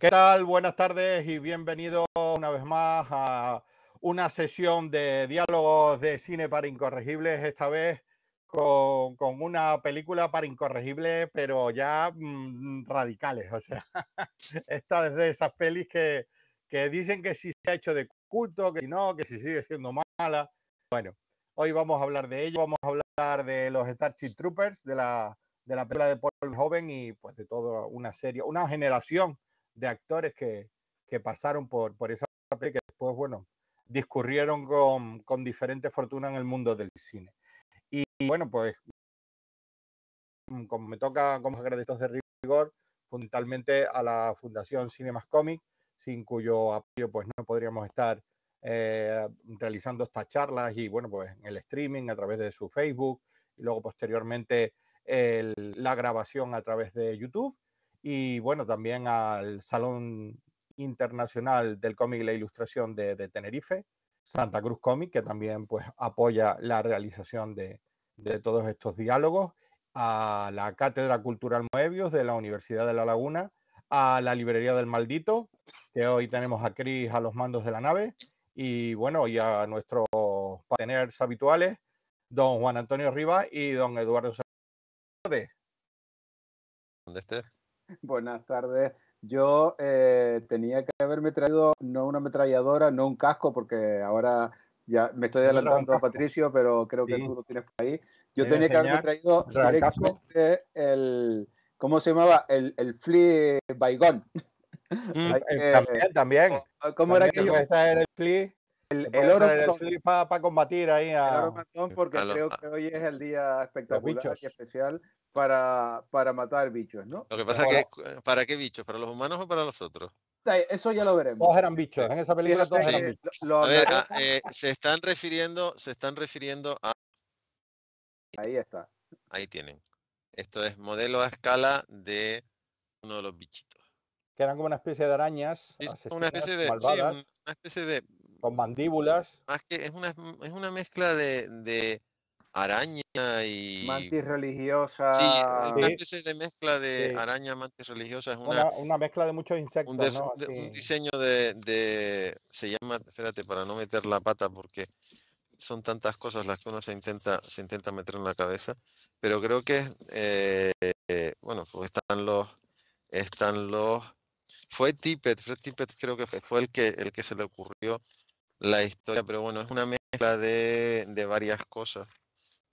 ¿Qué tal? Buenas tardes y bienvenidos una vez más a una sesión de diálogos de cine para incorregibles, esta vez con, con una película para incorregibles, pero ya mm, radicales. O sea, esta de esas pelis que, que dicen que sí se ha hecho de culto, que no, que si sigue siendo mala. Bueno, hoy vamos a hablar de ello, vamos a hablar de los Starship Troopers, de la, de la película de Paul Joven y pues de toda una serie, una generación de actores que, que pasaron por, por esa película que después, bueno, discurrieron con, con diferentes fortuna en el mundo del cine. Y, bueno, pues como me toca como agradecidos de rigor, fundamentalmente a la Fundación Cinemas Cómic, sin cuyo apoyo pues no podríamos estar eh, realizando estas charlas y bueno, pues en el streaming a través de su Facebook y luego posteriormente la grabación a través de YouTube y bueno, también al Salón Internacional del Cómic y la Ilustración de, Tenerife, Santa Cruz Comic, que también pues, apoya la realización de, todos estos diálogos, a la Cátedra Cultural Moebius de la Universidad de La Laguna, a la Librería del Maldito, que hoy tenemos a Cris a los mandos de la nave, y bueno, y a nuestros partners habituales, don Juan Antonio Rivas y don Eduardo Sánchez. ¿Dónde estés? Buenas tardes. Yo eh, tenía que haberme traído no una ametralladora, no un casco, porque ahora ya me estoy adelantando a Patricio, pero creo que tú lo tienes por ahí. Yo tenía que haberme traído el, ¿cómo se llamaba? El, el Flea Baigón. Mm, eh, también, también. ¿Cómo era era aquello? Esta era el Flea. El, oro para, para combatir ahí a... El oro porque creo que hoy es el día espectacular y especial para, matar bichos, ¿no? Lo que pasa es que, eh, ¿para qué bichos? ¿Para los humanos o para los otros? Eso ya lo veremos. Todos eran bichos, en esa película todos se están refiriendo, se están refiriendo a... Ahí está. Ahí tienen. Esto es modelo a escala de uno de los bichitos. Que eran como una especie de arañas. una especie de, una especie de... Con mandíbulas. Más que es una, es una mezcla de araña y... Mantis religiosa. Eh, sí, una especie de mezcla de araña, mantis religiosa. Es una, mezcla de muchos insectos. Un, diseño de, Se llama, espérate, para no meter la pata porque son tantas cosas las que uno se intenta, se intenta meter en la cabeza, pero creo que, eh, eh, bueno, pues están los... Están los fue Tippet... creo que fue, el, que, el que se le ocurrió la historia, pero bueno, es una mezcla de, de varias cosas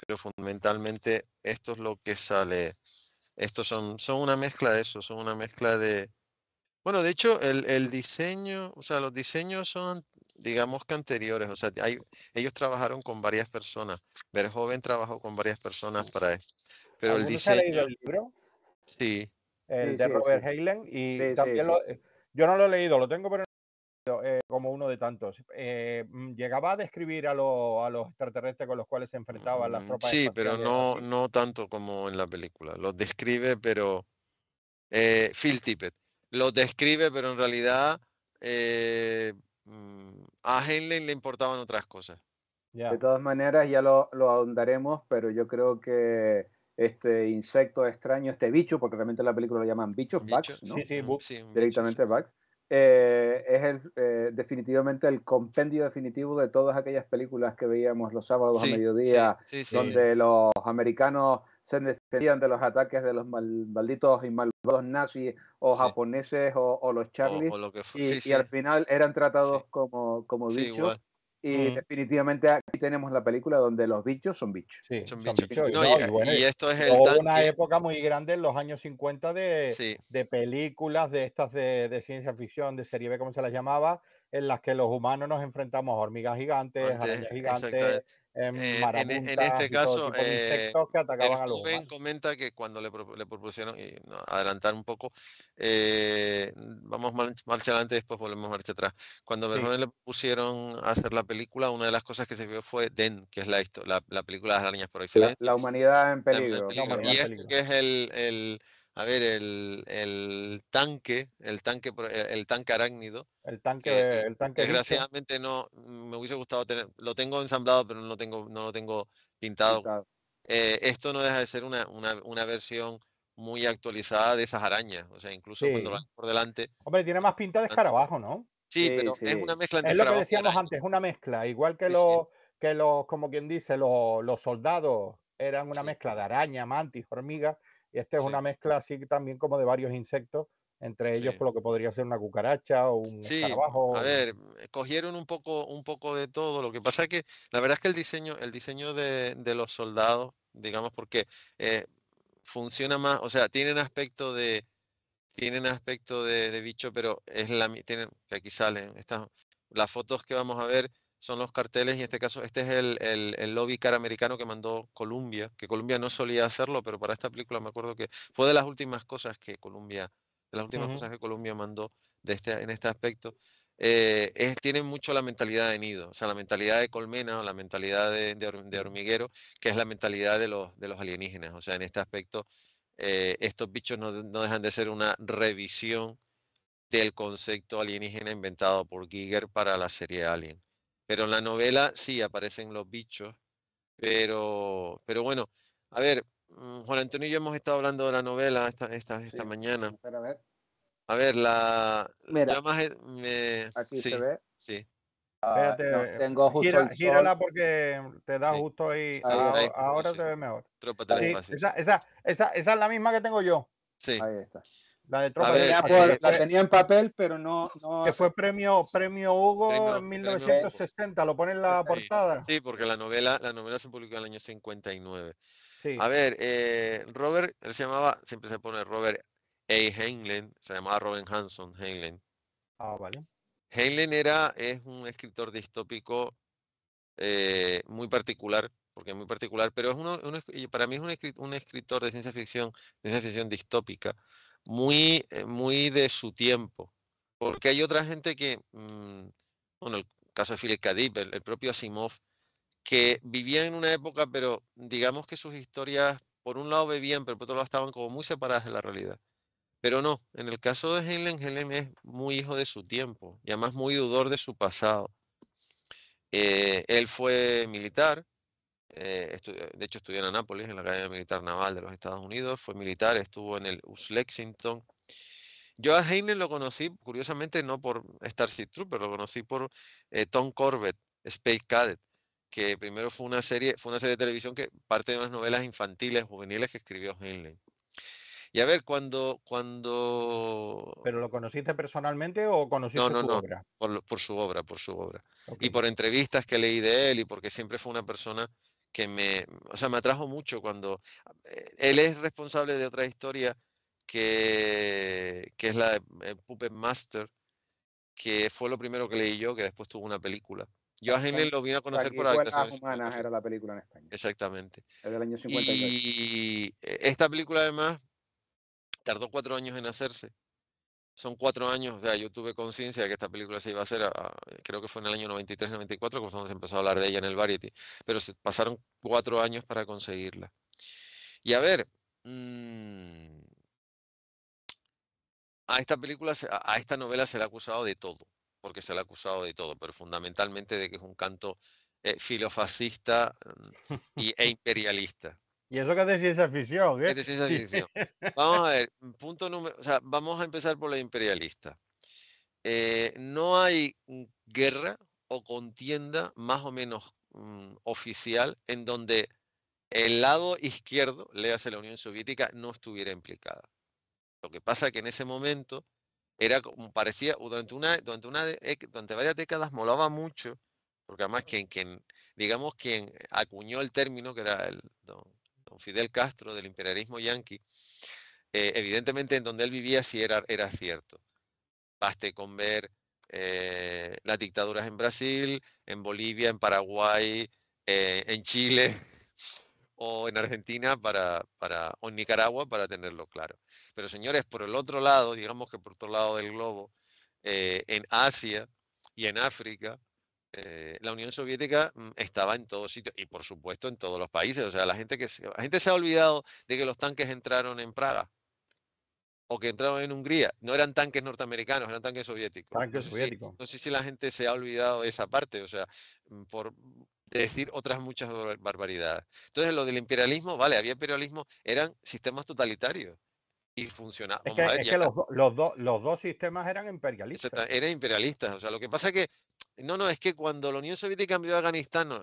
pero fundamentalmente esto es lo que sale. Estos son, son una mezcla de eso, son una mezcla de... Bueno, de hecho, el, diseño, o sea, los diseños son, digamos que anteriores, o sea, hay, ellos trabajaron con varias personas. Verhoeven trabajó con varias personas para esto. Pero el diseño... libro? Sí. El de Robert y también Yo no lo he leído, lo tengo, pero eh, como uno de tantos. Eh, mm, llegaba a describir a, los extraterrestres con los cuales se enfrentaban las mm, tropas. Sí, pero no, no tanto como en la película. Los describe, pero. Eh, Phil Tippett. Los describe, pero en realidad mm, a Henley le importaban otras cosas. De todas maneras, ya lo, lo ahondaremos, pero yo creo que este insecto extraño, este bicho, porque realmente en la película lo llaman bichos, bugs, directamente bugs eh, es el, eh, definitivamente el compendio definitivo de todas aquellas películas que veíamos los sábados a mediodía, donde los americanos se defendían de los ataques de los malditos y malvados nazis o japoneses o, los charlies, y, al final eran tratados como, como y mm. definitivamente aquí tenemos la película donde los bichos son bichos. Sí, son bichos. y, esto es el una época muy grande en los años 50 de, películas de estas de, ciencia ficción, de serie B, como se las llamaba, en las que los humanos nos enfrentamos a hormigas gigantes, a arañas gigantes, eh, en, e, este caso, eh, el comenta que cuando le, propusieron y, adelantar un poco, eh, vamos marcha, adelante, después volvemos marcha atrás. Cuando sí. le pusieron a hacer la película, una de las cosas que se vio fue Den, que es la, la, la película de las arañas por ahí. La, humanidad en peligro. Y esto que es el a ver, el, el tanque, el tanque, el tanque arácnido. El tanque, el tanque. Desgraciadamente no, mm, me hubiese gustado tener, lo tengo ensamblado, pero no lo tengo, no lo tengo pintado. Eh, esto no deja de ser una, una, una, versión muy actualizada de esas arañas. O sea, incluso cuando lo por delante. Hombre, tiene más pinta de ah, escarabajo, ¿no? Sí, pero es una mezcla Es lo que decíamos antes, una mezcla. Igual que los, que los, como quien dice, los, los soldados eran una mezcla de araña, mantis, hormiga y esta es una mezcla así también como de varios insectos, entre ellos por lo que podría ser una cucaracha o un sí, A ver, cogieron un poco, un poco de todo. Lo que pasa es que la verdad es que el diseño, el diseño de, los soldados, digamos, porque eh, funciona más, o sea, tienen aspecto de tienen aspecto de, bicho, pero es la tienen que aquí salen estas las fotos que vamos a ver son los carteles y en este caso este es el, el, el lobby americano que mandó Colombia, que Colombia no solía hacerlo, pero para esta película me acuerdo que fue de las últimas cosas que Colombia, de las últimas cosas que Colombia mandó de este, en este aspecto. Eh, tienen mucho la mentalidad de nido, o sea, la mentalidad de colmena o la mentalidad de, hormiguero, que es la mentalidad de los, de los alienígenas. O sea, en este aspecto, eh, estos bichos no, dejan de ser una revisión del concepto alienígena inventado por Giger para la serie Alien. Pero en la novela sí aparecen los bichos. Pero, pero bueno, a ver, mm, Juan Antonio y yo hemos estado hablando de la novela esta, esta, esta mañana. a ver. la. Mira. Más, eh, aquí sí, se ve. Sí. Ah, Espérate, eh, tengo justo gírala porque te da justo ah, ahí. ahora, se te ve mejor. esa, esa, esa, esa, es la misma que tengo yo. Sí. Ahí está. La de Tropa La tenía en papel, pero no. Que fue premio, premio Hugo en 1960, lo pone en la portada. Sí, porque la novela, la novela se publicó en el año 59. A ver, eh, Robert, él se llamaba, siempre se pone Robert A. Heinlein, se llamaba Robin Hanson Heinlein. Ah, vale. Heinlein era, es un escritor distópico eh, muy particular, porque es muy particular, pero es uno, para mí es un, escritor, un escritor de ciencia ficción, de ciencia ficción distópica, muy, eh, muy de su tiempo. Porque hay otra gente que, mm, bueno, el caso de Philip K. el, propio Asimov, que vivía en una época, pero digamos que sus historias, por un lado bebían, pero por otro lado estaban como muy separadas de la realidad. Pero no, en el caso de Helen, Helen es muy hijo de su tiempo y además muy dudor de su pasado. Eh, él fue militar, eh, eh, de hecho estudió en Anápolis, en la Academia Militar Naval de los Estados Unidos, fue militar, estuvo en el US Lexington. Yo a Heinlein lo conocí, curiosamente, no por Starship pero lo conocí por eh, Tom Corbett, Space Cadet, que primero fue una serie, fue una serie de televisión que parte de unas novelas infantiles, juveniles que escribió Heinlein. Y a ver, cuando, cuando... ¿Pero lo conociste personalmente o conociste su no. obra? Por, por, su obra, por su obra. Y por entrevistas que leí de él y porque siempre fue una persona que me, o sea, me atrajo mucho cuando eh, él es responsable de otra historia que, es la de eh, Puppet Master, que fue lo primero que leí yo, que después tuvo una película. Yo a lo vine a conocer por habitación. Humanas era la película en España. Exactamente. del año Y eh, esta película además tardó cuatro años en hacerse son cuatro años, o yo tuve conciencia de que esta película se iba a hacer, creo que fue en el año 93-94, cuando se empezó a hablar de ella en el Variety, pero se pasaron cuatro años para conseguirla. Y a ver, mm, a esta película, a esta novela se le ha acusado de todo, porque se le ha acusado de todo, pero fundamentalmente de que es un canto eh, filofascista mm, y, e imperialista. Y eso que es ciencia ficción. ¿Qué ¿eh? Es Vamos a ver, punto número, o sea, vamos a empezar por la imperialista. Eh, no hay guerra o contienda más o menos mm, oficial en donde el lado izquierdo, le hace la Unión Soviética, no estuviera implicada. Lo que pasa que en ese momento era como parecía, durante, una, durante, una, eh, durante varias décadas molaba mucho, porque además quien, quien digamos, quien acuñó el término, que era el Fidel Castro del imperialismo yanqui, eh, evidentemente en donde él vivía sí era, cierto. Baste con ver eh, las dictaduras en Brasil, en Bolivia, en Paraguay, eh, en Chile o en Argentina para, o en Nicaragua para tenerlo claro. Pero señores, por el otro lado, digamos que por otro lado del globo, en Asia y en África, eh, la Unión Soviética mm, estaba en todos sitios y por supuesto en todos los países. O sea, la gente, que se, la gente se ha olvidado de que los tanques entraron en Praga o que entraron en Hungría. No eran tanques norteamericanos, eran tanques soviéticos. Tanques no, sé soviéticos. Si, no sé si la gente se ha olvidado de esa parte, o sea, mm, por decir otras muchas barbaridades. Entonces, lo del imperialismo, vale, había imperialismo, eran sistemas totalitarios y funcionaban Es que, es que los, los, dos sistemas eran imperialistas. Era imperialistas. O sea, lo que pasa es que no, no, es que cuando la Unión Soviética envió a Afganistán, eh,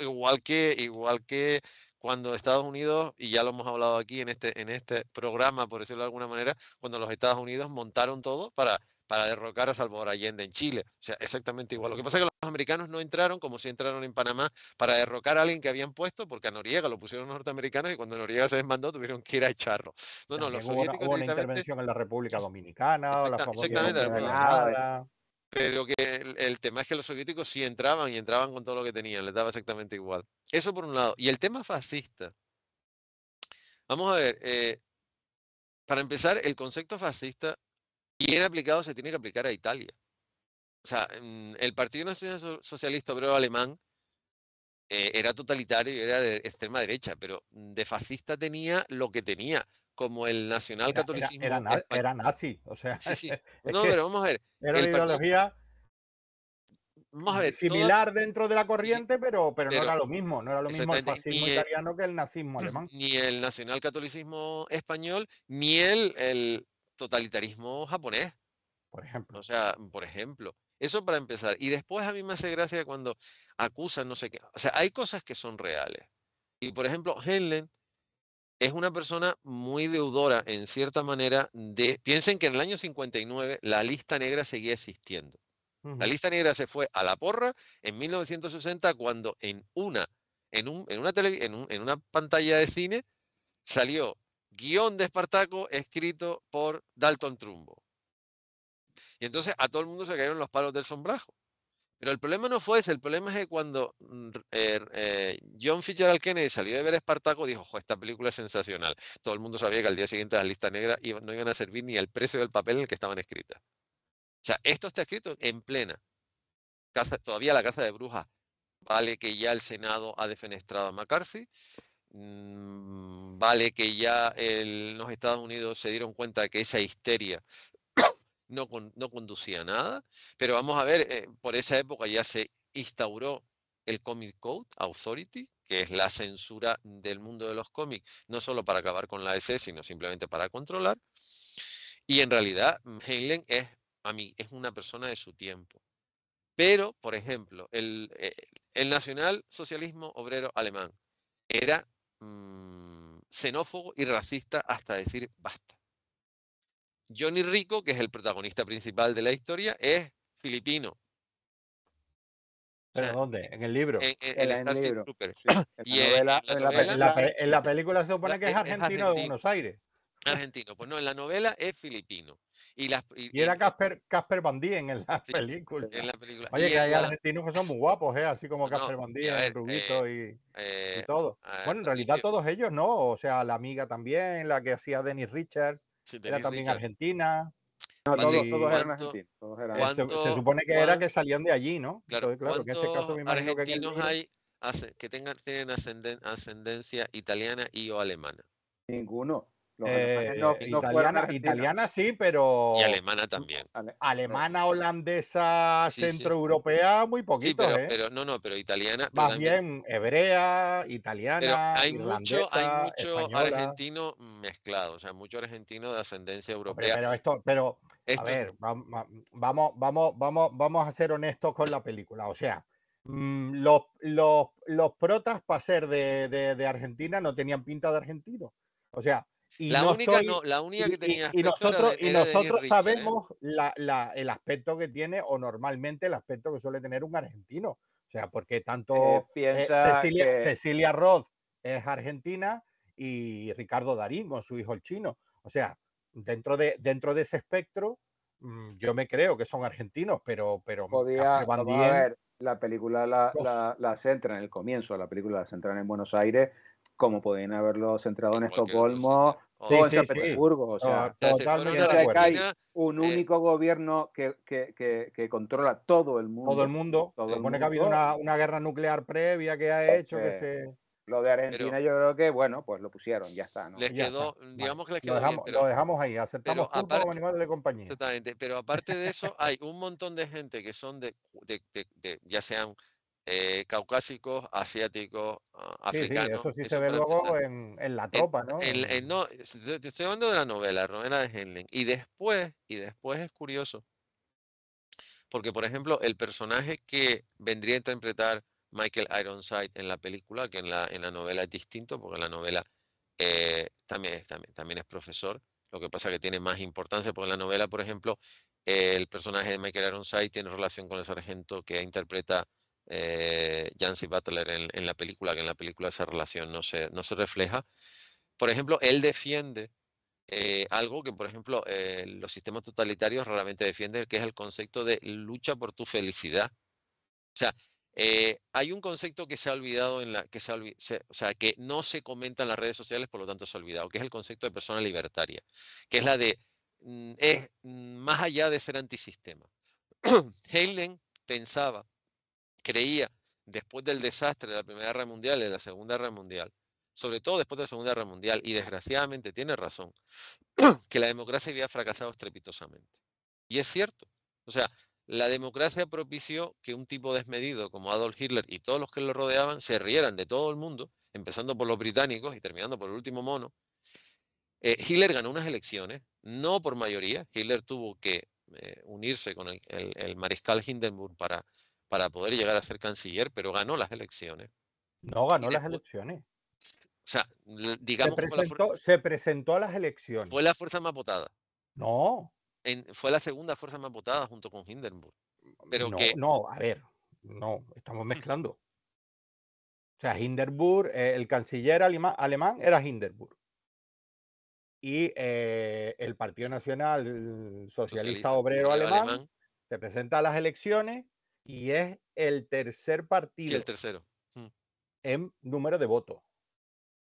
igual que, igual que cuando Estados Unidos, y ya lo hemos hablado aquí en este, en este programa, por decirlo de alguna manera, cuando los Estados Unidos montaron todo para, para derrocar a Salvador Allende en Chile. O sea, exactamente igual. Lo que pasa es que los americanos no entraron como si entraron en Panamá para derrocar a alguien que habían puesto, porque a Noriega lo pusieron los norteamericanos y cuando Noriega se desmandó tuvieron que ir a echarlo. No, no, los soviéticos. Hubo una intervención en la República Dominicana, la pero que el, tema es que los soviéticos sí entraban y entraban con todo lo que tenían, les daba exactamente igual. Eso por un lado. Y el tema fascista. Vamos a ver, eh, para empezar, el concepto fascista, bien aplicado, se tiene que aplicar a Italia. O sea, mm, el Partido Nacional Socialista Obrero Alemán eh, era totalitario y era de extrema derecha, pero de fascista tenía lo que tenía como el nacional catolicismo. Era, nazi, o sea. No, pero vamos a ver. Era una ideología a ver, similar dentro de la corriente, pero, pero, no era lo mismo. No era lo mismo el fascismo italiano que el nazismo alemán. Ni el nacionalcatolicismo español, ni el, el totalitarismo japonés. Por ejemplo. O sea, por ejemplo. Eso para empezar. Y después a mí me hace gracia cuando acusan no sé qué. O sea, hay cosas que son reales. Y por ejemplo, Henlen es una persona muy deudora, en cierta manera, de... Piensen que en el año 59 la lista negra seguía existiendo. La lista negra se fue a la porra en 1960 cuando en una, en, una, en, en una pantalla de cine salió guión de Espartaco escrito por Dalton Trumbo. Y entonces a todo el mundo se cayeron los palos del sombrajo. Pero el problema no fue ese, el problema es que cuando mm, eh, eh, John Fitzgerald Kennedy salió de ver Espartaco, dijo, esta película es sensacional. Todo el mundo sabía que al día siguiente las listas negras no iban a servir ni al precio del papel en el que estaban escritas. O sea, esto está escrito en plena. Casa, todavía la casa de brujas. Vale que ya el Senado ha defenestrado a McCarthy mm, vale que ya los Estados Unidos se dieron cuenta de que esa histeria no, conducía nada, pero vamos a ver, eh, por esa época ya se instauró el Comic Code Authority, que es la censura del mundo de los cómics, no solo para acabar con la S, sino simplemente para controlar. Y en realidad, mm, Heinlein es, a mí, es una persona de su tiempo. Pero, por ejemplo, el, eh, nacionalsocialismo obrero alemán era mm, xenófobo y racista hasta decir basta. Johnny Rico, que es el protagonista principal de la historia, es filipino. ¿Pero dónde? ¿En el libro? En, el, libro. en, la película se supone que es argentino, de Buenos Aires. Argentino, pues no, en la novela es filipino. Y, era Casper, Casper Bandí en la, película. Oye, que hay argentinos que son muy guapos, ¿eh? así como Casper Bandí, Rubito eh, y, eh, todo. bueno, en realidad todos ellos, ¿no? O sea, la amiga también, la que hacía Denis Richards era también Argentina. No, todos, eran argentinos. Se, supone que era que salían de allí, ¿no? Claro, claro que en este caso me imagino argentinos que hay que tengan, tienen ascendencia italiana y o alemana? Ninguno. Eh, no, eh, no italiana, sí, pero. Y alemana también. Eh, alemana, holandesa, centroeuropea, muy poquito. pero, no, no, pero italiana. Más bien hebrea, italiana. hay mucho, argentino mezclado, o sea, mucho argentino de ascendencia europea. Pero, esto, pero a ver, vamos, vamos, vamos, vamos a ser honestos con la película. O sea, mm, los, protas para ser de Argentina no tenían pinta de argentino. O sea, y la, única, que tenía y, nosotros, nosotros sabemos el aspecto que tiene o normalmente el aspecto que suele tener un argentino. O sea, porque eh, tanto eh, Cecilia, Roth es argentina y Ricardo Darín con su hijo el chino. O sea, dentro de, dentro de ese espectro, mm, yo me creo que son argentinos, pero... pero Podía, ver, la película la, la centra en el comienzo, la película la centra en Buenos Aires como podían haberlo centrado en Estocolmo o en San Petersburgo. O sea, hay un eh, único gobierno que, que, que, controla todo el mundo. Todo el mundo. Todo se supone que ha habido una, una, guerra nuclear previa que ha pues, hecho que eh, se... Lo de Argentina yo creo que, bueno, pues lo pusieron, ya está. ¿no? Les quedó, digamos que les quedó lo dejamos, bien, lo dejamos ahí, aceptamos aparte, como animales de compañía. Exactamente, pero aparte de eso hay un montón de gente que son de, de, de ya sean eh, caucásicos, asiáticos, ah, africanos. Sí, eso sí se ve luego en, la tropa, ¿no? no te estoy hablando de la novela, novela de Henling. Y después, y después es curioso, porque por ejemplo, el personaje que vendría a interpretar Michael Ironside en la película, que en la, en la novela es distinto, porque en la novela eh, también, también, también es profesor, lo que pasa que tiene más importancia, porque en la novela, por ejemplo, el personaje de Michael Ironside tiene relación con el sargento que interpreta eh, Butler en, la película, que en la película esa relación no se, no se refleja. Por ejemplo, él defiende eh, algo que, por ejemplo, eh, los sistemas totalitarios raramente defienden, que es el concepto de lucha por tu felicidad. O sea, eh, hay un concepto que se ha olvidado en la que se, se, o sea, que no se comenta en las redes sociales, por lo tanto se ha olvidado, que es el concepto de persona libertaria, que es la de mm, es mm, más allá de ser antisistema. Helen pensaba creía después del desastre de la Primera Guerra Mundial y de la Segunda Guerra Mundial, sobre todo después de la Segunda Guerra Mundial, y desgraciadamente tiene razón, que la democracia había fracasado estrepitosamente. Y es cierto. O sea, la democracia propició que un tipo desmedido como Adolf Hitler y todos los que lo rodeaban se rieran de todo el mundo, empezando por los británicos y terminando por el último mono. Eh, Hitler ganó unas elecciones, no por mayoría. Hitler tuvo que eh, unirse con el mariscal Hindenburg para para poder llegar a ser canciller, pero ganó las elecciones. No ganó las elecciones. O sea, digamos se presentó, se presentó a las elecciones. Fue la fuerza más votada. No. fue la segunda fuerza más votada junto con Hindenburg. Pero no, que... no, a ver, no, estamos mezclando. O sea, Hindenburg, eh, el canciller alemán, era Hindenburg. Y eh, el Partido Nacional Socialista, Obrero alemán se presenta a las elecciones y es el tercer partido. el tercero. Mm. En número de votos.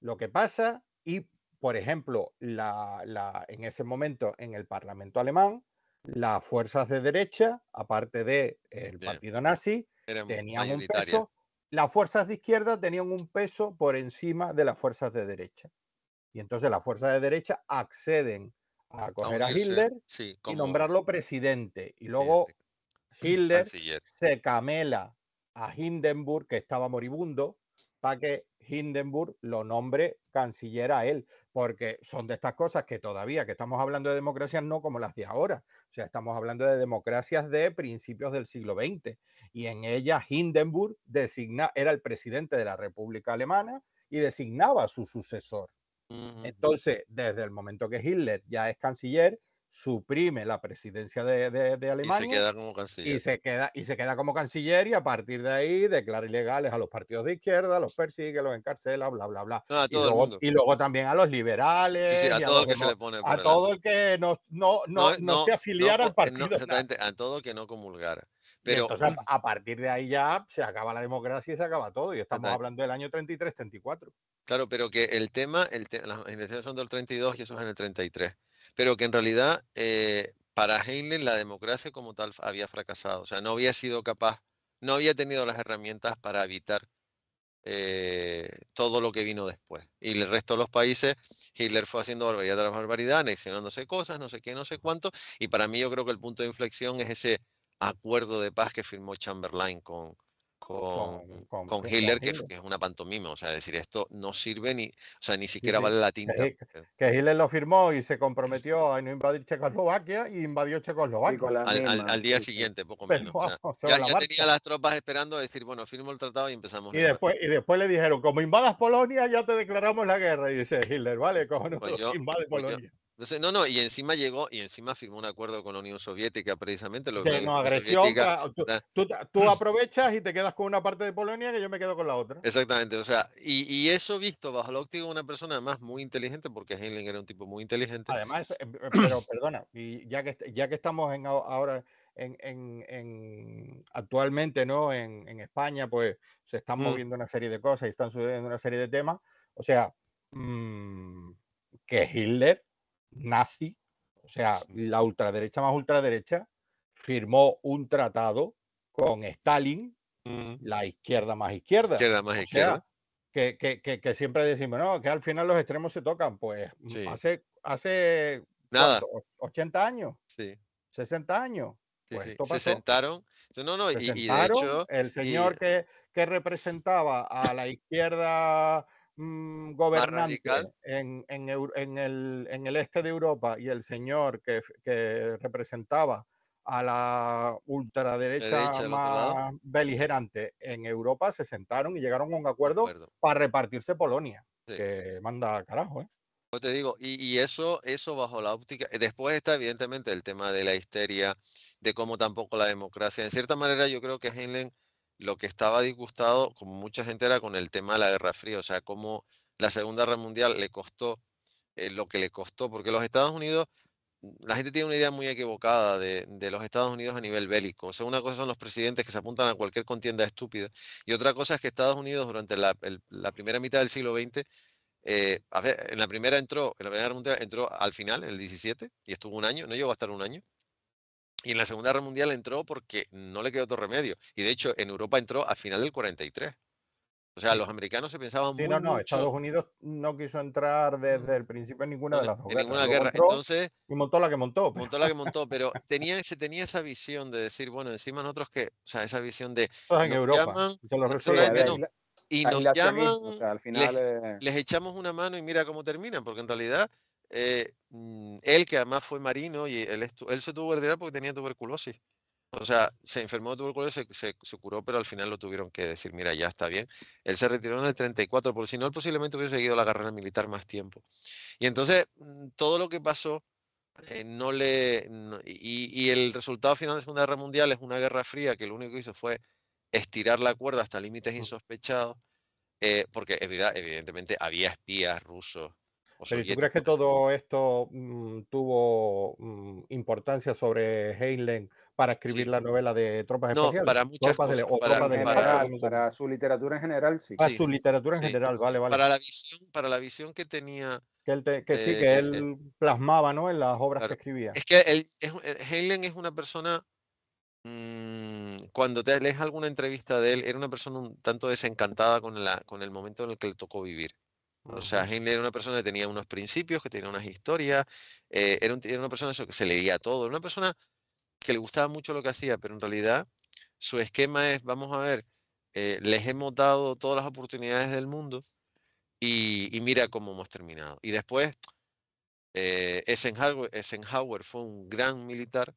Lo que pasa, y por ejemplo, la, en ese momento en el Parlamento alemán, las fuerzas de derecha, aparte del de, el partido nazi, tenían un peso. Las fuerzas de izquierda tenían un peso por encima de las fuerzas de derecha. Y entonces las fuerzas de derecha acceden a coger a, Hitler y nombrarlo presidente. Y luego Hitler se camela a Hindenburg, que estaba moribundo, para que Hindenburg lo nombre canciller a él, porque son de estas cosas que todavía que estamos hablando de democracias no como las de ahora, o sea, estamos hablando de democracias de principios del siglo XX y en ella Hindenburg designa, era el presidente de la República Alemana y designaba a su sucesor. Entonces, desde el momento que Hitler ya es canciller, suprime la presidencia de, Alemania. Y se queda como canciller. Y se queda, como canciller y a partir de ahí declara ilegales a los partidos de izquierda, los persigue, los encarcela, bla, bla, bla. y, luego, también a los liberales. a, todo el que se le pone A todo el que no, se afiliara al eh, partido. exactamente, a todo el que no comulgara. Pero... a partir de ahí ya se acaba la democracia y se acaba todo. Y estamos hablando del año 33, 34. Claro, pero que el tema, el las elecciones son del 32 y eso es en el 33 pero que en realidad eh, para Heinlein la democracia como tal había fracasado, o sea, no había sido capaz, no había tenido las herramientas para evitar eh, todo lo que vino después. Y el resto de los países, Hitler fue haciendo barbaridad tras barbaridad, anexionándose cosas, no sé qué, no sé cuánto, y para mí yo creo que el punto de inflexión es ese acuerdo de paz que firmó Chamberlain con, con, con, Hitler, que, es una pantomima. O sea, decir, esto no sirve ni, o sea, ni siquiera vale la tinta. Que, Hitler lo firmó y se comprometió a no invadir Checoslovaquia y invadió Checoslovaquia. al, día siguiente, poco menos. ya, tenía las tropas esperando a decir, bueno, firmo el tratado y empezamos. Y, después, y después le dijeron, como invadas Polonia, ya te declaramos la guerra. Y dice Hitler, vale, cojones, pues invade pues Polonia no, no, y encima llegó, y encima firmó un acuerdo con la Unión Soviética, precisamente. Lo que no, agresión, tú, aprovechas y te quedas con una parte de Polonia que yo me quedo con la otra. Exactamente, o sea, y, eso visto bajo la óptica de una persona además muy inteligente, porque Hitler era un tipo muy inteligente. Además, em, em, pero perdona, y ya que, ya que estamos en, ahora en, actualmente, ¿no? En, España, pues se están mm. moviendo una serie de cosas y están sucediendo una serie de temas. O sea, mm, que Hitler nazi, o sea, la ultraderecha más ultraderecha, firmó un tratado con Stalin, la izquierda más izquierda. Izquierda más izquierda. que, que, que, siempre decimos, no, que al final los extremos se tocan, pues mm, hace, hace Nada. 80 años, sí. 60 años. Pues se sentaron, no, no, y, El señor que que, representaba a la izquierda Mm, gobernante en, el, este de Europa y el señor que, representaba a la ultraderecha más beligerante en Europa se sentaron y llegaron a un acuerdo, para repartirse Polonia, que manda carajo. ¿eh? te digo, y, eso, eso bajo la óptica. Eh, después está evidentemente el tema de la histeria, de cómo tampoco la democracia. En cierta manera, yo creo que Heinlein lo que estaba disgustado, como mucha gente era con el tema de la Guerra Fría, o sea, cómo la Segunda Guerra Mundial le costó eh, lo que le costó, porque los Estados Unidos, la gente tiene una idea muy equivocada de, de, los Estados Unidos a nivel bélico. O sea, una cosa son los presidentes que se apuntan a cualquier contienda estúpida, y otra cosa es que Estados Unidos durante la, primera mitad del siglo XX eh, en la primera entró, en la primera entró al final, en el 17, y estuvo un año, no llegó a estar un año. Y en la Segunda Guerra Mundial entró porque no le quedó otro remedio. Y de hecho, en Europa entró a final del 43. O sea, los americanos se pensaban no, no, Estados Unidos no quiso entrar desde el principio en ninguna de las En ninguna guerra. Entonces. Y montó la que montó. Pues. Montó la que montó, pero tenía, se tenía esa visión de decir, bueno, encima nosotros que. O sea, esa visión de. en Europa. los y nos llaman, o sea, al final, les, les, echamos una mano y mira cómo terminan, porque en realidad eh, mm, él que además fue marino y él, él se tuvo que retirar porque tenía tuberculosis. O sea, se enfermó de tuberculosis, se, se, curó, pero al final lo tuvieron que decir, mira, ya está bien. Él se retiró en el 34, porque si no, él posiblemente hubiese seguido la carrera militar más tiempo. Y entonces, mm, todo lo que pasó, eh, no le... y, y, el resultado final de la Segunda Guerra Mundial es una guerra fría que lo único que hizo fue estirar la cuerda hasta límites insospechados, eh, porque evidentemente había espías rusos ¿Tú crees que todo esto mm, tuvo mm, importancia sobre Heinlein para escribir la novela de tropas no, para muchas tropas de, para, de para, su literatura en general, sí. Para su literatura en general, vale, vale. Para la visión, para la visión que tenía... Que, él que sí, eh, que él, plasmaba ¿no? en las obras que escribía. Es que él, es, eh, Heinlein es una persona... Mm, cuando te lees alguna entrevista de él, era una persona un tanto desencantada con, la, con el momento en el que le tocó vivir. O sea, Heinlein era una persona que tenía unos principios, que tenía unas historias, eh, era, una persona que se leía todo, era una persona que le gustaba mucho lo que hacía, pero en realidad su esquema es, vamos a ver, eh, les hemos dado todas las oportunidades del mundo y, mira cómo hemos terminado. Y después, eh, Eisenhower, Eisenhower fue un gran militar.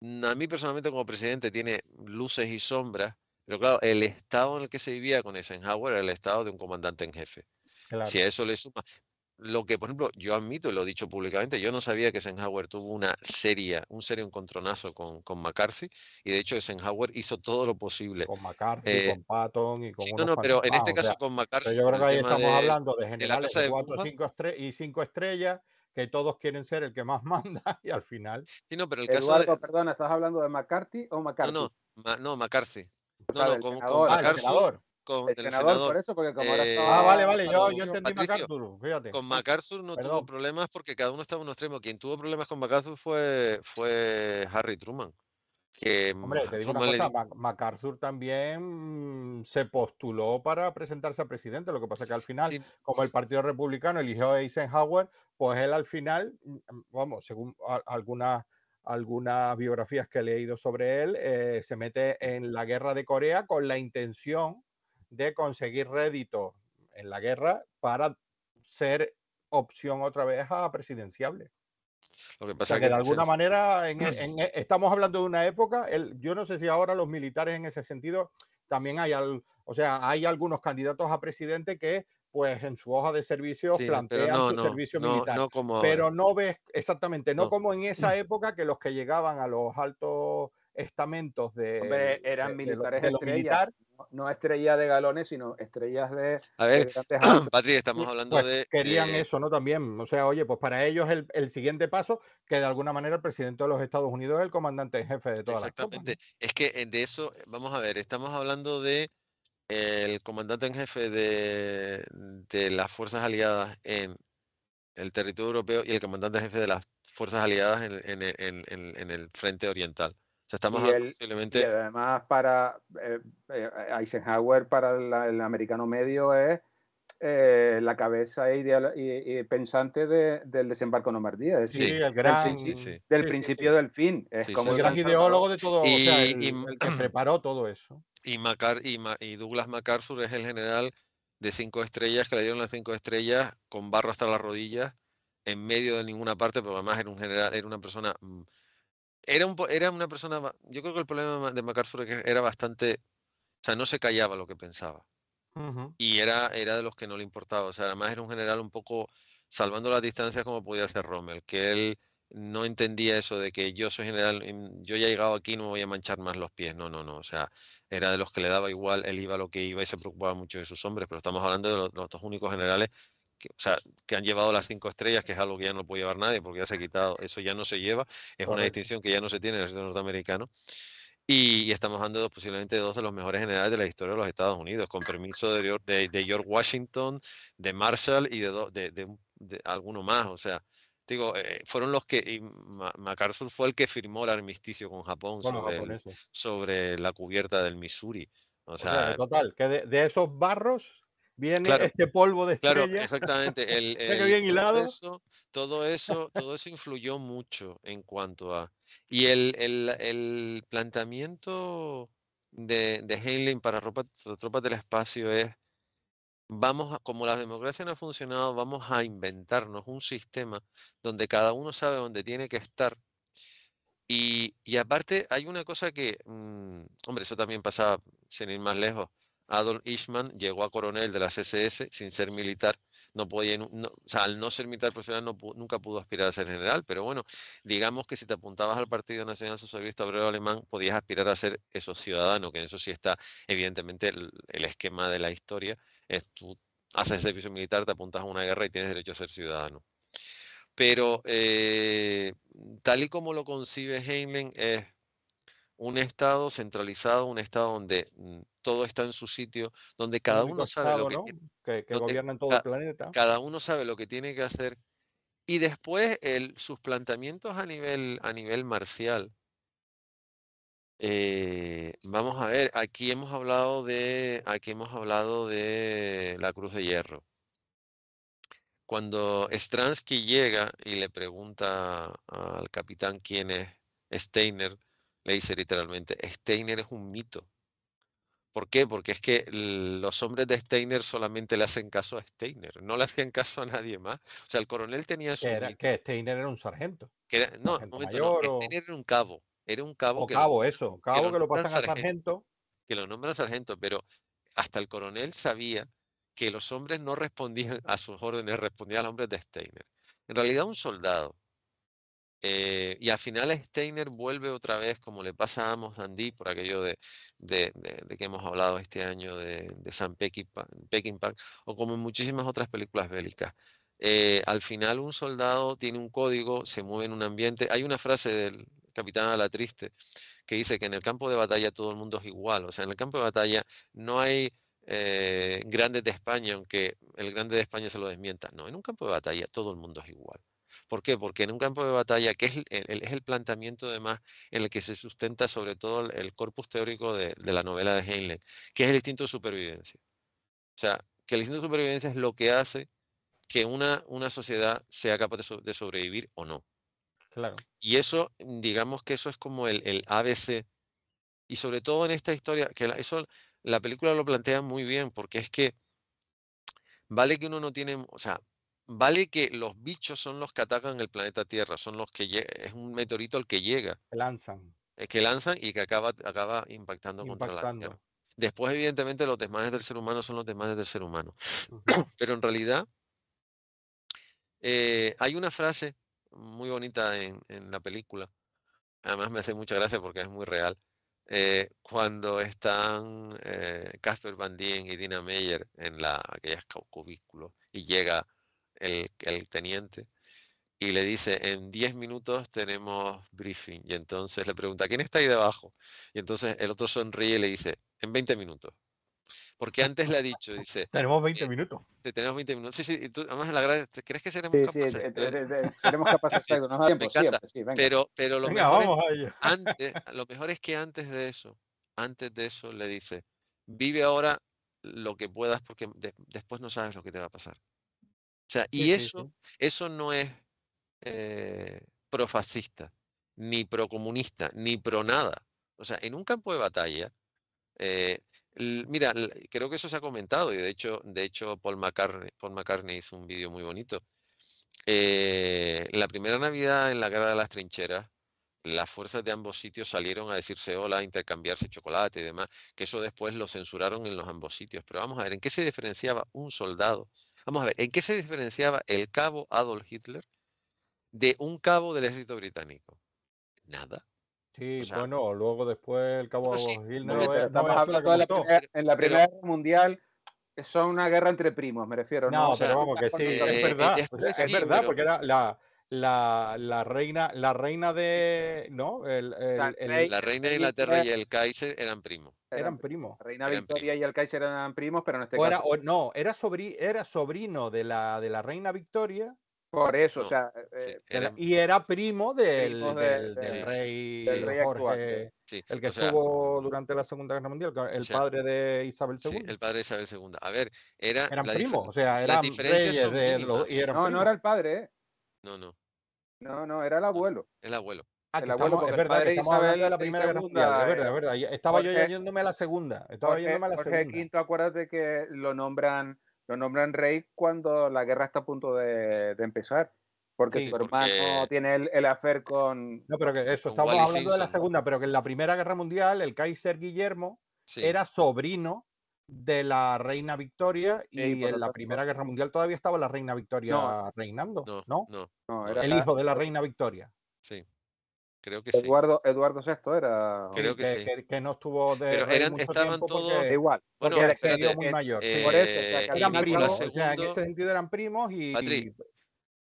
Mm, a mí personalmente como presidente tiene luces y sombras, pero claro, el estado en el que se vivía con Eisenhower era el estado de un comandante en jefe. Si a eso le suma lo que, por ejemplo, yo admito y lo he dicho públicamente, yo no sabía que Eisenhower tuvo una seria, un serio encontronazo con, con McCarthy, y de hecho Eisenhower hizo todo lo posible. Con McCarthy, eh, con Patton y con. no, no, pero en este caso con McCarthy. Yo creo que ahí estamos hablando de generales de, cuatro cinco estrellas y cinco estrellas, que todos quieren ser el que más manda, y al final. Sí, no, pero el Eduardo, caso. De... perdona, ¿estás hablando de McCarthy o McCarthy? No, no, McCarthy. Ah, no, no, con, con McCarthy. Ah, con, el, senador, por eso, eh, Ah, vale, vale, yo, entendí MacArthur, Con MacArthur no tuvo problemas porque cada uno estaba en un extremo. Quien tuvo problemas con MacArthur fue, fue Harry Truman. Que mm, Hombre, MacArthur también mm, se postuló para presentarse a presidente, lo que pasa que al final, como el Partido Republicano eligió a Eisenhower, pues él al final, mm, vamos, según algunas algunas biografías que he leído sobre él, eh, se mete en la guerra de Corea con la intención de conseguir rédito en la guerra para ser opción otra vez a presidenciable. Lo que pasa que, de alguna manera e, e, estamos hablando de una época, yo no sé si ahora los militares en ese sentido también hay, o sea, hay algunos candidatos a presidente que pues en su hoja de servicio plantean su servicio militar. pero no ves, exactamente, no, como en esa época que los que llegaban a los altos estamentos de... Hombre, eran militares no estrellas de galones, sino estrellas de. A ver, Patrick, estamos hablando pues, de. Eh, querían eso, ¿no? También. O sea, oye, pues para ellos el, siguiente paso, que de alguna manera el presidente de los Estados Unidos es el comandante en jefe de todas Exactamente. es que eh, de eso, vamos a ver, estamos hablando de el comandante en jefe de, las fuerzas aliadas en el territorio europeo y el comandante en jefe de las fuerzas aliadas en, en, en, en el frente oriental además para eh, eh, Eisenhower, para el americano medio, es eh, la cabeza ideal, y, pensante del desembarco normandía, es el gran, del, principio del fin. Es como el gran ideólogo de todo, y, que preparó todo eso. Y, Macar, y, Douglas MacArthur es el general de cinco estrellas que le dieron las cinco estrellas con barro hasta las rodillas en medio de ninguna parte, pero además era un general, era una persona mm, era, un, era una persona, yo creo que el problema de MacArthur era bastante, o sea, no se callaba lo que pensaba. Y era, era de los que no le importaba. O sea, además era un general un poco salvando las distancias como podía ser Rommel, que él no entendía eso de que yo soy general, yo ya he llegado aquí, no voy a manchar más los pies. No, no, no. O sea, era de los que le daba igual, él iba lo que iba y se preocupaba mucho de sus hombres, pero estamos hablando de los dos únicos generales que, o sea, que han llevado las cinco estrellas, que es algo que ya no puede llevar nadie porque ya se ha quitado, eso ya no se lleva, es una distinción que ya no se tiene en el Estado norteamericano. Y, estamos hablando posiblemente de, dos de los mejores generales de la historia de los Estados Unidos, con permiso de, de, George Washington, de Marshall y de, de alguno más. O sea, digo, eh, fueron los que, y MacArthur fue el que firmó el armisticio con Japón sobre, la cubierta del Missouri. O sea, total, que de, de, esos barros viene este polvo de Claro, exactamente. Todo, eso, todo, eso, influyó mucho en cuanto a... Y el, el planteamiento de, de Heinlein para ropa, Tropas del Espacio es, vamos, como la democracia no ha funcionado, vamos a inventarnos un sistema donde cada uno sabe dónde tiene que estar. Y, aparte hay una cosa que, mm, hombre, eso también pasaba sin ir más lejos. Adolf Eichmann llegó a coronel de la SS sin ser militar. No al no ser militar profesional no, nunca pudo aspirar a ser general, pero bueno, digamos que si te apuntabas al Partido Nacional Socialista Obrero Alemán, podías aspirar a ser eso ciudadano, que en eso sí está evidentemente el, esquema de la historia, tú haces servicio militar, te apuntas a una guerra y tienes derecho a ser ciudadano. Pero eh, tal y como lo concibe Heinlein, es un Estado centralizado, un Estado donde mm, todo está en su sitio, donde cada uno sabe lo que, tiene, que, Cada uno sabe lo que tiene que hacer. Y después el, sus planteamientos a nivel, a nivel marcial. Eh, vamos a ver, aquí hemos hablado de aquí hemos hablado de la Cruz de Hierro. Cuando Stransky llega y le pregunta al capitán quién es Steiner, le dice literalmente, Steiner es un mito. ¿Por qué? Porque es que los hombres de Steiner solamente le hacen caso a Steiner, no le hacían caso a nadie más. O sea, el coronel tenía su. Era, que Steiner era un sargento. No, era, no, no, Steiner era un cabo. Era un cabo que. Cabo, lo, eso. Cabo que lo, pasan sargento, sargento. Que lo nombran sargento, pero hasta el coronel sabía que los hombres no respondían a sus órdenes, respondían a los hombres de Steiner. En realidad, un soldado eh, y al final Steiner vuelve otra vez, como le pasa a Amos Dandy, por aquello de, que hemos hablado este año de, San Park, o como en muchísimas otras películas bélicas. Eh, al final un soldado tiene un código, se mueve en un ambiente. Hay una frase del capitán Alatriste la triste que dice que en el campo de batalla todo el mundo es igual. O sea, en el campo de batalla no hay eh, grandes de España, aunque el grande de España se lo desmienta. No, en un campo de batalla todo el mundo es igual. ¿Por qué? Porque en un campo de batalla, que es el, es el planteamiento además en el que se sustenta sobre todo el, corpus teórico de, de, la novela de Heinlein, que es el instinto de supervivencia. O sea, que el instinto de supervivencia es lo que hace que una, una sociedad sea capaz de, sobrevivir o no. Claro. Y eso, digamos que eso es como el, el, ABC. Y sobre todo en esta historia, que eso la película lo plantea muy bien, porque es que vale que uno no tiene, o sea, Vale que los bichos son los que atacan el planeta Tierra, son los que es un meteorito el que llega. Que lanzan. Es que lanzan y que acaba, acaba impactando, contra la Tierra. Después, evidentemente, los desmanes del ser humano son los desmanes del ser humano. Pero en realidad, eh, hay una frase muy bonita en, en, la película. Además, me hace mucha gracia porque es muy real. Eh, cuando están eh, Casper Van Dien y Dina Meyer en la, aquellas cubículos y llega el, teniente, y le dice, en 10 minutos tenemos briefing. Y entonces le pregunta, ¿quién está ahí debajo? Y entonces el otro sonríe y le dice, en 20 minutos. Porque antes le ha dicho, dice... Tenemos 20 eh, minutos. Sí, tenemos 20 minutos. Sí, sí, tú, además la ¿Crees que seremos capaces? Sí, eh, eh, seremos capaces de... Pero, lo, mejor es, antes, lo mejor es que antes de eso, antes de eso le dice, vive ahora lo que puedas porque después no sabes lo que te va a pasar y eso, eso no es eh, profascista, ni procomunista, ni pro nada. O sea, en un campo de batalla, eh, mira, creo que eso se ha comentado, y de hecho, de hecho Paul, McCartney, Paul hizo un vídeo muy bonito. Eh, la primera Navidad en la guerra de las trincheras, las fuerzas de ambos sitios salieron a decirse hola, a intercambiarse chocolate y demás, que eso después lo censuraron en los ambos sitios. Pero vamos a ver, ¿en qué se diferenciaba un soldado Vamos a ver, ¿en qué se diferenciaba el cabo Adolf Hitler de un cabo del ejército británico? Nada. Sí, bueno, luego después el cabo Adolf Hitler. Eh, estamos hablando de la en la Primera Guerra Mundial. Eh, son una guerra entre primos, me refiero. No, pero vamos, que sí, es eh, verdad. es verdad, porque era la, reina, la reina de. ¿No? la reina de Inglaterra y el Kaiser eran primos eran, primos. Reina Victoria y el Kaiser eran primos, pero en este no, era, era sobrino de la, de la Reina Victoria. Por eso, o sea. Eh, eh, y era primo del, del, rey, el que estuvo durante la Segunda Guerra Mundial, el padre de Isabel II. el padre de Isabel II. A ver, era eran primos, o sea, eran reyes de No, no era el padre, ¿eh? No, no. No, no, era el abuelo. El abuelo es verdad, hablando de la primera guerra mundial, es verdad, verdad. Estaba yo yéndome a la segunda. Estaba Jorge, a la Quinto, acuérdate que lo nombran, lo nombran rey cuando la guerra está a punto de, empezar. Porque su hermano tiene el, el afer con. No, pero que eso, estamos hablando de la segunda, pero que en la primera guerra mundial, el Kaiser Guillermo era sobrino de la reina Victoria y, en la Primera Guerra Mundial todavía estaba la reina Victoria reinando, ¿no? el hijo de la reina Victoria. Sí. Creo que Eduardo, sí. Eduardo VI era. Creo que, que sí. Que, no estuvo de. Pero mucho estaban todos. Porque, igual. Bueno, porque espérate, muy mayor. Eh, por eso, o sea, eh, eran primos, o sea, en ese sentido eran primos y. Patrick,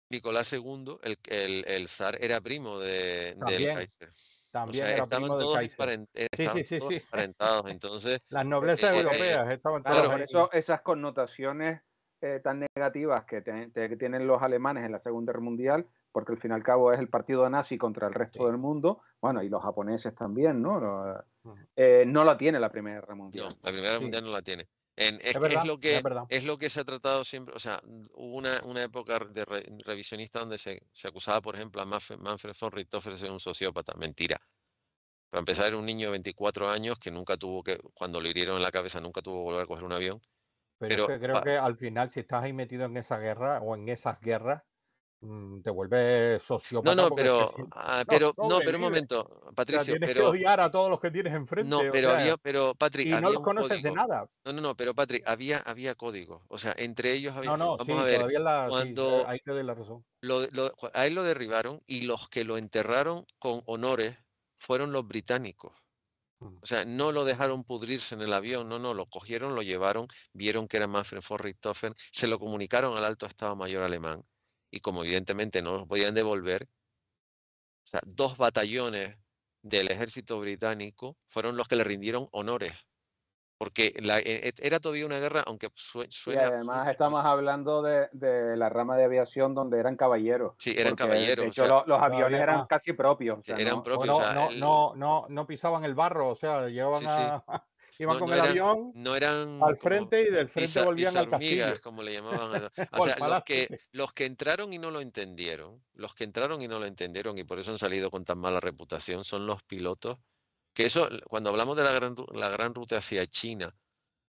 Nicolás II, el, el, el, zar, era primo de, del Kaiser. También o sea, era estaban primo todos, emparent, eh, sí. estaban sí, todos emparentados. Entonces, Las noblezas europeas estaban todos. Claro, por eso esas connotaciones tan negativas que, que tienen los alemanes en la Segunda Guerra Mundial porque al fin y al cabo es el partido nazi contra el resto del mundo, bueno, y los japoneses también, ¿no? Eh, no la tiene la Primera Guerra Mundial. No, la Primera Guerra Mundial no la tiene. es, lo que, es, lo que se ha tratado siempre, o sea, hubo una, época de revisionista donde se, acusaba, por ejemplo, a Manfred, von Richthofen de ser un sociópata. Mentira. Para empezar, era un niño de 24 años que nunca tuvo que, cuando le hirieron en la cabeza, nunca tuvo que volver a coger un avión. Pero, creo que al final, si estás ahí metido en esa guerra o en esas guerras, Mm, te vuelves socio No, no, pero, ah, pero no, pero un momento, Patricio. odiar a todos los que tienes enfrente. No, pero pero Patrick, y no los conoces de nada. No, no, no, pero Patrick, había, había código. O sea, entre ellos había. No, no, vamos a ver. Eh, ahí la razón. Lo, lo derribaron y los que lo enterraron con honores fueron los británicos. Mm. O sea, no lo dejaron pudrirse en el avión, no, no, lo cogieron, lo llevaron, vieron que era Manfred von Richthofen, se lo comunicaron al alto Estado Mayor alemán y como evidentemente no los podían devolver, o sea, dos batallones del ejército británico fueron los que le rindieron honores. Porque la, e, e, era todavía una guerra, aunque suena. además estamos hablando de, de, la rama de aviación donde eran caballeros. Sí, eran caballeros. De hecho, los, aviones eran casi propios. eran ¿no? propios. No, no, no, pisaban el barro, o sea, llevaban a no, con el eran, avión al frente y del frente volvían al castillo. como le llamaban. los que, los que entraron y no lo entendieron, los que entraron y no lo entendieron y por eso han salido con tan mala reputación, son los pilotos. Que eso, cuando hablamos de la gran, ruta hacia China,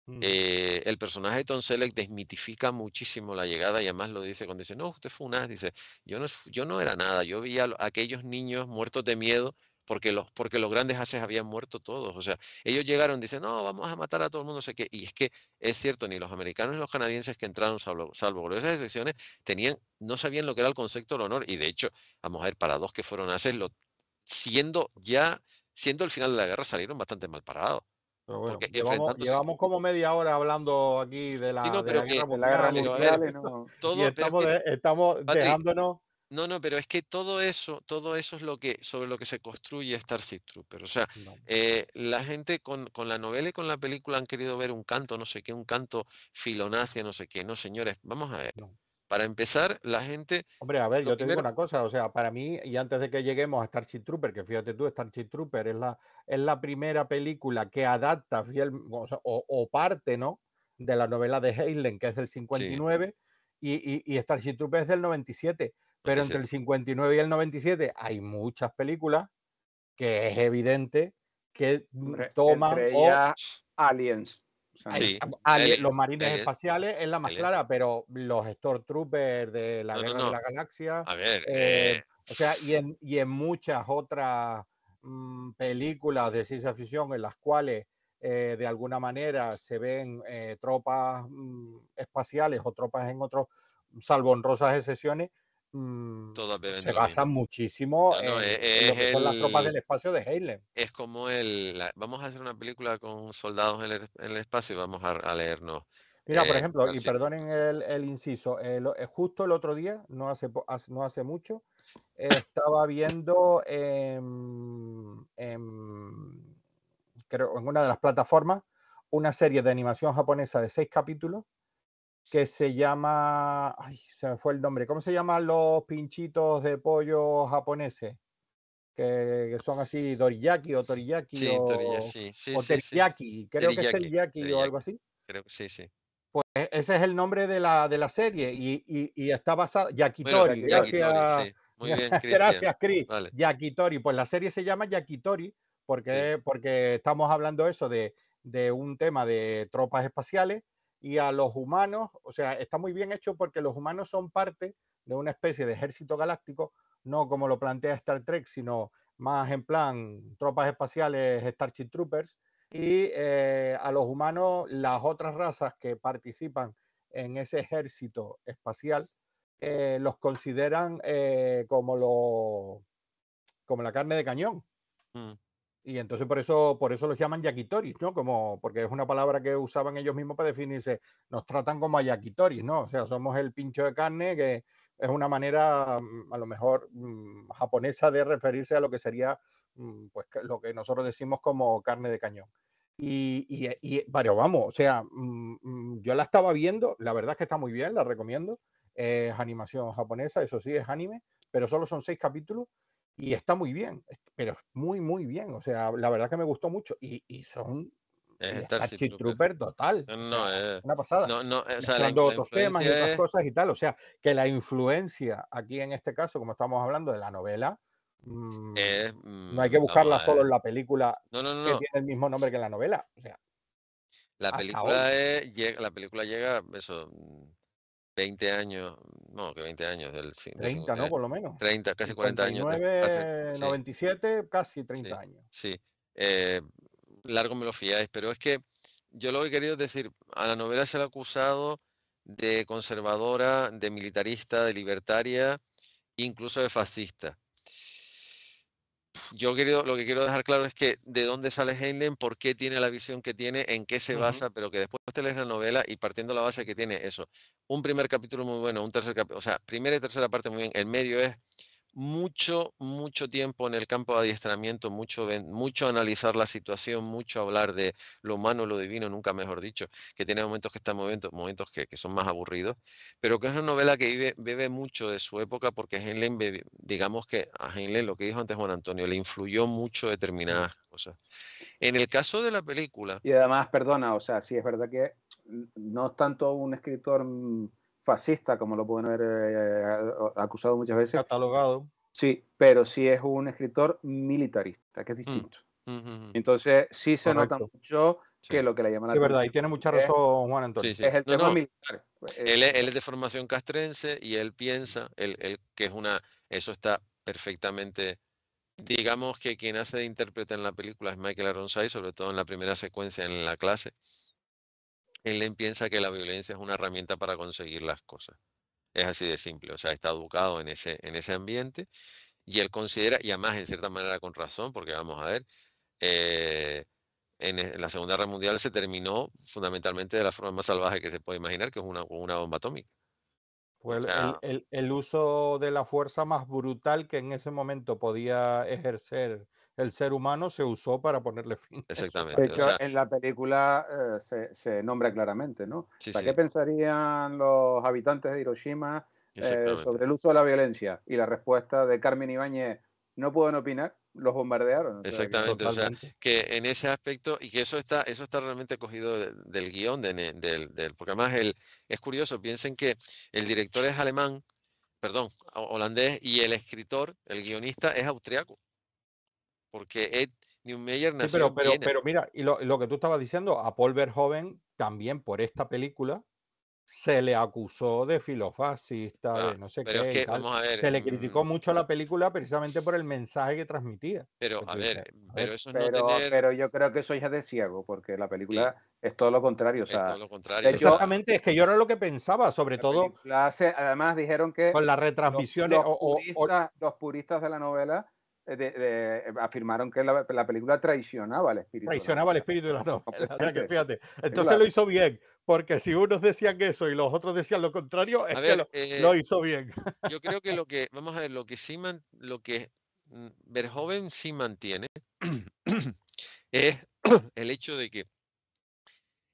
mm. eh, el personaje de Tom Selleck desmitifica muchísimo la llegada y además lo dice cuando dice, no, usted fue un as, dice, yo yo no era nada, yo vi a, aquellos niños muertos de miedo porque los, porque los grandes haces habían muerto todos. O sea, ellos llegaron, dicen, no, vamos a matar a todo el mundo, sé qué. Y es que es cierto, ni los americanos ni los canadienses que entraron, salvo, salvo esas excepciones, tenían, no sabían lo que era el concepto del honor. Y de hecho, vamos a ver, para dos que fueron haces, lo, siendo ya, siendo el final de la guerra, salieron bastante mal parados. llevamos, como media hora hablando aquí de la, de la guerra, mundial, estamos, dejándonos no, no, pero es que todo eso, todo eso es lo que, sobre lo que se construye Starship Trooper. O sea, eh, la gente con, con, la novela y con la película han querido ver un canto, no sé qué, un canto filonacia, no sé qué. No, señores, vamos a ver. Para empezar, la gente. Hombre, a ver, yo te digo una cosa, o sea, para mí, y antes de que lleguemos a Starship Trooper, que fíjate tú, Starship Trooper es la, es la primera película que adapta fiel, o, o, parte, ¿no? De la novela de Heinlein, que es del 59, y, y, y Starship Trooper es del 97 pero entre el 59 y el 97 hay muchas películas que es evidente que mm, toman o... aliens. los marines espaciales es la más clara, pero los Stormtroopers de la Guerra de la Galaxia. Eh, eh, o sea, y en, muchas otras mm, películas de ciencia ficción en las cuales eh, de alguna manera se ven tropas mm, espaciales o tropas en otros, salvo honrosas excepciones, Mm, se basan muchísimo en, e, las tropas del espacio de Heinlein. Es como el. vamos a hacer una película con soldados en el, espacio y vamos a, leernos. Mira, por eh, ejemplo, y perdonen el, inciso, eh, justo el otro día, no hace, no hace mucho, estaba viendo en, creo, en una de las plataformas una serie de animación japonesa de seis capítulos que se llama, ay, se me fue el nombre, ¿cómo se llaman los pinchitos de pollo japoneses? Que, son así doriyaki o toriyaki sí, o, sí, creo que es el yaki o algo así. Creo sí, sí. Pues e, ese es el nombre de la, de la serie y, está basado, Yakitori. yakitori gracias, Muy bien, gracias, Chris. Yakitori, pues la serie se llama Yakitori porque, porque estamos hablando eso de un tema de tropas espaciales y a los humanos, o sea, está muy bien hecho porque los humanos son parte de una especie de ejército galáctico, no como lo plantea Star Trek, sino más en plan tropas espaciales, Starship Troopers, y eh, a los humanos las otras razas que participan en ese ejército espacial eh, los consideran eh, como, lo, como la carne de cañón. Mm. Y entonces por eso, por eso los llaman yakitori ¿no? Como, porque es una palabra que usaban ellos mismos para definirse. Nos tratan como a ¿no? O sea, somos el pincho de carne, que es una manera mm, a lo mejor mm, japonesa de referirse a lo que sería mm, pues, lo que nosotros decimos como carne de cañón. Y, y, eh, pero vamos, o sea, yo la estaba viendo, la verdad es que está muy bien, la recomiendo. Es animación japonesa, eso sí, es anime, pero solo son seis capítulos y está muy bien, pero muy, muy bien. O sea, la verdad que me gustó mucho y, son es total. Eh, no, es eh, una pasada. No, no, o sea, la, otros temas y otras cosas y tal. O sea, que la influencia aquí en este caso, como estamos hablando de la novela, mm, no hay que mm, buscarla solo en la película no, no, que tiene el mismo nombre que la novela. la película, llega, la película llega, eso, mm, 20 años, no, que 20 años. Del, 30, ¿no? Eh, por lo menos. 30, casi 40 años. 97, casi 30 años. Sí, eh, largo me lo fiáis, pero es que yo lo que he querido decir, a la novela se le ha acusado de conservadora, de militarista, de libertaria, incluso de fascista. Yo lo que quiero dejar claro es que de dónde sale Heinlein, por qué tiene la visión que tiene, en qué se basa, pero que después te lees la novela y partiendo la base que tiene eso, un primer capítulo muy bueno, un tercer capítulo, o sea, primera y tercera parte muy bien, el medio es mucho, mucho tiempo en el campo de adiestramiento, mucho, mucho analizar la situación, mucho hablar de lo humano, lo divino, nunca mejor dicho, que tiene momentos que están momentos, momentos que, son más aburridos, pero que es una novela que vive, bebe mucho de su época porque Heinlein, digamos que a Heinlein, lo que dijo antes Juan Antonio, le influyó mucho determinadas cosas. En el caso de la película... Y además, perdona, o sea, sí es verdad que no es tanto un escritor mm, fascista como lo pueden haber eh, acusado muchas veces. Catalogado. Sí, pero sí es un escritor militarista, que es mm. distinto. Mm, Entonces, sí se nota mucho que lo que le llaman la Es verdad, y tiene mucha razón Juan Antonio. Es el tema militar. Pues, eh. Él es, de formación castrense y él piensa, que es una, eso está perfectamente, digamos que quien hace de intérprete en la película es Michael Aronsai, sobre todo en la primera secuencia en la clase, él piensa que la violencia es una herramienta para conseguir las cosas. Es así de simple, o sea, está educado en ese, en ese ambiente y él considera, y además en cierta manera con razón, porque vamos a ver, eh, en e, la Segunda Guerra Mundial se terminó fundamentalmente de la forma más salvaje que se puede imaginar, que es una, bomba atómica. pues el, uso de la fuerza más brutal que en ese momento podía ejercer el ser humano se usó para ponerle fin. Exactamente. en la película eh, se, se, nombra claramente, ¿no? ¿Para qué pensarían los habitantes de Hiroshima eh, sobre el uso de la violencia? Y la respuesta de Carmen Ibáñez, no pueden opinar, los bombardearon. Exactamente, o sea, que en ese aspecto, y que eso está, eso está realmente cogido del guión del, del, porque además el, es curioso, piensen que el director es alemán, perdón, holandés, y el escritor, el guionista es austriaco porque Ed Newmeyer nació pero, pero, Pero mira, y lo, que tú estabas diciendo, a Paul Verhoeven también por esta película se le acusó de filofascista, ah, de no sé qué. se le criticó mm, mucho la película precisamente por el mensaje que transmitía. Pero, a ver, pero eso no tener... Pero yo creo que eso ya es de ciego, porque la película es todo lo contrario. lo Exactamente, es que yo era lo que pensaba, sobre todo... además dijeron que... Con las retransmisiones... o, los puristas de la novela eh, eh, afirmaron que la, película traicionaba al espíritu. Traicionaba al espíritu de la entonces lo hizo bien, porque si unos decían eso y los otros decían lo contrario, eh, lo, hizo bien. Yo creo que lo que, vamos a ver, lo que sí lo que mm, Verhoeven sí mantiene es el hecho de que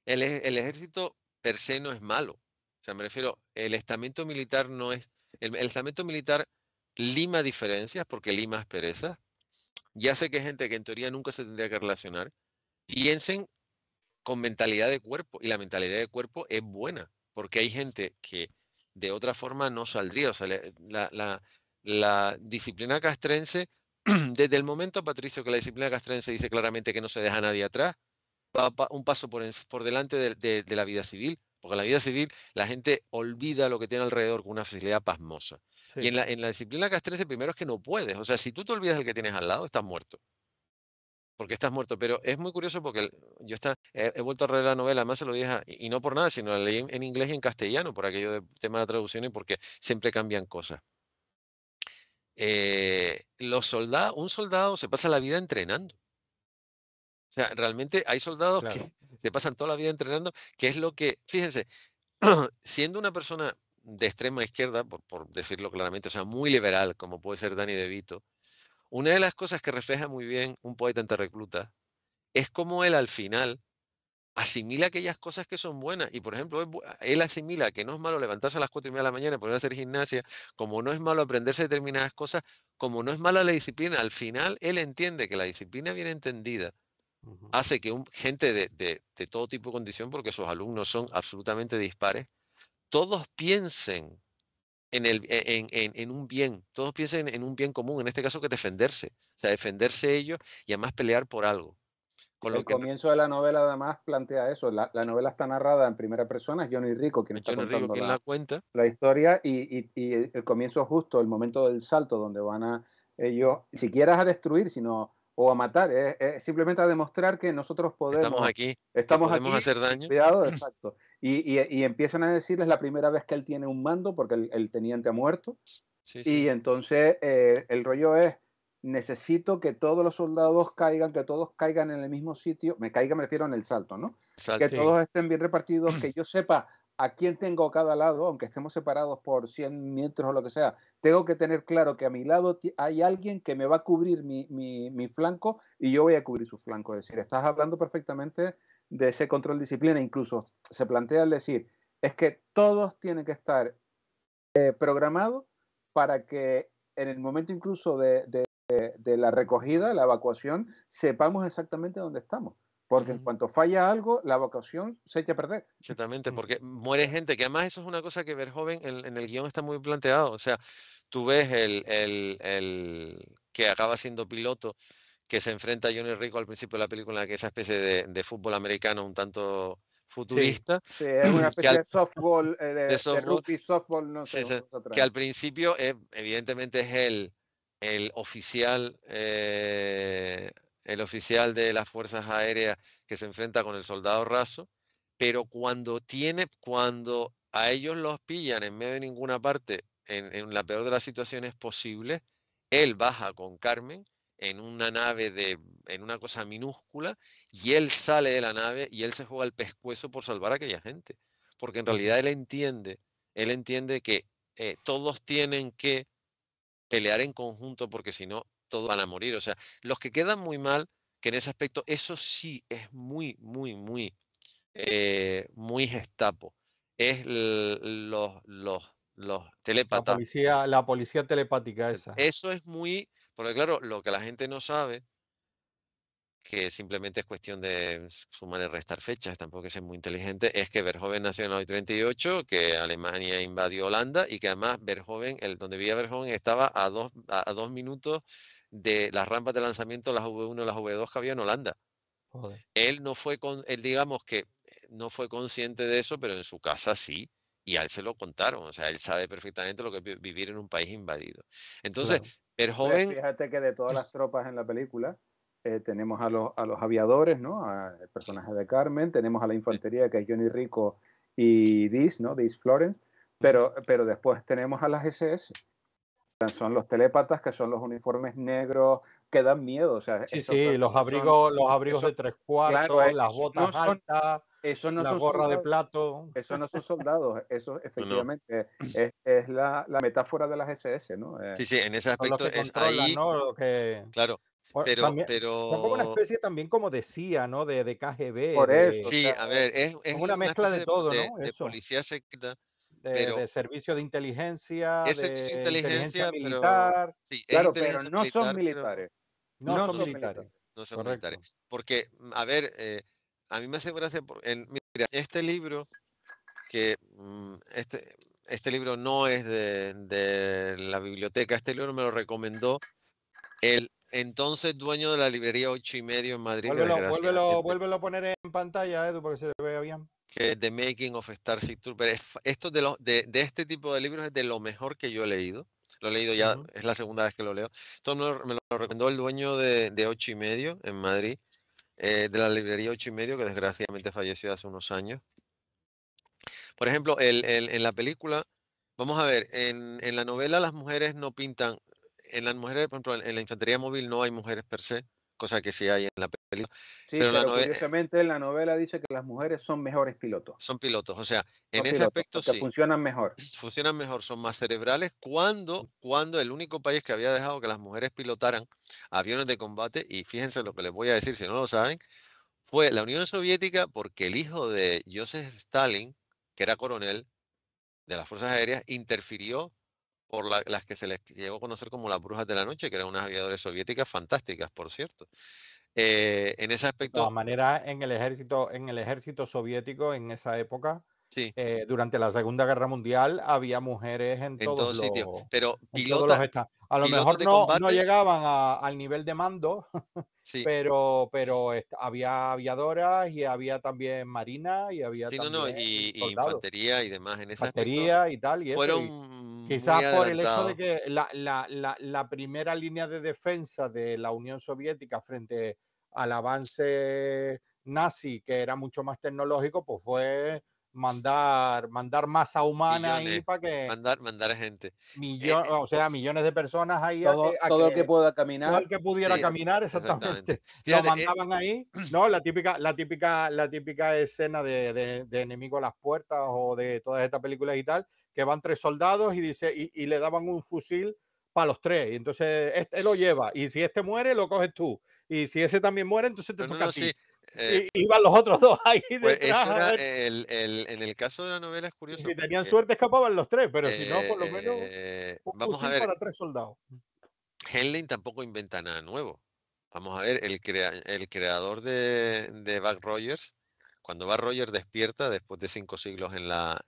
el, el, ejército per se no es malo. O sea, me refiero, el estamento militar no es, el estamento militar lima diferencias porque lima pereza. Ya sé que hay gente que en teoría nunca se tendría que relacionar. Piensen con mentalidad de cuerpo y la mentalidad de cuerpo es buena porque hay gente que de otra forma no saldría. O la, disciplina castrense, desde el momento, Patricio, que la disciplina castrense dice claramente que no se deja a nadie atrás, va un paso por, por delante de la vida civil. Porque en la vida civil la gente olvida lo que tiene alrededor con una facilidad pasmosa. Y en la, disciplina castrense primero es que no puedes. O sea, si tú te olvidas del que tienes al lado, estás muerto. Porque estás muerto. Pero es muy curioso porque yo he, vuelto a leer la novela, además se lo dije, y no por nada, sino la leí en, inglés y en castellano, por aquello de tema de traducción y porque siempre cambian cosas. Eh, los soldados, un soldado se pasa la vida entrenando. O sea, realmente hay soldados que se pasan toda la vida entrenando, que es lo que, fíjense, siendo una persona de extrema izquierda, por, decirlo claramente, o sea, muy liberal, como puede ser Dani De Vito, una de las cosas que refleja muy bien un poeta ante recluta es cómo él al final asimila aquellas cosas que son buenas. Y por ejemplo, él, asimila que no es malo levantarse a las cuatro y media de la mañana y hacer gimnasia, como no es malo aprenderse determinadas cosas, como no es mala la disciplina. Al final, él entiende que la disciplina bien entendida hace que un, gente de, todo tipo de condición, porque sus alumnos son absolutamente dispares, todos piensen en, el, en, un bien, todos piensen en un bien común, en este caso que defenderse, o sea, defenderse ellos y además pelear por algo. Con el lo que... comienzo de la novela además plantea eso. La, novela está narrada en primera persona, es Johnny Rico quien está contando la, cuenta. la historia y, el comienzo justo, el momento del salto donde van a ellos, ni siquiera a destruir, sino o a matar, es, simplemente a demostrar que nosotros podemos. Estamos aquí. Estamos podemos hacer daño. Cuidado, exacto. Y, y, empiezan a decirles la primera vez que él tiene un mando, porque el, teniente ha muerto. Y entonces eh, el rollo es: necesito que todos los soldados caigan, que todos caigan en el mismo sitio. Me caiga me refiero en el salto, ¿no? Salto. Que todos estén bien repartidos, que yo sepa a quién tengo a cada lado, aunque estemos separados por 100 metros o lo que sea, tengo que tener claro que a mi lado hay alguien que me va a cubrir mi, flanco y yo voy a cubrir su flanco. Es decir, estás hablando perfectamente de ese control disciplina, incluso se plantea el decir, es que todos tienen que estar eh, programados para que en el momento incluso de la recogida, la evacuación, sepamos exactamente dónde estamos. Porque en cuanto falla algo, la vocación se echa a perder. Exactamente, porque muere gente, que además eso es una cosa que ver joven en, el guión está muy planteado. O sea, tú ves el, el, el, que acaba siendo piloto, que se enfrenta a Johnny Rico al principio de la película, que es esa especie de, fútbol americano un tanto futurista. Sí, es una especie de softball, eh, de, rugby, softball, no sé. que al principio, eh, evidentemente, es el, el oficial eh, el oficial de las Fuerzas Aéreas que se enfrenta con el soldado raso, pero cuando tiene, cuando a ellos los pillan en medio de ninguna parte, en, la peor de las situaciones posibles, él baja con Carmen en una nave de, en una cosa minúscula, y él sale de la nave y él se juega el pescuezo por salvar a aquella gente. Porque en realidad él entiende, él entiende que eh, todos tienen que pelear en conjunto, porque si no, todos van a morir. O sea, los que quedan muy mal, que en ese aspecto, eso sí es muy, muy, muy, eh, muy estapo Es los, los, los telépatas. La policía, telepática esa. Eso es muy, porque claro, lo que la gente no sabe, que simplemente es cuestión de sumar y restar fechas, tampoco es muy inteligente, es que Verhoeven nació en el 38, que Alemania invadió Holanda y que además Verhoeven, el, donde vivía Verhoeven, estaba a dos, a dos minutos de las rampas de lanzamiento, las V1 y las V2 que había en Holanda. Él no fue con, él digamos que eh, no fue consciente de eso, pero en su casa sí. Y a él se lo contaron. O sea, él sabe perfectamente lo que es vivir en un país invadido. Entonces, el pues joven. Fíjate que de todas las tropas en la película, eh, tenemos a los, a los aviadores, ¿no? Al personaje de Carmen, tenemos a la infantería, que es Johnny Rico y Diz, ¿no? Diz Florence. Pero, pero después tenemos a las SS, son los telépatas, que son los uniformes negros, que dan miedo. O sea, sí, sí, los abrigos, los abrigos de tres cuartos, eh, las botas altas, eso no la gorra de plato. Eso no son soldados, eso efectivamente es, es la, la, metáfora de las SS, ¿no? Eh, sí, sí, en ese aspecto es ahí. Claro. Pero, Es pero... como una especie también, como decía, ¿no? De, de KGB. sí, a ver, es, una, mezcla de, todo, ¿no? De, Eso. policía secreta de, servicio de inteligencia, servicio de inteligencia, militar. claro, pero no son militares. No, son militares. No son militares. Porque, mm, a ver, eh, a mí me hace gracia, por, mira, este libro, que mm, este, este libro no es de, la biblioteca, este libro me lo recomendó el entonces dueño de la librería 8 y medio en Madrid. vuélvelo a poner en pantalla, Edu, para que se vea bien que The Making of Star Trooper. Esto de, de, de, este tipo de libros es de lo mejor que yo he leído. Lo he leído ya, es la segunda vez que lo leo. Esto me lo, recomendó el dueño de, de Ocho y Medio en Madrid, eh, de la librería Ocho y Medio, que desgraciadamente falleció hace unos años. Por ejemplo, en la película, vamos a ver, en, la novela las mujeres no pintan, en las mujeres, por ejemplo, en, la infantería móvil no hay mujeres per se, cosa que sí hay en la película Sí, pero, la novela, eh, la novela dice que las mujeres son mejores pilotos. Son pilotos, o sea, en ese aspecto sí. Funcionan mejor. Funcionan mejor, son más cerebrales cuando, cuando el único país que había dejado que las mujeres pilotaran aviones de combate, y fíjense lo que les voy a decir si no lo saben, fue la Unión Soviética porque el hijo de Joseph Stalin, que era coronel de las Fuerzas Aéreas, interfirió por las que se les llegó a conocer como las brujas de la noche, que eran unas aviadoras soviéticas fantásticas, por cierto. Eh, en ese aspecto. De todas maneras, en el ejército, en el ejército soviético, en esa época, eh, durante la Segunda Guerra Mundial había mujeres en, todos sitios, pero A lo mejor no, llegaban al nivel de mando, pero, pero había aviadoras y había también marina y había sí, no, y, infantería y demás en esa fueron Quizás por el hecho de que la, primera línea de defensa de la Unión Soviética frente al avance nazi, que era mucho más tecnológico, pues fue mandar mandar masa humana ahí para que mandar mandar gente eh, eh, o sea pues millones de personas ahí todo, a, todo que, el que pueda caminar todo el que pudiera caminar exactamente, lo eh, mandaban ahí no la típica la típica la típica escena de, de, de enemigo a las puertas o de todas estas películas y tal que van tres soldados y, dice, y, le daban un fusil para los tres. Y entonces este lo lleva. Y si este muere, lo coges tú. Y si ese también muere, entonces te toca a eh, y iban los otros dos ahí pues, detrás, en el caso de la novela es curioso. Si tenían suerte escapaban los tres, pero si no, eh, por lo menos eh, vamos a ver. para tres soldados. Henley tampoco inventa nada nuevo. Vamos a ver, el, creador de, de Rogers, cuando Back Rogers despierta después de cinco siglos en la,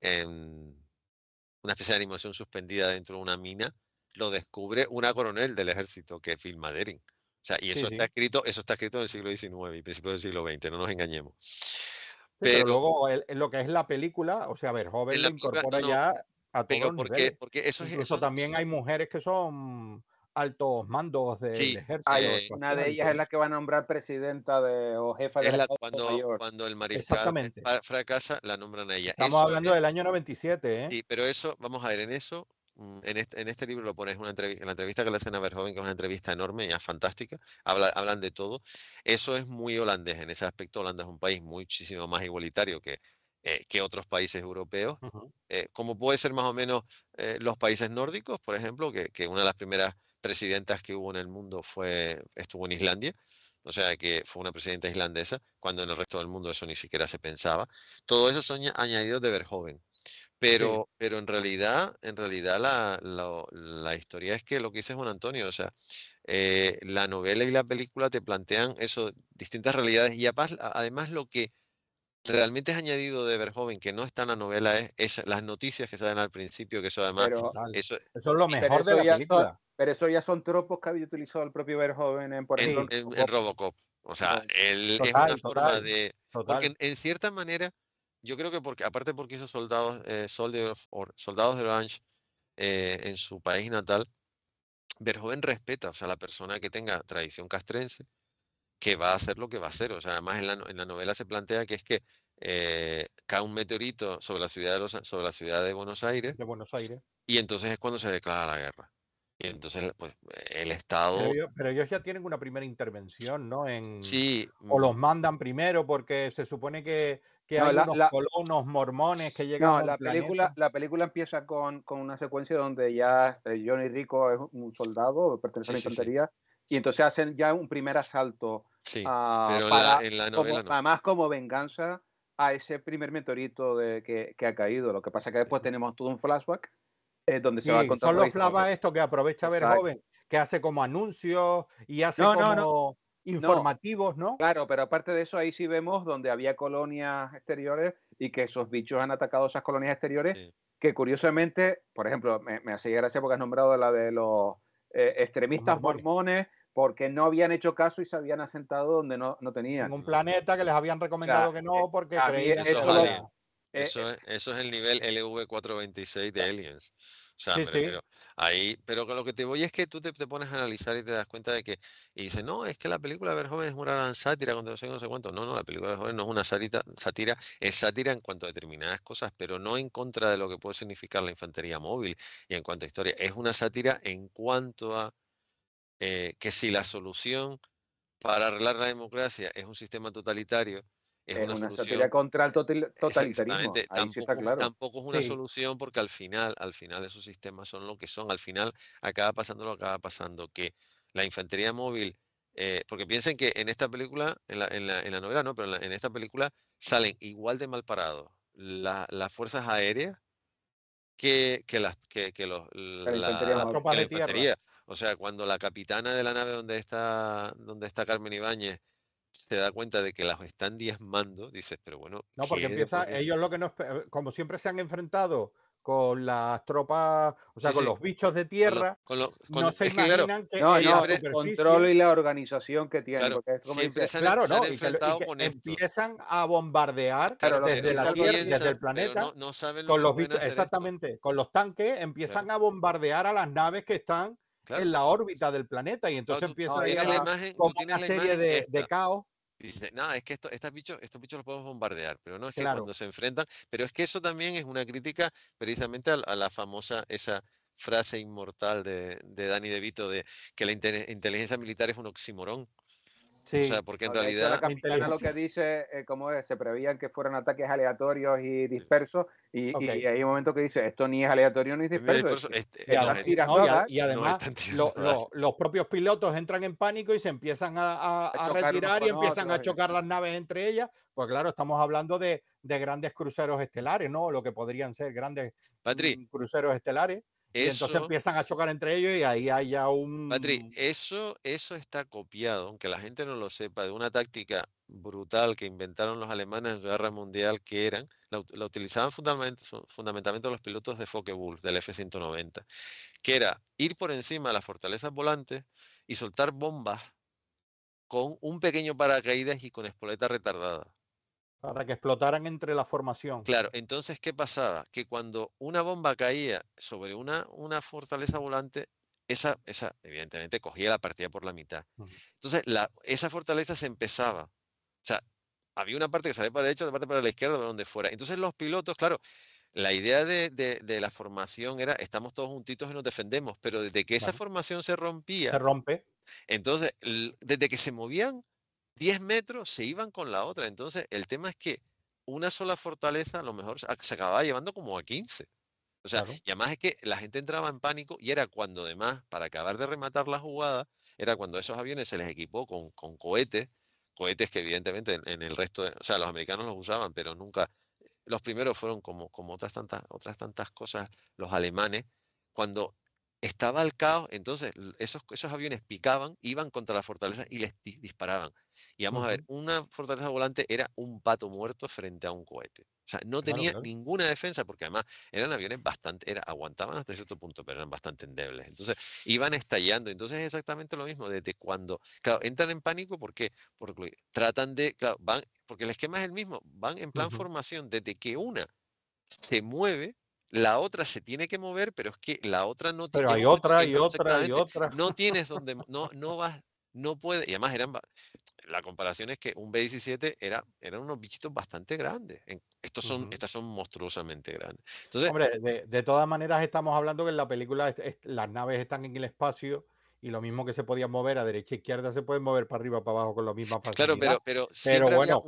en em, una especie de animación suspendida dentro de una mina, lo descubre una coronel del ejército que es Phil O sea, y eso está escrito, eso está escrito en el siglo XIX y principios del siglo XX, no nos engañemos. Pero, luego en lo que es la película, o sea, a ver, joven lo incorpora ya a todos porque, porque eso es, eso, también hay mujeres que son altos mandos del ejército. Pues, una de ellas es la que va a nombrar presidenta o jefa de la, cuando, el mariscal fracasa, la nombran a ella. Estamos hablando del año 97, ¿eh? pero eso, vamos a ver, en eso, mm, en este, en este libro lo pones, una entrevista, en la entrevista que le hacen a Verhoeven, que es una entrevista enorme, ya fantástica, habla, hablan de todo. Eso es muy holandés, en ese aspecto Holanda es un país muchísimo más igualitario que, eh, que otros países europeos, eh, como puede ser más o menos eh, los países nórdicos, por ejemplo, que, una de las primeras presidentas que hubo en el mundo fue, estuvo en Islandia, o sea que fue una presidenta islandesa, cuando en el resto del mundo eso ni siquiera se pensaba. Todo eso son añadidos de Verhoeven. Pero, pero en realidad, en realidad la, historia es que lo que dice Juan Antonio, o sea, eh, la novela y la película te plantean eso, distintas realidades, y además lo que realmente es añadido de joven que no está en la novela, es, las noticias que se dan al principio, que eso además... eso, es lo mejor de la película. Pero eso ya son tropos que había utilizado el propio Verhoeven en, por Robocop. O sea, él es una forma de. Porque en, cierta manera, yo creo que porque, aparte porque esos soldados, eh, soldados de Orange eh, en su país natal, Verhoeven respeta, o sea, la persona que tenga tradición castrense, que va a hacer lo que va a hacer. O sea, además en la, novela se plantea que es que eh, cae un meteorito sobre la ciudad de los, sobre la ciudad de Buenos Aires. De Buenos Aires. Y entonces es cuando se declara la guerra entonces, pues, e, el Estado. Pero ellos, ya tienen una primera intervención, ¿no? En, sí. O los mm. mandan primero, porque se supone que, que hay unos colonos mormones que llegan la película La película empieza con, con, una secuencia donde ya eh, Johnny Rico es un soldado, pertenece a la infantería. Y entonces hacen ya un primer asalto. Sí, ah, en la novela Además, como venganza a ese primer meteorito de, que, que, ha caído. Lo que pasa es que después tenemos todo un flashback donde se a Son los esto que aprovecha ver joven, que hace como anuncios y hace como. Informativos, ¿no? Claro, pero aparte de eso, ahí sí vemos donde había colonias exteriores y que esos bichos han atacado esas colonias exteriores. Que curiosamente, por ejemplo, me, hacía hace gracia porque has nombrado la de los eh, extremistas mormones, porque no habían hecho caso y se habían asentado donde no, tenían. En un planeta que les habían recomendado que eh, no porque creían eso, eh, eso, eh, es, eso es el nivel LV426 de ah, Aliens. O sea, ahí, pero lo que te voy es que tú te, pones a analizar y te das cuenta de que, y dices, no, es que la película de Verhoeven es una gran sátira contra no sé, no sé cuánto. No, no, la película de Verhoeven no es una sátira, sátira, es sátira en cuanto a determinadas cosas, pero no en contra de lo que puede significar la infantería móvil y en cuanto a historia. Es una sátira en cuanto a eh, que si la solución para arreglar la democracia es un sistema totalitario, es, una, estrategia contra el totalitarismo. tampoco, es una solución porque al final, al final esos sistemas son lo que son. Al final acaba pasando lo que acaba pasando, que la infantería móvil, eh, porque piensen que en esta película, en la, novela no, pero en, esta película salen igual de mal parados las fuerzas aéreas que, que, las, que, la, infantería, O sea, cuando la capitana de la nave donde está, donde está Carmen Ibáñez se da cuenta de que las están diezmando, dices, pero bueno. No, porque empieza, ellos lo que no, como siempre se han enfrentado con las tropas, o sea, con los bichos de tierra, no se imaginan que el control y la organización que tienen. porque es como no, Empiezan a bombardear desde la Tierra, desde el planeta, no, saben lo con los bichos, exactamente, con los tanques empiezan a bombardear a las naves que están en la órbita del planeta y entonces empieza a la imagen, como una serie de, de caos. Dice, no, es que esto, estos bichos, los podemos bombardear, pero no es que cuando se enfrentan. Pero es que eso también es una crítica precisamente a, la famosa, esa frase inmortal de, de Danny DeVito de que la inteligencia militar es un oxímoron. Sí, o sea, porque en realidad. La capitana lo que dice, eh, como es, se prevían que fueran ataques aleatorios y dispersos, y, hay un momento que dice: esto ni es aleatorio ni es disperso. y, además, los propios pilotos entran en pánico y se empiezan a, a, retirar y empiezan a chocar las naves entre ellas. Pues claro, estamos hablando de, de grandes cruceros estelares, ¿no? Lo que podrían ser grandes mm, cruceros estelares entonces empiezan a chocar entre ellos y ahí hay ya un... Patrick, eso, eso está copiado, aunque la gente no lo sepa, de una táctica brutal que inventaron los alemanes en la guerra mundial, que eran, la, utilizaban fundamentalmente los pilotos de Focke-Wulf, del F-190, que era ir por encima de las fortalezas volantes y soltar bombas con un pequeño paracaídas y con espoleta retardada. Para que explotaran entre la formación. Claro, entonces, ¿qué pasaba? Que cuando una bomba caía sobre una, una fortaleza volante, esa, esa, evidentemente, cogía la partida por la mitad. Entonces, la, esa fortaleza se empezaba. O sea, había una parte que salía para la derecha, otra parte para la izquierda, para donde fuera. Entonces, los pilotos, claro, la idea de, de, la formación era estamos todos juntitos y nos defendemos, pero desde que esa formación se rompía. rompe. Entonces, desde que se movían, 10 metros se iban con la otra. Entonces, el tema es que una sola fortaleza a lo mejor se ah, acababa llevando como a 15. O sea, y además es que la gente entraba en pánico y era cuando además, para acabar de rematar la jugada, era cuando esos aviones se les equipó con, cohetes, cohetes que evidentemente en, el resto, o sea, los americanos los usaban, pero nunca, eh, los primeros fueron como, como otras, tantas, otras tantas cosas, los alemanes, cuando estaba el caos, entonces esos, esos aviones picaban, iban contra la fortaleza y les disparaban. Y vamos a ver, una fortaleza volante era un pato muerto frente a un cohete. O sea, no ah, tenía ninguna defensa porque además eran aviones bastante, aguantaban hasta cierto punto, pero eran bastante endebles. Entonces, iban estallando. Entonces, es exactamente lo mismo desde cuando, claro, entran en pánico, ¿por qué? Porque tratan de, claro, van, porque el esquema es el mismo, van en plan formación, desde que una se mueve, la otra se tiene que mover, pero es que la otra no tiene. Pero hay otra y otra y otra. No tienes donde. No, no vas. No puede. Y además eran. La comparación es que un B17 era, eran unos bichitos bastante grandes. Estos son, Estas son monstruosamente grandes. Entonces, Hombre, de, de, todas maneras estamos hablando que en la película las naves están en el espacio y lo mismo que se podían mover a derecha e izquierda se pueden mover para arriba para abajo con la misma facilidad. Claro, pero, pero, bueno,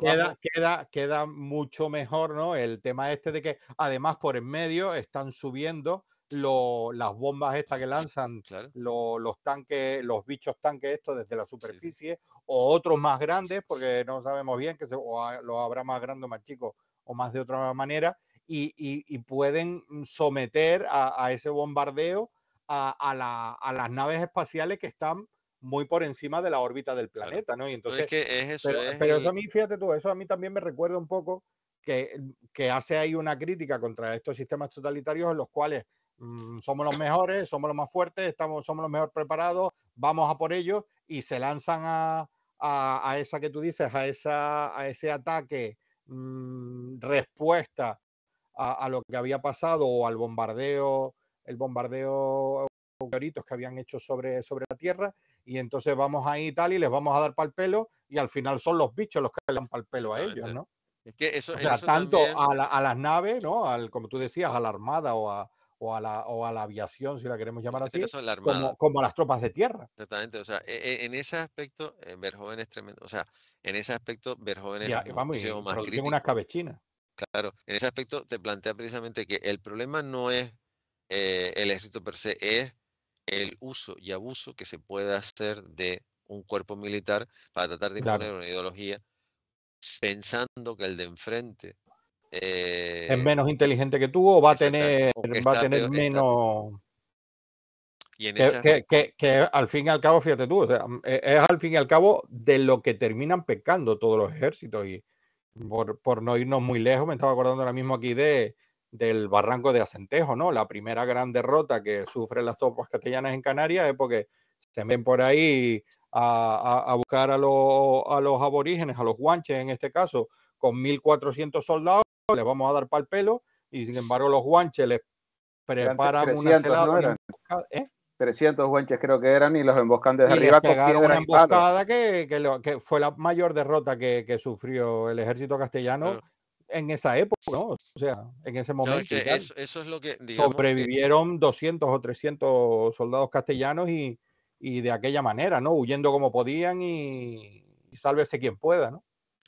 Queda, queda, queda, mucho mejor, ¿no? El tema este de que además por en medio están subiendo lo, las bombas estas que lanzan los tanques, los bichos tanques estos desde la superficie o otros más grandes, porque no sabemos bien que se, o habrá más grandes, más chico o más de otra manera. Y, y, pueden someter a, a ese bombardeo a, las naves espaciales que están muy por encima de la órbita del planeta, ¿no? Y pues entonces, pero, eso a mí, fíjate tú, eso a mí también me recuerda un poco que, hace ahí una crítica contra estos sistemas totalitarios en los cuales mm, somos los mejores, somos los más fuertes, estamos, somos los mejor preparados, vamos a por ellos y se lanzan a, a, esa que tú dices, a, esa, a ese ataque, mm, respuesta a, a, lo que había pasado o al bombardeo el bombardeo que habían hecho sobre, sobre la Tierra y entonces vamos ahí y tal y les vamos a dar pal pelo y al final son los bichos los que le dan pal pelo a ellos, ¿no? Es que eso, tanto a, las naves, ¿no? Al, como tú decías, a la armada o a, o a, la, o a la aviación, si la queremos llamar este así, como, a las tropas de tierra. Exactamente, o sea, e, e, en ese aspecto, eh, ver jóvenes tremendo, o sea, en ese aspecto, ver jóvenes ya, unas Claro, en ese aspecto te plantea precisamente que el problema no es eh, el ejército per se es el uso y abuso que se puede hacer de un cuerpo militar para tratar de imponer una ideología pensando que el de enfrente es eh, menos inteligente que tú o va a tener, va a tener menos... que, que, al fin y al cabo, fíjate tú, o sea, mm, e, es al fin y al cabo de lo que terminan pecando todos los ejércitos. Y por, por no irnos muy lejos, me estaba acordando ahora mismo aquí de, del barranco de Acentejo, ¿no? La primera gran derrota que sufren las tropas castellanas en Canarias es porque se ven por ahí a, buscar a, los aborígenes, a los guanches en este caso, con 1.400 soldados, les vamos a dar pal pelo, y sin embargo los guanches les preparan 300, una celada. 300 guanches creo que eran y los emboscantes desde arriba. pegaron una emboscada que, que, fue la mayor derrota que, sufrió el ejército castellano en esa época, ¿no? O sea, en ese momento. eso, es lo que. sobrevivieron 200 o 300 soldados castellanos y, y, de aquella manera, ¿no? Huyendo como podían y, sálvese quien pueda, ¿no?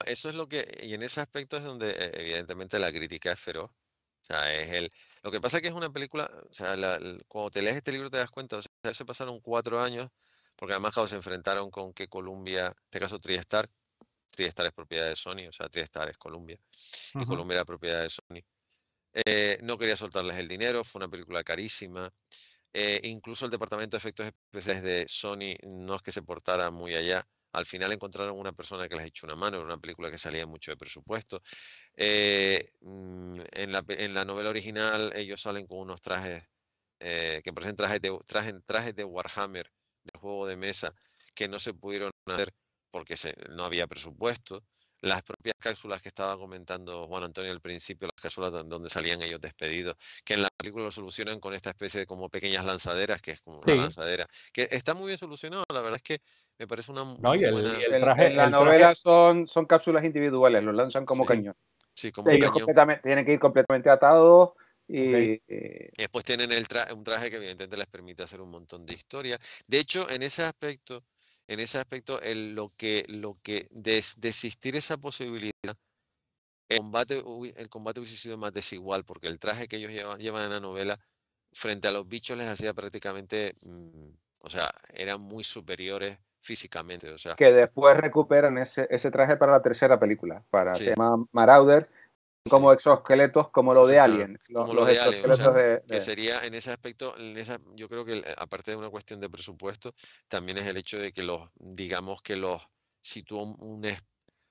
Eso es lo que. Y en ese aspecto es donde, eh, evidentemente, la crítica es feroz. O sea, es el. Lo que pasa es que es una película. O sea, cuando te lees este libro te das cuenta. O sea, se pasaron cuatro años, porque además se enfrentaron con que Colombia, en este caso Triestar, TriStar es propiedad de Sony, o sea, TriStar es Columbia. Y Columbia era propiedad de Sony. Eh, no quería soltarles el dinero, fue una película carísima. Eh, incluso el departamento de efectos especiales de Sony no es que se portara muy allá. Al final encontraron una persona que les echó una mano, era una película que salía mucho de presupuesto. Eh, mm, en, la, novela original ellos salen con unos trajes que parecen trajes de, trajes de Warhammer, de juego de mesa, que no se pudieron hacer porque se, no había presupuesto. Las propias cápsulas que estaba comentando Juan Antonio al principio, las cápsulas donde salían ellos despedidos, que en la película lo solucionan con esta especie de como pequeñas lanzaderas, que es como una lanzadera, que está muy bien solucionado, la verdad es que me parece una... No, y el, traje, en la novela son, son cápsulas individuales, lo lanzan como cañón. Sí, como cañón. tienen que ir completamente atados. Y, eh, después tienen el un traje que evidentemente les permite hacer un montón de historia. De hecho, en ese aspecto, en ese aspecto, el, lo que, lo que desistir esa posibilidad, el combate, hubiese sido más desigual, porque el traje que ellos llevan, en la novela frente a los bichos les hacía prácticamente, mm, o sea, eran muy superiores físicamente. O sea. Que después recuperan ese, ese traje para la tercera película, para tema Marauder, como exoesqueletos como lo de alguien Alien. como los, de Alien. Que sería en ese aspecto, en esa, yo creo que eh, aparte de una cuestión de presupuesto, también es el hecho de que los, digamos que los situó un,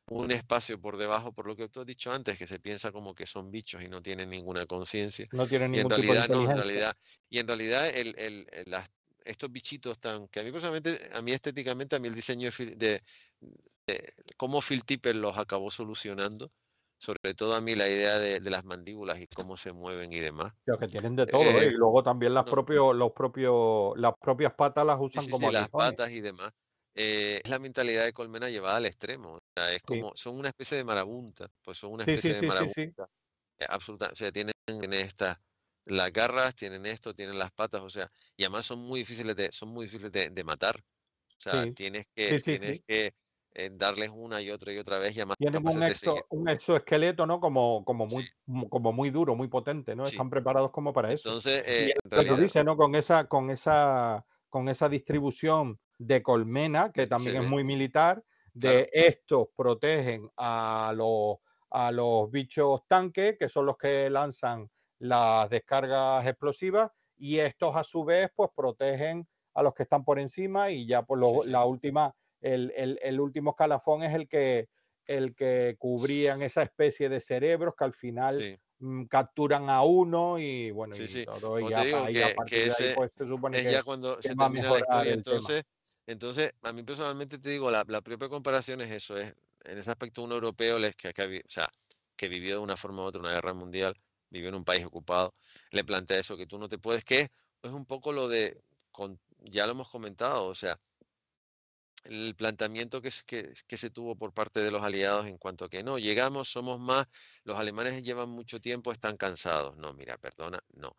un espacio por debajo, por lo que tú has dicho antes, que se piensa como que son bichos y no tienen ninguna conciencia. No tienen ningún en realidad, en realidad, Y en realidad, el, el, estos bichitos tan, que a mí personalmente, a mí estéticamente, a mí el diseño de, de, de cómo Phil Tipper los acabó solucionando, sobre todo a mí la idea de, de, las mandíbulas y cómo se mueven y demás. que tienen de todo, ¿eh? Eh, y luego también las, propios, los propios, las propias patas las usan como sí, las patas y demás. Eh, es la mentalidad de Colmena llevada al extremo. O sea, es como, son una especie de marabunta, pues son una especie de marabunta. Absolutamente, o sea, tienen, en estas las garras, tienen esto, tienen las patas, o sea, y además son muy difíciles de, son muy difíciles de, de matar. O sea, tienes que, tienes que darles una y otra y otra vez tienen un, exoesqueleto no como muy duro muy potente no están preparados como para eso entonces eh, no con esa con esa con esa distribución de colmena que también es muy militar de estos protegen a los a los bichos tanques que son los que lanzan las descargas explosivas y estos a su vez pues protegen a los que están por encima y ya por pues, la última el, el, último escalafón es el que, el que cubrían esa especie de cerebros que al final mm, capturan a uno y bueno, y todo y a ahí, se supone que cuando se entonces, entonces, a mí personalmente te digo, la, propia comparación es eso, es en ese aspecto un europeo les que, que, vivió de una forma u otra una guerra mundial, vivió en un país ocupado, le plantea eso, que tú no te puedes, que es, un poco lo de, ya lo hemos comentado, o sea, el planteamiento que, que, se tuvo por parte de los aliados en cuanto a que no, llegamos, somos más, los alemanes llevan mucho tiempo, están cansados. No, mira, perdona, no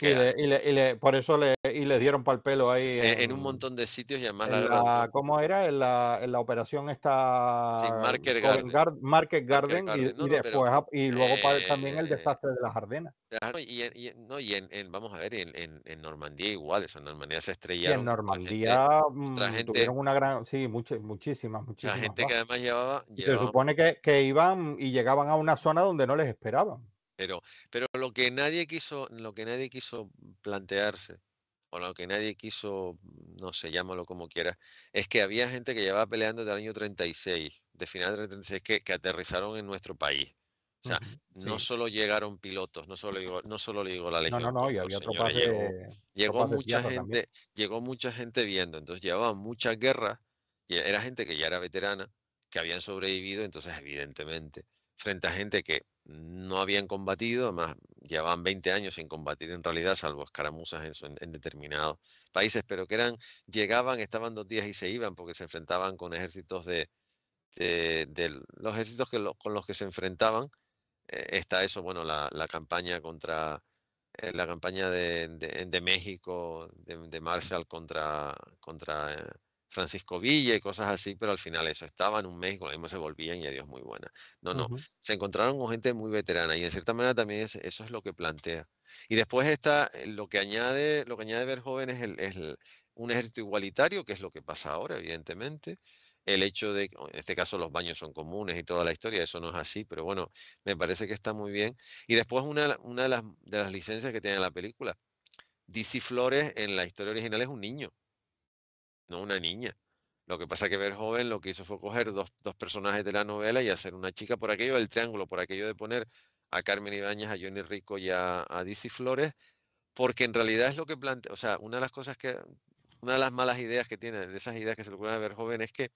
y, le, y, le, por eso le, y le dieron pal pelo ahí. E, en, un montón de sitios y además la, ¿Cómo era? En la, en la operación esta... Market Garden. Market Garden, Y, después, y, luego también el eh, desastre de las jardinas Y, en, vamos a ver, en, Normandía igual, eso en Normandía se estrellaron. en Normandía mm, tuvieron una gran, sí, muchísimas, muchísimas. La gente que además llevaba... Se supone que iban y llegaban a una zona donde no les esperaban. Pero, pero lo que nadie quiso, lo que nadie quiso plantearse, o lo que nadie quiso, no sé, llámalo como quiera, es que había gente que llevaba peleando desde el año 36, de final del 36, que, que aterrizaron en nuestro país. O sea, no solo llegaron pilotos, no solo llegó, no la legión. No, no, no, había de, llegó, mucha gente, llegó mucha gente viendo, entonces llevaba muchas guerras, y era gente que ya era veterana, que habían sobrevivido, entonces evidentemente frente a gente que no habían combatido, además llevaban 20 años sin combatir en realidad, salvo escaramuzas en, determinados países, pero que eran, llegaban, estaban dos días y se iban porque se enfrentaban con ejércitos de, los ejércitos que con los que se enfrentaban. Eh, está eso, bueno, la, campaña contra, eh, la campaña de, México, de, Marshall contra, contra eh, Francisco Villa y cosas así, pero al final eso, estaba en un mes con la se volvían y adiós muy buena. No, no, se encontraron con gente muy veterana y en cierta manera también eso es lo que plantea. Y después está eh, lo que añade, lo que añade ver jóvenes es un ejército igualitario, que es lo que pasa ahora, evidentemente. El hecho de, en este caso, los baños son comunes y toda la historia, eso no es así, pero bueno, me parece que está muy bien. Y después una, una de, las, licencias que tiene la película, Dizzy Flores en la historia original es un niño no una niña. Lo que pasa es que joven lo que hizo fue coger dos, personajes de la novela y hacer una chica por aquello del triángulo, por aquello de poner a Carmen Ibáñez, a Johnny Rico y a, Dizzy Flores, porque en realidad es lo que plantea, o sea, una de las cosas que, una de las malas ideas que tiene, de esas ideas que se le ocurren a Verjoven es que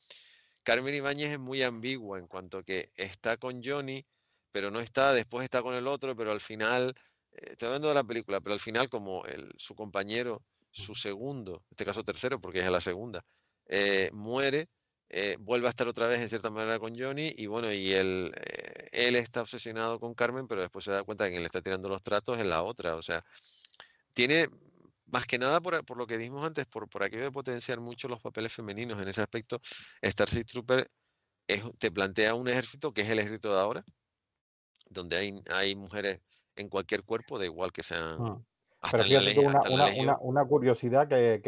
Carmen Ibáñez es muy ambigua en cuanto que está con Johnny, pero no está, después está con el otro, pero al final, eh, estoy hablando de la película, pero al final como el, su compañero su segundo, en este caso tercero, porque es la segunda, eh, muere, eh, vuelve a estar otra vez en cierta manera con Johnny y bueno, y él, eh, él está obsesionado con Carmen, pero después se da cuenta de que le está tirando los tratos en la otra. O sea, tiene más que nada por, lo que dijimos antes, por, por aquello de potenciar mucho los papeles femeninos en ese aspecto, Starship Trooper te plantea un ejército que es el ejército de ahora, donde hay, hay mujeres en cualquier cuerpo, de igual que sean... Ah. Pero una, curiosidad que,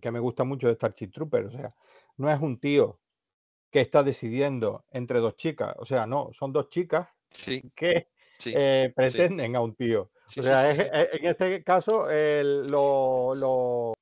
que, me gusta mucho de Starship Trooper, o sea, no es un tío que está decidiendo entre dos chicas, o sea, no, son dos chicas que eh, pretenden a un tío. o sea, eh, en este caso, lo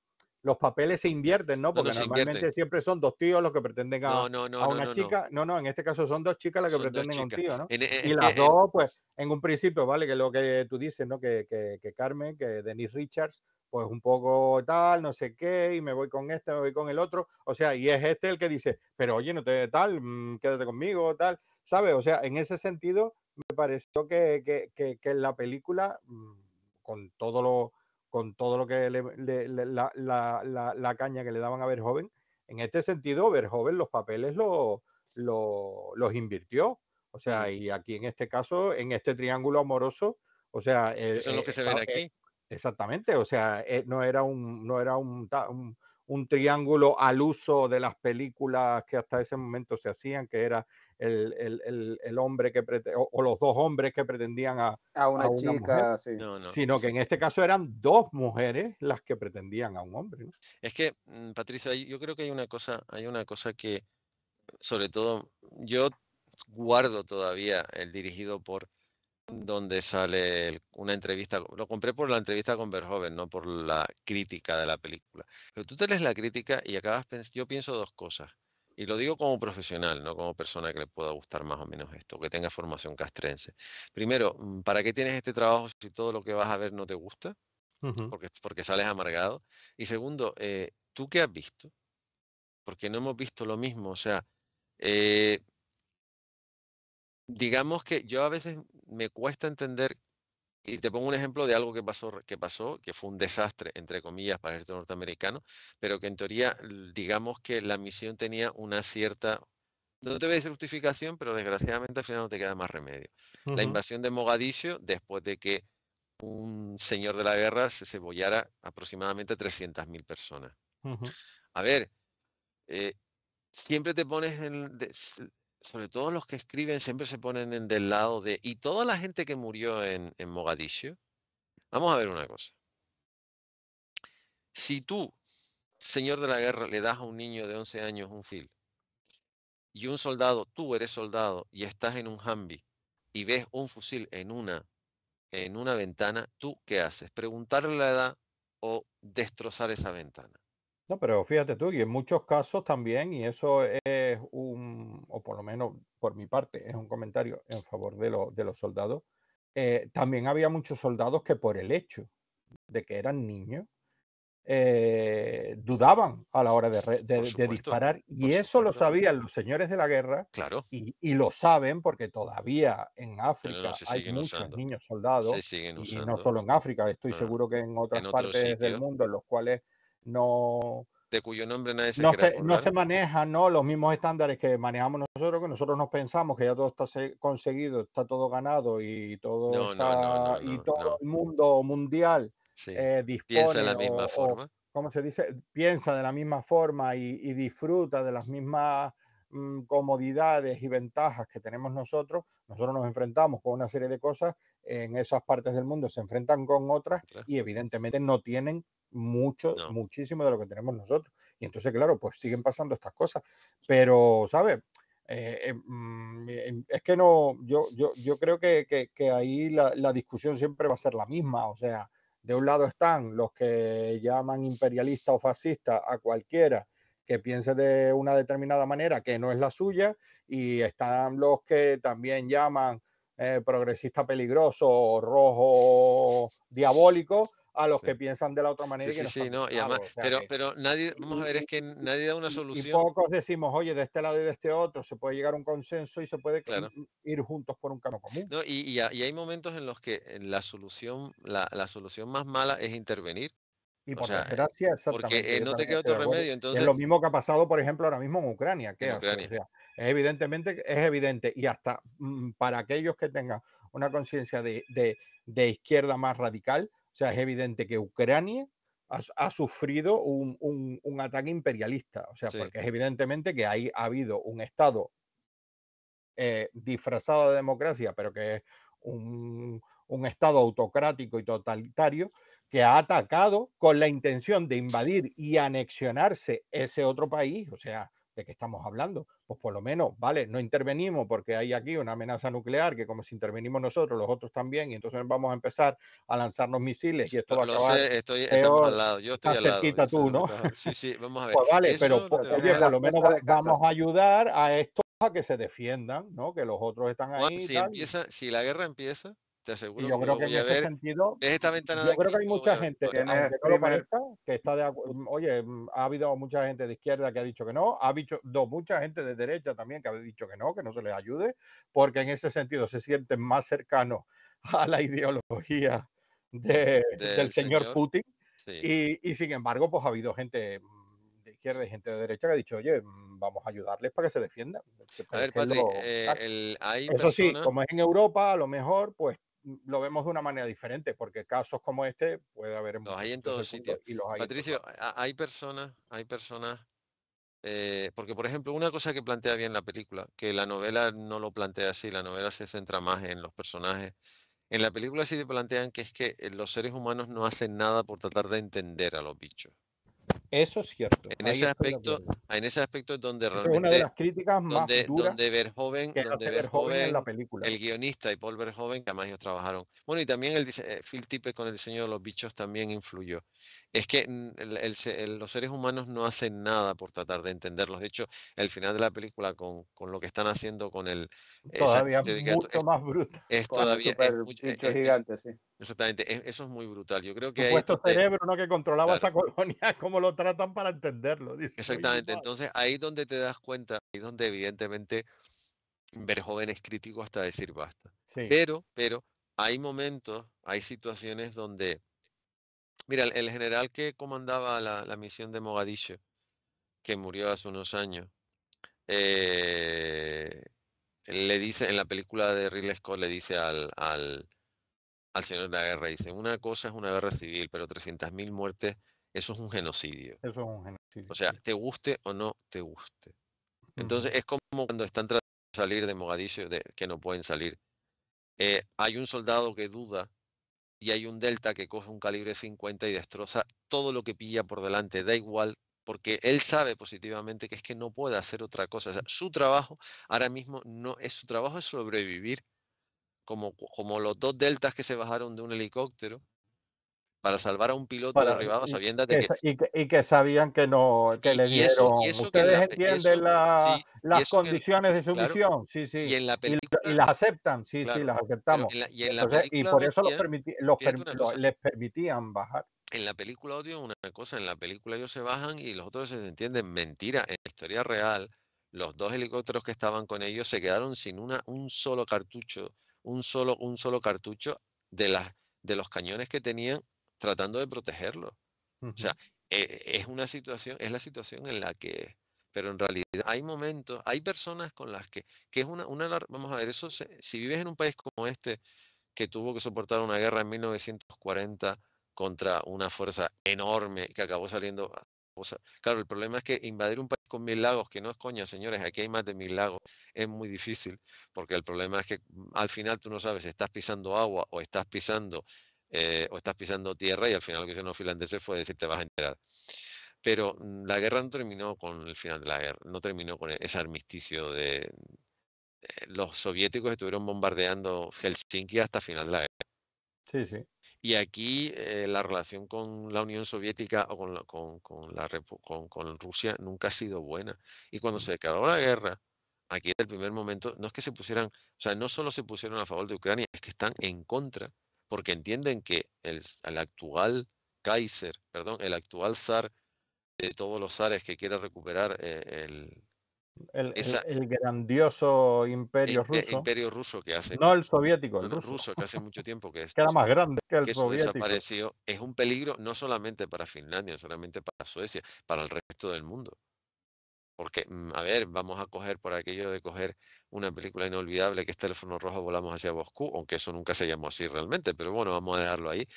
los papeles se invierten, ¿no? Porque normalmente siempre son dos tíos los que pretenden a, una chica. No. no, en este caso son dos chicas las que pretenden a un tío, ¿no? y las dos, pues, en un principio, ¿vale? Que lo que tú dices, ¿no? Que, que, que Carmen, que Denise Richards, pues un poco tal, no sé qué, y me voy con este, me voy con el otro. O sea, y es este el que dice, pero oye, no te tal, mm, quédate conmigo, tal. ¿Sabes? O sea, en ese sentido, me pareció que, que, que, que la película, mm, con todo lo con todo lo que la, caña que le daban a joven En este sentido, joven los papeles lo, los invirtió. O sea, y aquí en este caso, en este triángulo amoroso, o sea... Eh, Eso es lo eh, que se ve aquí. Exactamente, o sea, eh, no era, un, no era un, triángulo al uso de las películas que hasta ese momento se hacían, que era el, el, el, el hombre que o, los dos hombres que pretendían a, a, una, chica, sino que en este caso eran dos mujeres las que pretendían a un hombre. Es que, mm, Patricio, yo creo que hay una cosa, hay una cosa que, sobre todo, yo guardo todavía el dirigido por donde sale una entrevista, lo compré por la entrevista con Verhoeven, no por la crítica de la película. Pero tú te lees la crítica y acabas, yo pienso dos cosas y lo digo como profesional, no como persona que le pueda gustar más o menos esto, que tenga formación castrense. Primero, mm, ¿para qué tienes este trabajo si todo lo que vas a ver no te gusta? porque, porque, sales amargado. Y segundo, eh, ¿tú qué has visto? Porque no hemos visto lo mismo. O sea, eh, digamos que yo a veces me cuesta entender y te pongo un ejemplo de algo que pasó, que pasó, que fue un desastre, entre comillas, para el norteamericano, pero que en teoría, digamos que la misión tenía una cierta, no te voy a decir justificación, pero desgraciadamente al final no te queda más remedio. La invasión de Mogadiscio, después de que un señor de la guerra se cebollara aproximadamente 300.000 personas. A ver, eh, siempre te pones en sobre todo los que escriben siempre se ponen en del lado de, y toda la gente que murió en, Mogadiscio, vamos a ver una cosa. Si tú, señor de la guerra, le das a un niño de 11 años un fil y un soldado, tú eres soldado y estás en un Humvee y ves un fusil en una, en una ventana, ¿tú qué haces? ¿Preguntarle la edad o destrozar esa ventana? No, pero fíjate tú, y en muchos casos también, y eso es un, o por lo menos por mi parte, es un comentario en favor de, lo, de los soldados, eh, también había muchos soldados que por el hecho de que eran niños, eh, dudaban a la hora de, de, disparar y eso lo sabían los señores de la guerra claro. y, y lo saben porque todavía en África hay muchos niños soldados y no solo en África, estoy seguro que en otras partes del mundo en los cuales no... De cuyo nombre nadie se, no se, no se manejan ¿no? los mismos estándares que manejamos nosotros, que nosotros nos pensamos que ya todo está conseguido, está todo ganado y todo, y todo el mundo mundial eh, piensa de la misma forma. ¿Cómo se dice? Piensa de la misma forma y, y disfruta de las mismas mm, comodidades y ventajas que tenemos nosotros, nosotros nos enfrentamos con una serie de cosas, en esas partes del mundo se enfrentan con otras y evidentemente no tienen mucho, muchísimo de lo que tenemos nosotros. Y entonces, claro, pues siguen pasando estas cosas. Pero, ¿sabes? Eh, eh, mm, eh, es que no, yo, yo, creo que, que, ahí la, la, discusión siempre va a ser la misma. O sea, de un lado están los que llaman imperialista o fascista a cualquiera que piense de una determinada manera que no es la suya, y están los que también llaman progresista peligroso o rojo diabólico a los que piensan de la otra manera. Sí, sí, no, y además, pero, pero nadie, vamos a ver, es que nadie da una solución. Y pocos decimos, oye, de este lado y de este otro, se puede llegar a un consenso y se puede mm, ir juntos por un camino común. y, hay momentos en los que la solución, la, solución más mala es intervenir. Y por desgracia, eh, exactamente. Porque no te queda otro remedio. Entonces... Es lo mismo que ha pasado, por ejemplo, ahora mismo en Ucrania. es evidentemente, es evidente. Y hasta mm, para aquellos que tengan una conciencia de, de izquierda más radical, o sea, es evidente que Ucrania ha, ha sufrido un, un, un, ataque imperialista. O sea, porque es evidentemente que ahí ha habido un Estado eh, disfrazado de democracia, pero que es un, un Estado autocrático y totalitario que ha atacado con la intención de invadir y anexionarse ese otro país. O sea, de qué estamos hablando. Pues por lo menos, vale, no intervenimos porque hay aquí una amenaza nuclear que como si intervenimos nosotros, los otros también, y entonces vamos a empezar a lanzarnos misiles y esto va a acabar. al lado, yo estoy al lado. Sí, sí, vamos a ver. Pues vale, pero pues, por lo menos vamos a ayudar a estos a que se defiendan, ¿no? Que los otros están ahí. si, empieza, si la guerra empieza, y yo creo que en ese sentido, yo creo que hay mucha gente que, no, que está de acuerdo mm, Oye, mm, ha habido mucha gente de izquierda que ha dicho que no, ha dicho mucha gente de derecha también que ha dicho que no, que no se les ayude, porque en ese sentido se sienten más cercanos a la ideología del, señor, Putin. Y, sin embargo, pues ha habido gente mm, de izquierda y gente de derecha que ha dicho, oye, vamos a ayudarles para que se defiendan. A ver, eh, hay Eso sí, como es en Europa, a lo mejor, pues lo vemos de una manera diferente, porque casos como este puede haber en los hay en todos sitios. Patricio, hay personas, hay personas, eh, porque por ejemplo, una cosa que plantea bien la película, que la novela no lo plantea así, la novela se centra más en los personajes. En la película sí te plantean que es que eh, los seres humanos no hacen nada por tratar de entender a los bichos. Eso es cierto. En ese aspecto, en ese aspecto es donde realmente, una de las críticas más donde, duras donde Verhoeven, donde en la película. el guionista y Paul Verhoeven, que además ellos trabajaron. Bueno, y también el, eh, Phil Tippett con el diseño de los bichos también influyó. Es que mm, los seres humanos no hacen nada por tratar de entenderlos. De hecho, el final de la película con, lo que están haciendo con el todavía mucho más bruto. Es todavía es, eh, eh, gigante, sí. Exactamente, e, eso es muy brutal. Yo creo que hay cerebro ¿no? que controlaba esa colonia, cómo lo tratan para entenderlo. Exactamente, entonces ahí donde te das cuenta, ahí donde evidentemente ver jóvenes críticos hasta decir basta. Pero, pero hay momentos, hay situaciones donde, mira, el, general que comandaba la, misión de Mogadishu, que murió hace unos años, eh, le dice en la película de Ridley Scott le dice al al Señor de la Guerra. Dice, una cosa es una guerra civil, pero 300.000 muertes, eso es un genocidio. Eso es un genocidio. O sea, te guste o no te guste. Entonces, es como cuando están tratando de salir de Mogadiscio, de, que no pueden salir. Eh, hay un soldado que duda y hay un Delta que coge un calibre 50 y destroza todo lo que pilla por delante, da igual, porque él sabe positivamente que es que no puede hacer otra cosa. su trabajo ahora mismo no es su trabajo es sobrevivir como, los dos deltas que se bajaron de un helicóptero para salvar a un piloto de sabiendo que, y, que sabían que no que le dieron. eso, Ustedes entienden las condiciones de su misión? sí, sí. Y, y, las aceptan, sí, sí, las aceptamos. y, por eso les permitían bajar. En la película odio una cosa, en la película ellos se bajan y los otros se entienden mentira. En la historia real, los dos helicópteros que estaban con ellos se quedaron sin una, un solo cartucho un solo, un solo cartucho de, las, de los cañones que tenían tratando de protegerlo. O sea, eh, es una situación, es la situación en la que, pero en realidad hay momentos, hay personas con las que, que es una, una vamos a ver, eso, si vives en un país como este, que tuvo que soportar una guerra en 1940 contra una fuerza enorme que acabó saliendo Claro, el problema es que invadir un país con mil lagos, que no es coña, señores, aquí hay más de mil lagos, es muy difícil, porque el problema es que mm, al final tú no sabes si estás pisando agua o estás pisando, eh, o estás pisando tierra, y al final lo que hicieron los finlandeses fue decir, te vas a enterar. Pero mm, la guerra no terminó con el final de la guerra, no terminó con ese armisticio de... los soviéticos estuvieron bombardeando Helsinki hasta final de la guerra Sí, Y aquí eh, la relación con la Unión Soviética o con, con, Rusia nunca ha sido buena. Y cuando se declaró la guerra, aquí en el primer momento, no es que se pusieran, o sea, no solo se pusieron a favor de Ucrania, es que están en contra, porque entienden que el, actual Kaiser, perdón, el actual zar de todos los zares que quiera recuperar eh, el, el, el, grandioso imperio ruso. imperio ruso que hace. No el soviético, el ruso. que hace mucho tiempo que, es, que era más grande que el soviético. Es un peligro no solamente para Finlandia, solamente para Suecia, para el resto del mundo. Porque, mm, a ver, vamos a coger por aquello de coger una película inolvidable que es Teléfono Rojo, volamos hacia Moscú, aunque eso nunca se llamó así realmente, pero bueno, vamos a dejarlo ahí.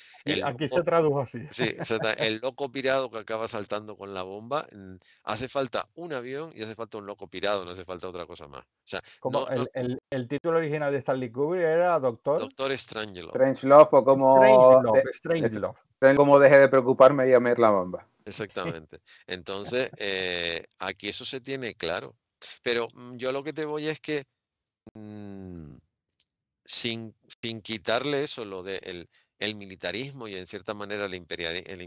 aquí se tradujo así. Sí, el loco pirado que acaba saltando con la bomba, mm, hace falta un avión y hace falta un loco pirado, no hace falta otra cosa más. O sea, como el, el, título original de Stanley Kubrick era Doctor... Doctor Strangelove. Strangelove o como... Strangelove, Como deje de preocuparme y ver la bomba. Exactamente. Entonces, eh, aquí eso se tiene claro. Pero mm, yo lo que te voy es que mm, sin, sin, quitarle eso, lo del de el, militarismo y en cierta manera el, el,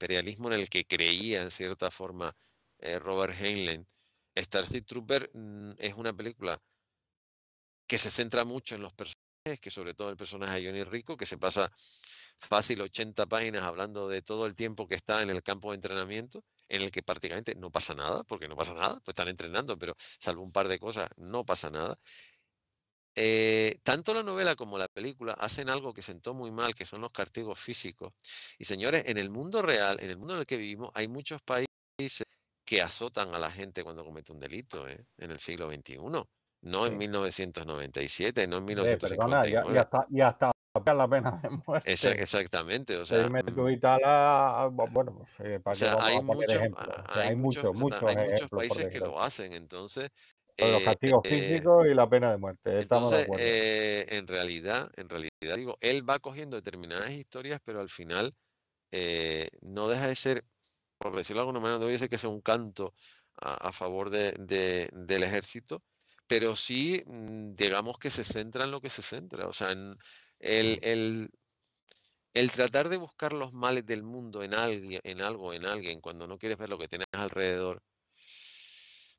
imperialismo en el que creía en cierta forma eh, Robert Heinlein, Starship Trooper mm, es una película que se centra mucho en los personajes, que sobre todo el personaje de Johnny Rico, que se pasa fácil 80 páginas hablando de todo el tiempo que está en el campo de entrenamiento, en el que prácticamente no pasa nada, porque no pasa nada, pues están entrenando, pero salvo un par de cosas, no pasa nada. Eh, tanto la novela como la película hacen algo que sentó muy mal, que son los castigos físicos. Y señores, en el mundo real, en el mundo en el que vivimos, hay muchos países que azotan a la gente cuando comete un delito ¿eh? en el siglo XXI. No en 1997, no en 1950 la pena de muerte. exactamente. O sea, bueno, hay, muchos, muchos, hay muchos países que lo hacen, entonces. los eh, castigos eh, físicos y la pena de muerte. Estamos de eh, en realidad, en realidad, digo, él va cogiendo determinadas historias, pero al final eh, no deja de ser, por decirlo de alguna manera, no dice que sea un canto a, favor del ejército, pero sí, mm, digamos que se centra en lo que se centra. O sea, en, el, el, tratar de buscar los males del mundo en, alguien, en algo, en alguien, cuando no quieres ver lo que tienes alrededor.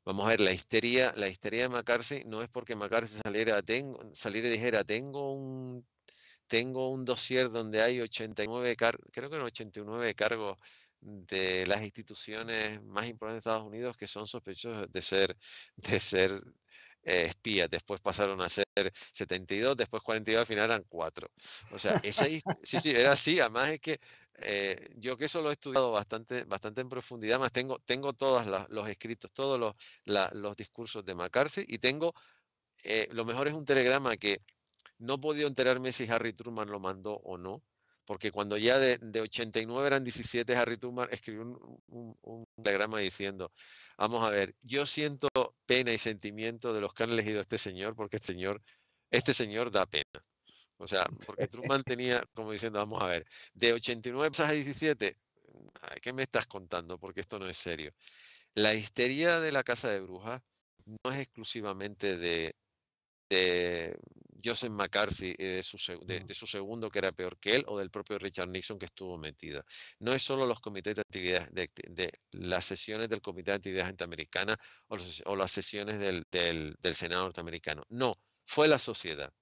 Vamos a ver, la histeria, la histeria de McCarthy no es porque McCarthy saliera, tengo, saliera y dijera, tengo un, tengo un dossier donde hay 89, creo que 89 cargos de las instituciones más importantes de Estados Unidos que son sospechosos de ser, de ser eh, espías, después pasaron a ser 72, después 42, al final eran 4. O sea, esa, sí, sí, era así, además es que eh, yo que eso lo he estudiado bastante, bastante en profundidad, más tengo, tengo todos los escritos, todos los, los, discursos de McCarthy y tengo, eh, lo mejor es un telegrama que no podido enterarme si Harry Truman lo mandó o no, porque cuando ya de, 89 eran 17, Harry Truman escribió un, diagrama diciendo, vamos a ver, yo siento pena y sentimiento de los que han elegido a este señor, porque este señor, este señor da pena. O sea, porque Truman tenía, como diciendo, vamos a ver, de 89 a 17, ¿qué me estás contando? Porque esto no es serio. La histeria de la casa de brujas no es exclusivamente de, Joseph McCarthy eh, de su, segundo, que era peor que él, o del propio Richard Nixon, que estuvo metida No es solo los comités de actividades, de, las sesiones del Comité de Actividades interamericana o, las sesiones del, del, Senado norteamericano. No, fue la sociedad.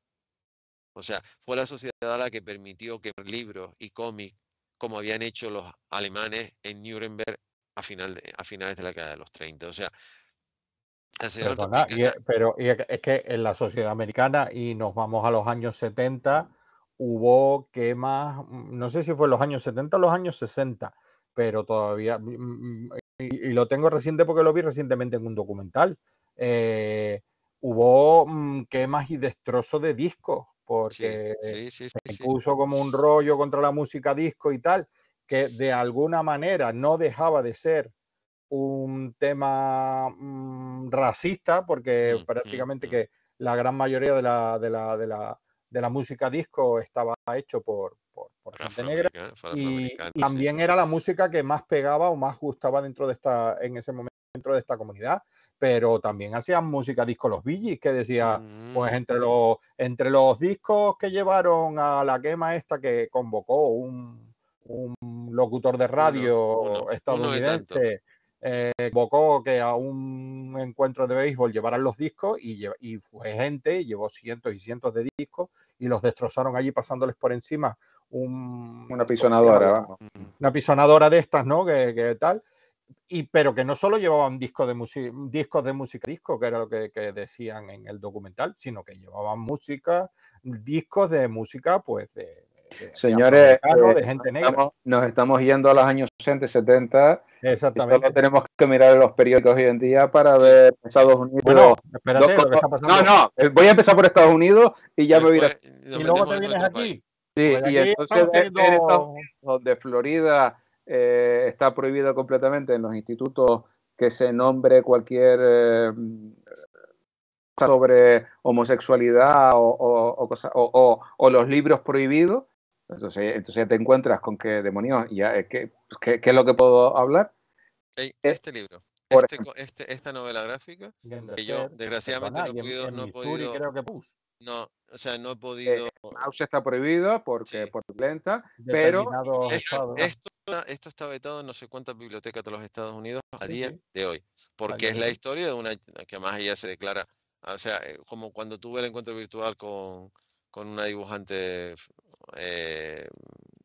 O sea, fue la sociedad la que permitió que libros y cómics, como habían hecho los alemanes en Nuremberg a, final a finales de la década de los 30. O sea, pero es que en la sociedad americana, y nos vamos a los años 70, hubo quemas, mm, no sé si fue los años 70 o los años 60, pero todavía, mm, mm, y, lo tengo reciente porque lo vi recientemente en un documental, eh, hubo quemas y destrozo de discos, porque se puso como un rollo contra la música disco y tal, que de alguna manera no dejaba de ser un tema mm, racista, porque mm, mm, prácticamente que la gran mayoría de la, música disco estaba hecho por, por, gente negra. Y, también era la música que más pegaba o más gustaba dentro de esta, en ese momento dentro de esta comunidad pero también hacían música disco los Billys, que decía, pues entre los, entre los discos que llevaron a la quema esta que convocó un, locutor de radio estadounidense, eh, convocó que a un encuentro de béisbol llevaran los discos y, fue gente, llevó cientos y cientos de discos y los destrozaron allí pasándoles por encima una pisonadora. Una pisonadora de estas, ¿no? Que, tal. Y, pero que no solo llevaban discos de, música discos de música disco, que era lo que, que, decían en el documental, sino que llevaban música, discos de música, pues de, eh, Señores, eh, nos estamos yendo a los años 60 y 70. Exactamente. solo tenemos que mirar los periódicos hoy en día para ver Estados Unidos. Bueno, espérate, lo que está pasando. No, no, eh, voy a empezar por Estados Unidos y ya me voy a... Y luego te vienes aquí. Sí, y entonces en Estados Unidos, donde Florida está prohibido completamente en los institutos que se nombre cualquier sobre homosexualidad o, o, cosa, o, los libros prohibidos, entonces, entonces te encuentras con pues, qué demonios, ¿qué, es lo que puedo hablar? Eh, este libro. Este este, esta novela gráfica que yo desgraciadamente no, no he podido, no o sea no he eh, podido eh, está prohibido porque por lenta pero esto, está vetado en no sé cuántas bibliotecas de los Estados Unidos a día de hoy porque es la historia de una que más allá se declara o sea eh, como cuando tuve el encuentro virtual con, con una dibujante eh,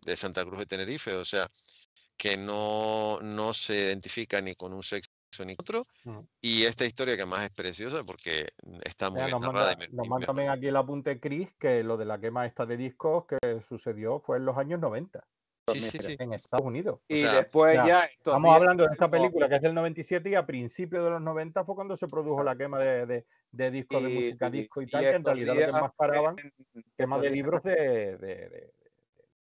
de Santa Cruz de Tenerife, o sea, que no, no se identifica ni con un sexo ni con otro. Y esta historia que más es preciosa porque está muy nos narrada. también aquí el apunte Cris que lo de la quema esta de discos que sucedió fue en los años 90 sí, sí, en Estados Unidos. Y después ya, estamos hablando de esta película que es del 97 y a principios de los 90 fue cuando se produjo la quema de, de, de discos de música disco y, tal, que en realidad lo que más paraban, quema de libros de, de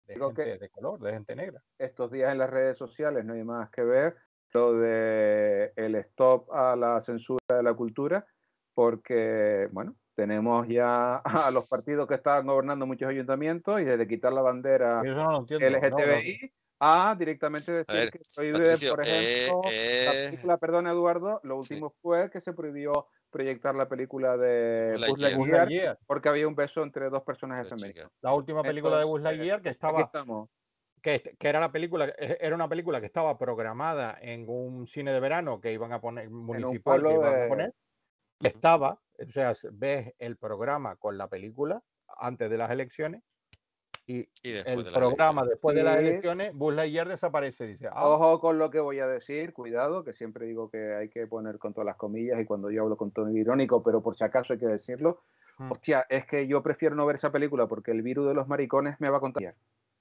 gente, de color, de gente negra. Estos días en las redes sociales no hay más que ver lo de el stop a la censura de la cultura, porque, bueno, tenemos ya a los partidos que estaban gobernando muchos ayuntamientos y desde quitar la bandera LGTBI a directamente decir que por eh, ejemplo, la eh. película, perdón Eduardo, lo último fue que se prohibió proyectar la película de Buzz Lightyear, porque había un beso entre dos personajes México. La última película de Buzz Lightyear que estaba que, que, era la película e, era una película que estaba programada en un cine de verano que iban a poner municipal que iban a poner estaba, o sea, ves el programa con la película antes de las elecciones y, el programa después de las elecciones, Buzz Lightyear desaparece. Dice, ah". Ojo con lo que voy a decir, cuidado, que siempre digo que hay que poner con todas las comillas y cuando yo hablo con tono irónico, pero por si acaso hay que decirlo. Mm. Hostia, es que yo prefiero no ver esa película porque el virus de los maricones me va a contagiar.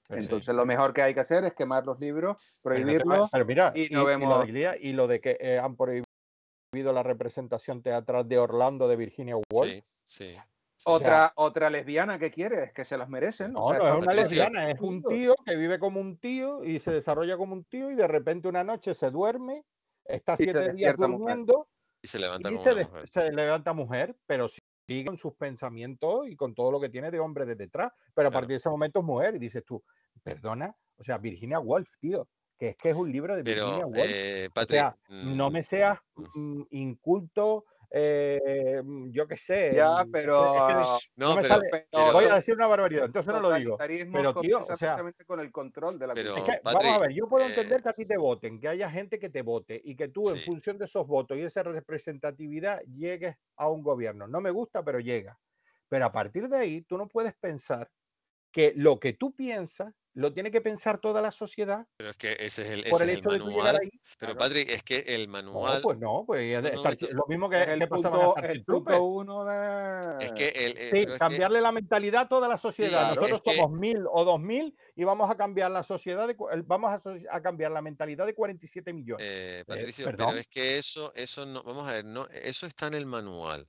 Eh, Entonces lo mejor que hay que hacer es quemar los libros, prohibirlos y, no vemos... y, lo de, que eh, han prohibido la representación teatral de Orlando de Virginia Woolf. Otra, otra lesbiana que es que se las merecen. No, es una lesbiana, es un tío que vive como un tío y se desarrolla como un tío y de repente una noche se duerme, está siete días durmiendo y se levanta, mujer. levanta mujer, pero sigue con sus pensamientos y con todo lo que tiene de hombre de detrás. Pero a partir de ese momento es mujer y dices tú, perdona, o sea, Virginia Woolf, tío que es que es un libro de Virginia eh, o sea, no mm, me mm, seas mm. inculto, eh, yo qué sé. Ya, pero. no, pero, Voy a decir una barbaridad, entonces no lo digo. Pero, tío, o Con el control de la vamos a ver, yo puedo eh, entender que a ti te voten, que haya gente que te vote y que tú, en función de esos votos y esa representatividad, llegues a un gobierno. No me gusta, pero llega. Pero a partir de ahí, tú no puedes pensar que lo que tú piensas lo tiene que pensar toda la sociedad. Pero es que ese es el, por el manual. Pero Patrick, es que el manual. No, pues no, pues lo mismo que le pasaba pasado a el uno de... Es que sí, cambiarle la mentalidad a toda la sociedad. Nosotros somos mil o dos mil y vamos a cambiar la sociedad, de, vamos a, cambiar la mentalidad de 47 millones. Eh, eh, Patricio, pero es que eso, eso no, vamos a ver, no, eso está en el manual.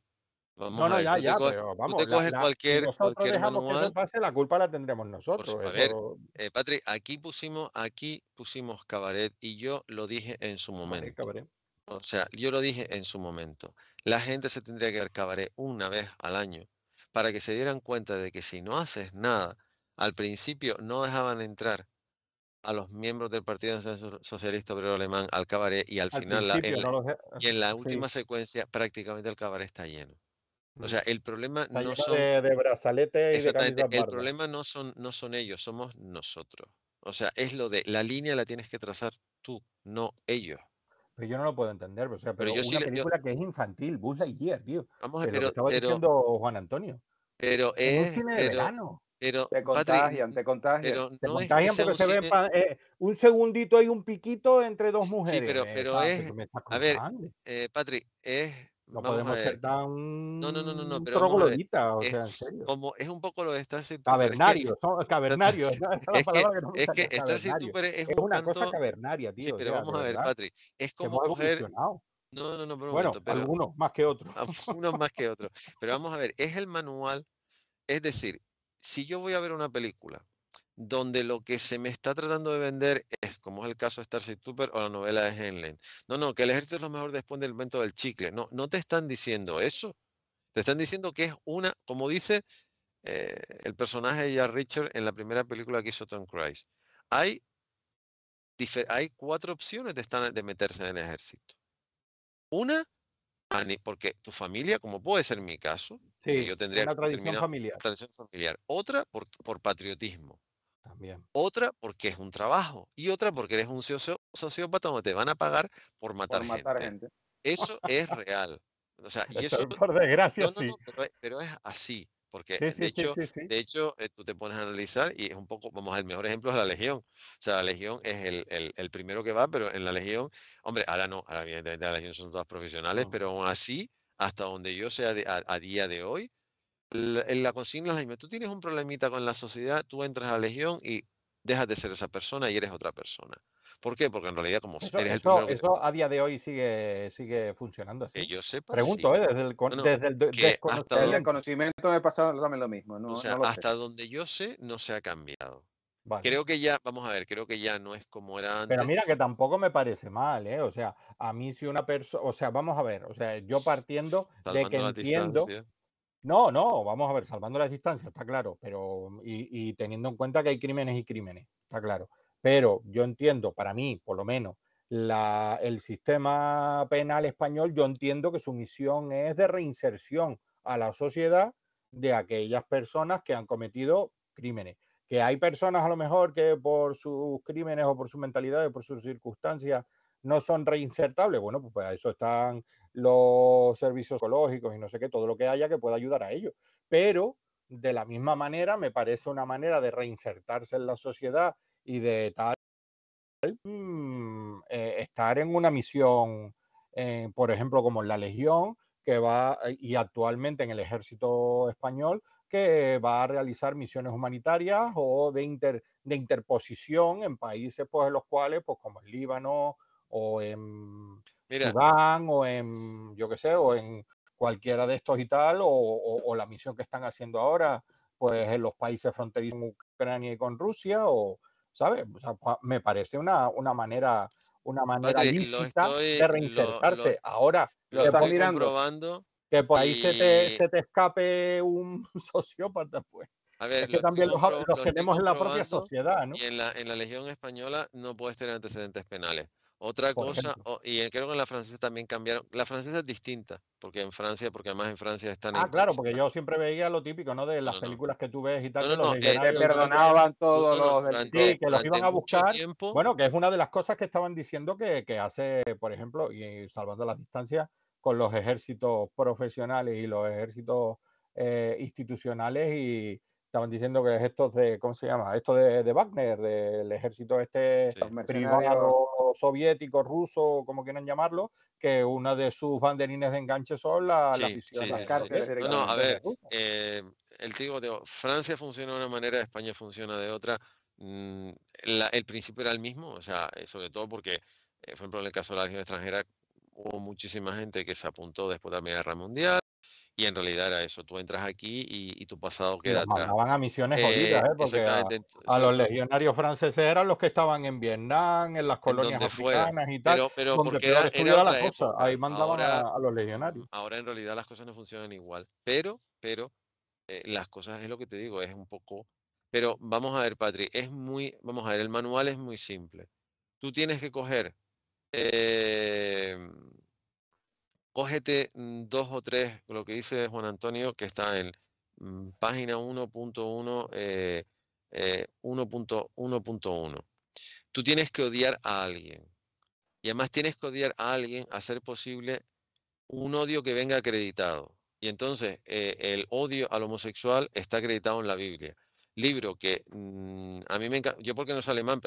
Vamos no, no, ya, ya, vamos. Tú te cualquier, dejamos que pase, la culpa la tendremos nosotros. a ver, eh, Patrick, aquí pusimos, aquí pusimos cabaret y yo lo dije en su momento. O sea, yo lo dije en su momento. La gente se tendría que al cabaret una vez al año para que se dieran cuenta de que si no haces nada, al principio no dejaban entrar a los miembros del Partido Socialista Obrero Alemán al cabaret y al, final y en la última secuencia prácticamente el cabaret está lleno. O sea, el problema no son. el problema no son, no son ellos, somos nosotros. O sea, es lo de la línea la tienes que trazar tú, no ellos. Pero yo no lo puedo entender, o sea, pero, una película que es infantil, Buzz Lightyear, tío. Vamos a ver, pero, estaba diciendo Juan Antonio. Pero es, un cine de verano. te contagian, te contagian. te contagian porque se ven eh, un segundito y un piquito entre dos mujeres. Sí, pero, eh, pero es. A ver, eh, Patrick, es no podemos ser tan. No, no, no, no, pero es, Como, es un poco lo de Star City Cavernario, es que, cavernario. Es, que, que, no es es, una cosa cavernaria, tío. Sí, pero vamos a ver, Patrick. Es como coger. No, no, no, pero bueno, momento, algunos más que otros. Unos más que otros. Pero vamos a ver, es el manual. Es decir, si yo voy a ver una película donde lo que se me está tratando de vender es, como es el caso de Starship Trooper o la novela de Henley, no, no, que el ejército es lo mejor después del invento del chicle. No, no te están diciendo eso. Te están diciendo que es una, como dice eh, el personaje de Jack Richard en la primera película que hizo Tom Cruise. Hay, cuatro opciones de, estar, de meterse en el ejército. Una, porque tu familia, como puede ser mi caso, yo tendría una tradición familiar. familiar. Otra, por patriotismo. Otra porque es un trabajo. Y otra porque eres un sociópata donde te van a pagar por matar, gente. Eso es real. O sea, y eso, por desgracia, sí. pero, es así. Porque de, hecho, de eh, hecho, tú te pones a analizar y es un poco, vamos, el mejor ejemplo es la Legión. O sea, la Legión es el, el, primero que va, pero en la Legión, hombre, ahora no, ahora evidentemente la Legión son todas profesionales, pero aún así, hasta donde yo sea a día de hoy, la, la consigna es la misma. Tú tienes un problemita con la sociedad, tú entras a la legión y dejas de ser esa persona y eres otra persona. ¿Por qué? Porque en realidad, como eso, eres el problema. eso a día de hoy sigue, sigue funcionando así. yo Pregunto, ¿eh? desde el, desde el, el conocimiento me pasa lo mismo. o sea, hasta donde yo sé, no se ha cambiado. Creo que ya, vamos a ver, creo que ya no es como era antes. Pero mira que tampoco me parece mal, ¿eh? O sea, a mí si una persona, o sea, vamos a ver, o sea, yo partiendo de que entiendo, no, no, vamos a ver, salvando las distancias, está claro, pero y, teniendo en cuenta que hay crímenes y crímenes, está claro. Pero yo entiendo, para mí, por lo menos, el sistema penal español, yo entiendo que su misión es de reinserción a la sociedad de aquellas personas que han cometido crímenes. Que hay personas a lo mejor que por sus crímenes o por su mentalidad o por sus circunstancias no son reinsertables. Bueno, pues a eso están los servicios ecológicos y no sé qué, todo lo que haya que pueda ayudar a ellos Pero de la misma manera me parece una manera de reinsertarse en la sociedad y de tal mm, eh, estar en una misión, eh, por ejemplo, como en la Legión, que va, eh, y actualmente en el ejército español, que va a realizar misiones humanitarias o de, de interposición en países pues, en los cuales, pues, como el Líbano o en Mira. o en, yo qué sé, o en cualquiera de estos y tal, o, la misión que están haciendo ahora, pues en los países fronterizos con Ucrania y con Rusia, o, ¿sabes? me parece una, una manera una manera lícita de reinsertarse. ahora, lo estás mirando que por ahí se, te, se te escape un sociópata, pues. A ver, es que también los, tenemos en la propia sociedad, ¿no? Y en la, en la Legión Española no puedes tener antecedentes penales. Otra cosa, y creo que en la francesa también cambiaron. La francesa es distinta, porque en Francia, porque además en Francia están. Ah, claro, porque yo siempre veía lo típico, ¿no? De las películas que tú ves y tal, que los eh, perdonaban todos los que los iban a buscar. Bueno, que es una de las cosas que estaban diciendo que, que hace, por ejemplo, y salvando las distancias, con los ejércitos profesionales y los ejércitos eh, institucionales y, estaban diciendo que es estos de, ¿cómo se llama? Esto de, de Wagner, del ejército este soviético, ruso, como quieran llamarlo, que una de sus banderines de enganche son la, la las No, a ver, eh, el tío, Francia funciona de una manera, España funciona de otra. Mm, el principio era el mismo, o sea, eh, sobre todo porque, eh, por ejemplo, en el caso de la acción extranjera, hubo muchísima gente que se apuntó después de la Guerra Mundial y en realidad era eso, tú entras aquí y, tu pasado queda atrás. Mandaban a misiones jodidas, eh, ¿eh? porque a, los legionarios franceses eran los que estaban en Vietnam, en las colonias africanas y tal, pero, porque era, otra ahí mandaban a, los legionarios. Ahora en realidad las cosas no funcionan igual, pero, pero, eh, las cosas es lo que te digo, es un poco... Pero vamos a ver, Patri, es muy, vamos a ver, el manual es muy simple. Tú tienes que coger eh, cógete mm, dos o tres, lo que dice Juan Antonio, que está en mm, página 1.1, 1.1.1. Eh, eh, Tú tienes que odiar a alguien. Y además tienes que odiar a alguien, a ser posible, un odio que venga acreditado. Y entonces eh, el odio al homosexual está acreditado en la Biblia. Libro que mm, a mí me encanta, yo porque no sale alemán,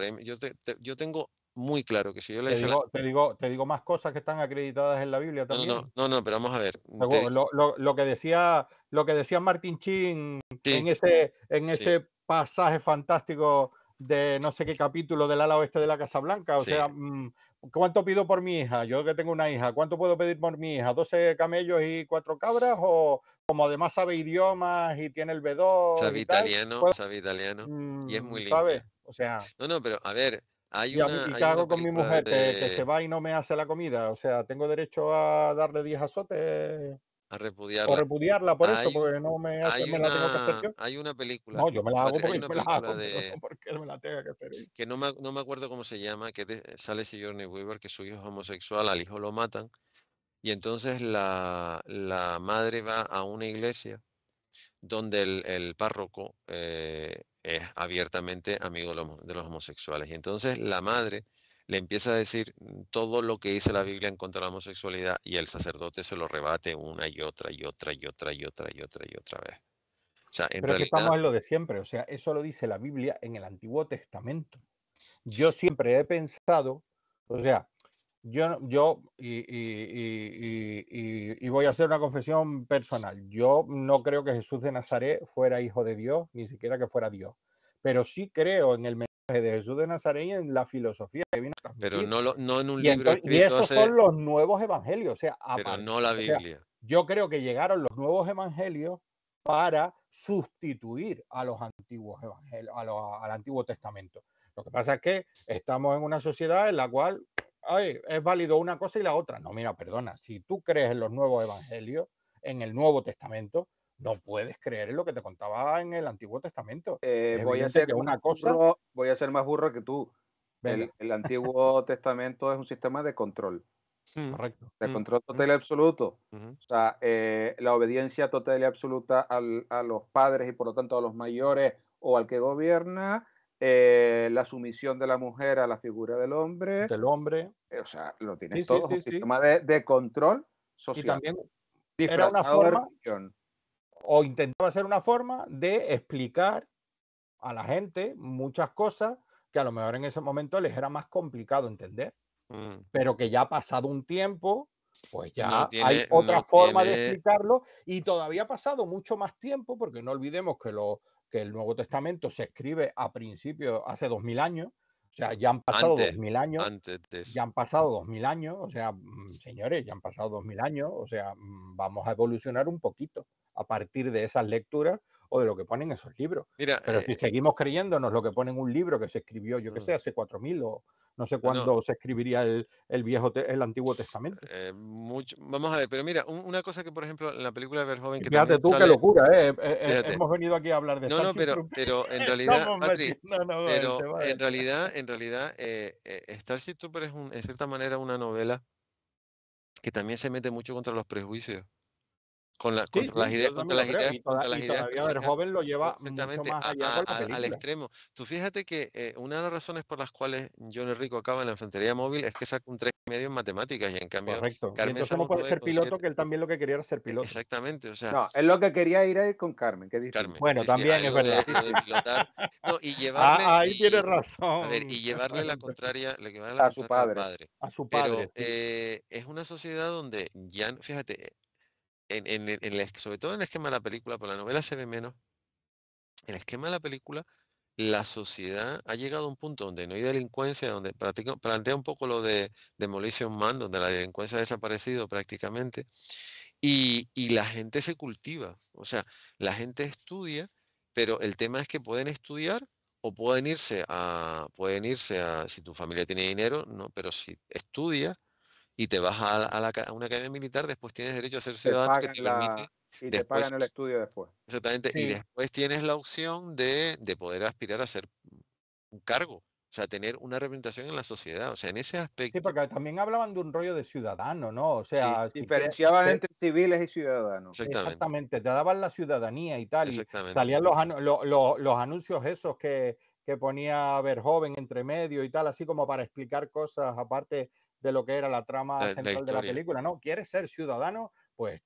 yo tengo muy claro que si yo le te digo, te digo te digo más cosas que están acreditadas en la Biblia también. No, no, no, pero vamos a ver. Mm, lo, lo, lo, que decía lo que decía Martin Chin en ese en ese pasaje fantástico de no sé qué capítulo del ala oeste de la Casa Blanca, o sea, mm, ¿cuánto pido por mi hija? Yo que tengo una hija, ¿cuánto puedo pedir por mi hija? ¿12 camellos y cuatro cabras o como además sabe idiomas y tiene el B2. Sabe italiano, sabe italiano. Y es mm, muy lindo. ¿Sabe? O sea. No, no, pero a ver, pues, y, una, hago con mi mujer? Que, se va y no me hace la comida. O sea, ¿tengo derecho a darle 10 azotes? A repudiarla. O repudiarla por eso, porque no me, la tengo que hacer Hay una película. No, yo me la hago porque me la hago. De, porque me la tenga que hacer. Que no me, no me acuerdo cómo se llama, que sale Sigourney Weaver, que su hijo es homosexual, al hijo lo matan. Y entonces la, la madre va a una iglesia donde el, el párroco eh, es abiertamente amigo de los homosexuales. Y entonces la madre le empieza a decir mm, todo lo que dice la Biblia en contra de la homosexualidad y el sacerdote se lo rebate una y otra y otra y otra y otra y otra y otra vez. O sea, en Pero estamos en lo de siempre, o sea, eso lo dice la Biblia en el Antiguo Testamento. Yo siempre he pensado, o sea, yo, yo y, y, y, voy a hacer una confesión personal, yo no creo que Jesús de Nazaret fuera hijo de Dios, ni siquiera que fuera Dios, pero sí creo en el mensaje de Jesús de Nazaret y en la filosofía que vino a Pero no, lo, no en un libro escrito Y esos son los nuevos evangelios, o sea, pero no la Biblia. yo creo que llegaron los nuevos evangelios para sustituir a los antiguos evangelios, a al Antiguo Testamento. Lo que pasa es que estamos en una sociedad en la cual Ay, es válido una cosa y la otra. No, mira, perdona, si tú crees en los nuevos evangelios, en el Nuevo Testamento, no puedes creer en lo que te contaba en el Antiguo Testamento. Eh, voy a ser voy a ser más burro que tú. El, Antiguo Testamento es un sistema de control. Mm, Correcto. De mm, control mm. total y absoluto. O sea, eh, la obediencia total y absoluta a los padres y por lo tanto a los mayores o al que gobierna eh, la sumisión de la mujer a la figura del hombre. Del hombre. Eh, o sea, lo tiene todo. Sí, un sistema de, control social. Y también era una forma, o intentaba ser una forma de explicar a la gente muchas cosas que a lo mejor en ese momento les era más complicado entender, mm. pero que ya ha pasado un tiempo, pues ya hay otra forma de explicarlo y todavía ha pasado mucho más tiempo, porque no olvidemos que lo que el Nuevo Testamento se escribe a principios hace dos mil años, o sea, ya han pasado dos mil años. Ya han pasado dos mil años. O sea, mm, señores, ya han pasado dos mil años. O sea, mm, vamos a evolucionar un poquito a partir de esas lecturas o de lo que ponen esos libros. Mira, Pero eh, si eh, seguimos creyéndonos lo que ponen un libro que se escribió, yo que mm. sé, hace 4.000 o no sé cuándo se escribiría el, viejo el Antiguo Testamento. Eh, vamos a ver, pero mira, una cosa que, por ejemplo, en la película de Verhoeven... Que Fíjate tú, qué locura, ¿eh? hemos venido aquí a hablar de... No, no, pero, en realidad, Patri, no, no, en realidad, en realidad, Starship Trooper es en cierta manera una novela que también se mete mucho contra los prejuicios con la, contra las ideas, contra las ideas, las ideas. el joven lo lleva exactamente al extremo. Tú fíjate que eh, una de las razones por las cuales John Rico acaba en la infantería móvil es que saca un 3,5 en matemáticas y en cambio Correcto. Carmen y entonces, puede ser piloto que él también lo que quería era ser piloto? Exactamente, o sea, no, él lo que quería ir con Carmen, que dice. Carmen, bueno, también es verdad. pilotar, y ah, llevarle ah, ahí y, que razón. A ver, y llevarle la contraria, le a su padre, A su padre. Pero eh, es una sociedad donde ya, fíjate, en, sobre todo en el esquema de la película, por pues la novela se ve menos, en el esquema de la película, la sociedad ha llegado a un punto donde no hay delincuencia, donde plantea un poco lo de Demolition Man, donde la delincuencia ha desaparecido prácticamente, y, la gente se cultiva, o sea, la gente estudia, pero el tema es que pueden estudiar o pueden irse a, pueden irse a, si tu familia tiene dinero, no, pero si estudia y te vas a, a, una academia militar, después tienes derecho a ser ciudadano Y después, te pagan el estudio después. Exactamente. Y después tienes la opción de, de poder aspirar a ser un cargo. O sea, tener una representación en la sociedad. O sea, en ese aspecto. Sí, porque también hablaban de un rollo de ciudadano, ¿no? O sea, diferenciaban entre civiles y ciudadanos. Exactamente. Te daban la ciudadanía y tal. Y salían los, anuncios esos que, que ponía joven entre medio y tal, así como para explicar cosas aparte de lo que era la trama central de la película, ¿no? ¿Quieres ser ciudadano? Pues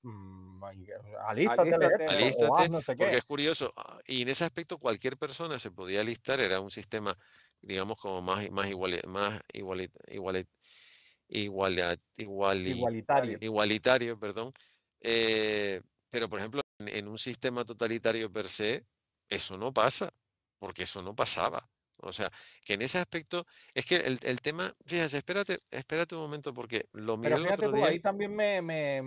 alístate, porque es curioso. Ah, y en ese aspecto cualquier persona se podía alistar, era un sistema, digamos, como más, más, igual, más igualitario. igualitario, perdón. Eh, pero, por ejemplo, en un sistema totalitario per se, eso no pasa, porque eso no pasaba. O sea, que en ese aspecto, es que el, tema, fíjate, espérate, espérate un momento porque lo miré el otro ahí también me, me,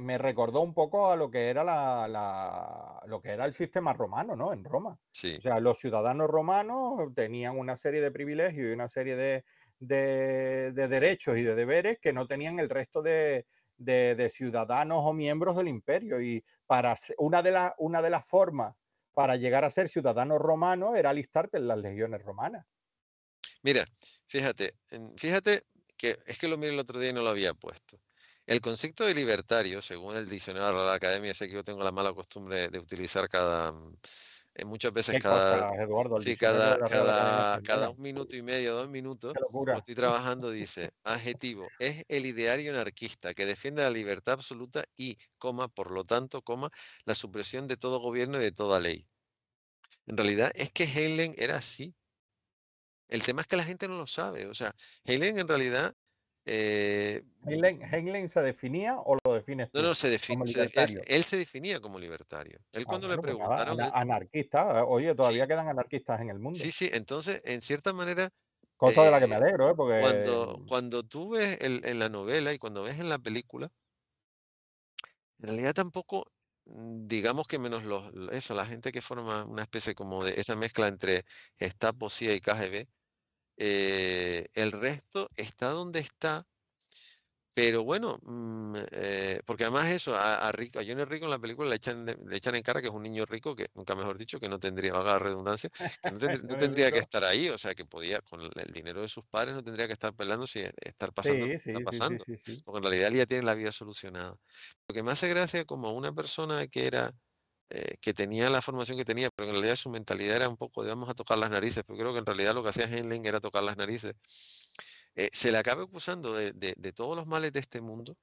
me, recordó un poco a lo que era la, la, lo que era el sistema romano, ¿no? En Roma. Sí. O sea, los ciudadanos romanos tenían una serie de privilegios y una serie de, de, derechos y de deberes que no tenían el resto de, de ciudadanos o miembros del imperio. Y para una de, una de las formas para llegar a ser ciudadano romano era alistarte en las legiones romanas. Mira, fíjate, fíjate que es que lo miré el otro día y no lo había puesto. El concepto de libertario, según el diccionario de la academia, sé que yo tengo la mala costumbre de utilizar cada, eh, muchas veces cada, cada, cada, un minuto y medio, dos minutos, estoy trabajando, dice, adjetivo, es el ideario anarquista que defiende la libertad absoluta y, coma, por lo tanto, coma, la supresión de todo gobierno y de toda ley. En realidad es que Helen era así. El tema es que la gente no lo sabe. O sea, Helen en realidad eh, Heinlein, se definía o lo defines No, no, se, define, él, se definía como libertario. Él ah, cuando le pues, ah, preguntaron... anarquista, eh, oye, todavía quedan anarquistas en el mundo. Sí, sí, entonces, en cierta manera... Cosa de la que me eh, alegro, ¿eh? Porque... Cuando, tú ves en la novela y cuando ves en la película, en realidad tampoco, mm, digamos que menos los, eso, la gente que forma una especie como de esa mezcla entre Gestapo, CIA y KGB, eh, el resto está donde está, pero bueno, mm, eh, porque además eso, a, Rico, a Johnny Rico en la película le echan, echan en cara que es un niño rico, que nunca mejor dicho, que no tendría, haga la redundancia, que no, tendría que estar ahí, o sea, que podía, con el dinero de sus padres no tendría que estar pelando si estar pasando lo que está pasando, porque en realidad ya tiene la vida solucionada. Lo que me hace gracia como una persona que era eh, que tenía la formación que tenía, pero en realidad su mentalidad era un poco de vamos a tocar las narices, pero creo que en realidad lo que hacía Henling era tocar las narices. Eh, se le acaba acusando de, todos los males de este mundo,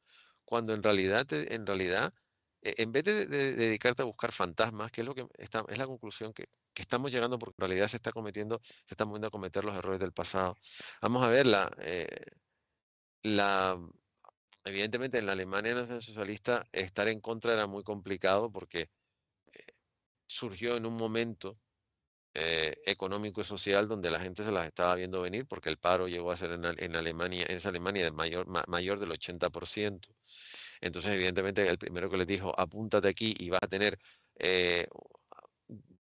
cuando en realidad, en realidad, eh, en vez de, dedicarte a buscar fantasmas, que es lo que es la conclusión que, estamos llegando, porque en realidad se está cometiendo, se está moviendo a cometer los errores del pasado. Vamos a ver la, evidentemente en la Alemania socialista, estar en contra era muy complicado porque surgió en un momento eh, económico y social donde la gente se las estaba viendo venir porque el paro llegó a ser en, Alemania, en esa Alemania de mayor, mayor del 80%. Entonces, evidentemente, el primero que les dijo, apúntate aquí y vas a tener eh,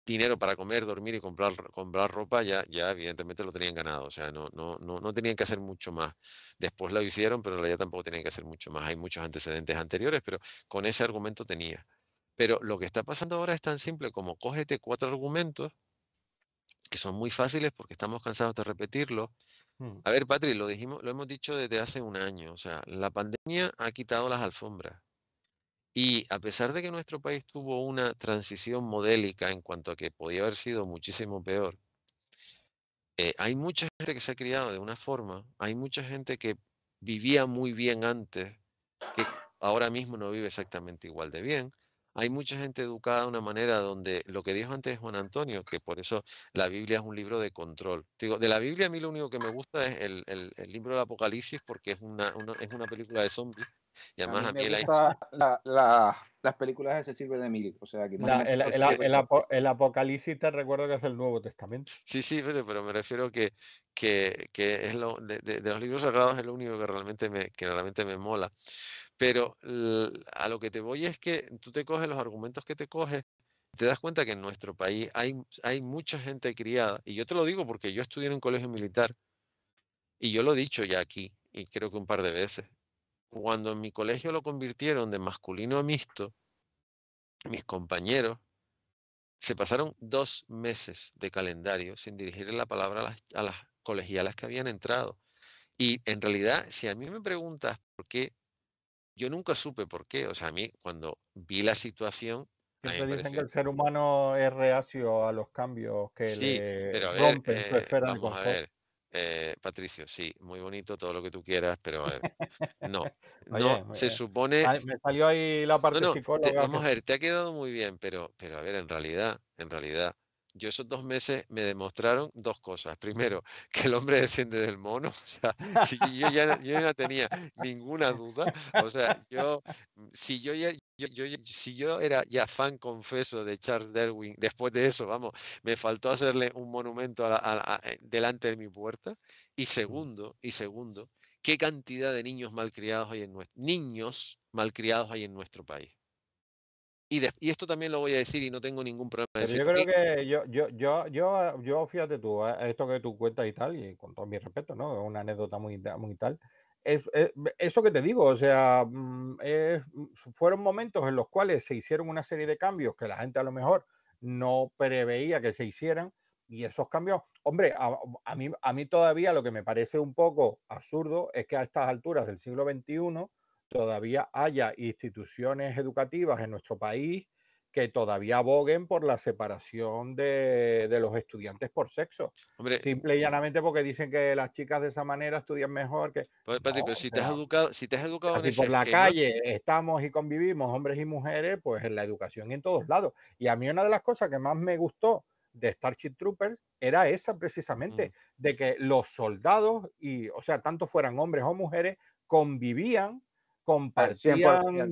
dinero para comer, dormir y comprar, comprar ropa, ya, ya evidentemente lo tenían ganado. O sea, no, no, no, no tenían que hacer mucho más. Después lo hicieron, pero la ya tampoco tenían que hacer mucho más. Hay muchos antecedentes anteriores, pero con ese argumento tenía. Pero lo que está pasando ahora es tan simple como cógete cuatro argumentos que son muy fáciles porque estamos cansados de repetirlo. Hmm. A ver, Patri, lo dijimos, lo hemos dicho desde hace un año. O sea, la pandemia ha quitado las alfombras. Y a pesar de que nuestro país tuvo una transición modélica en cuanto a que podía haber sido muchísimo peor, eh, hay mucha gente que se ha criado de una forma, hay mucha gente que vivía muy bien antes, que ahora mismo no vive exactamente igual de bien, hay mucha gente educada de una manera donde lo que dijo antes Juan Antonio, que por eso la Biblia es un libro de control. Digo, de la Biblia a mí lo único que me gusta es el, libro del Apocalipsis porque es una, es una película de zombies. Y a la las películas se sirve de mil. O sea, el, Apocalipsis recuerdo que es el Nuevo Testamento. Sí, sí, pero me refiero que, que, es lo, de, los libros sagrados es lo único que realmente me, que realmente me mola. Pero a lo que te voy es que tú te coges los argumentos que te coges te das cuenta que en nuestro país hay, hay mucha gente criada, y yo te lo digo porque yo estudié en un colegio militar, y yo lo he dicho ya aquí, y creo que un par de veces, cuando en mi colegio lo convirtieron de masculino a mixto, mis compañeros se pasaron dos meses de calendario sin dirigir la palabra a las, colegialas que habían entrado. Y en realidad, si a mí me preguntas por qué, yo nunca supe por qué. O sea, a mí cuando vi la situación... dicen que el ser humano es reacio a los cambios que su eh, eh, Patricio, sí, muy bonito, todo lo que tú quieras, pero no, no, se eh, supone... Me salió ahí la parte psicóloga. vamos a ver, te ha quedado muy bien, pero, pero a ver, en realidad, en realidad, yo esos dos meses me demostraron dos cosas. Primero, que el hombre desciende del mono. O sea, yo ya yo no tenía ninguna duda. O sea, yo, si yo ya, si yo era ya fan confeso de Charles Darwin, después de eso, vamos, me faltó hacerle un monumento eh, delante de mi puerta. Y segundo, y segundo, qué cantidad de niños malcriados hay en nuestro, niños malcriados hay en nuestro país. Y, esto también lo voy a decir y no tengo ningún problema. yo creo que yo, yo, yo, yo, yo, fíjate tú, eh, esto que tú cuentas y tal, y con todo mi respeto, ¿no? Es una anécdota muy, muy tal. Eh, eso que te digo, o sea, mm, mm, fueron momentos en los cuales se hicieron una serie de cambios que la gente a lo mejor no preveía que se hicieran y esos cambios, hombre, a mí todavía lo que me parece un poco absurdo es que a estas alturas del siglo XXI todavía haya instituciones educativas en nuestro país que todavía aboguen por la separación de, los estudiantes por sexo. Simple y llanamente porque dicen que las chicas de esa manera estudian mejor que... si, te has educado, si por la calle estamos y convivimos hombres y mujeres, pues en la educación en todos lados. Y a mí una de las cosas que más me gustó de Starship Troopers era esa precisamente, mm. de que los soldados, y o sea, tanto fueran hombres o mujeres, convivían, compartían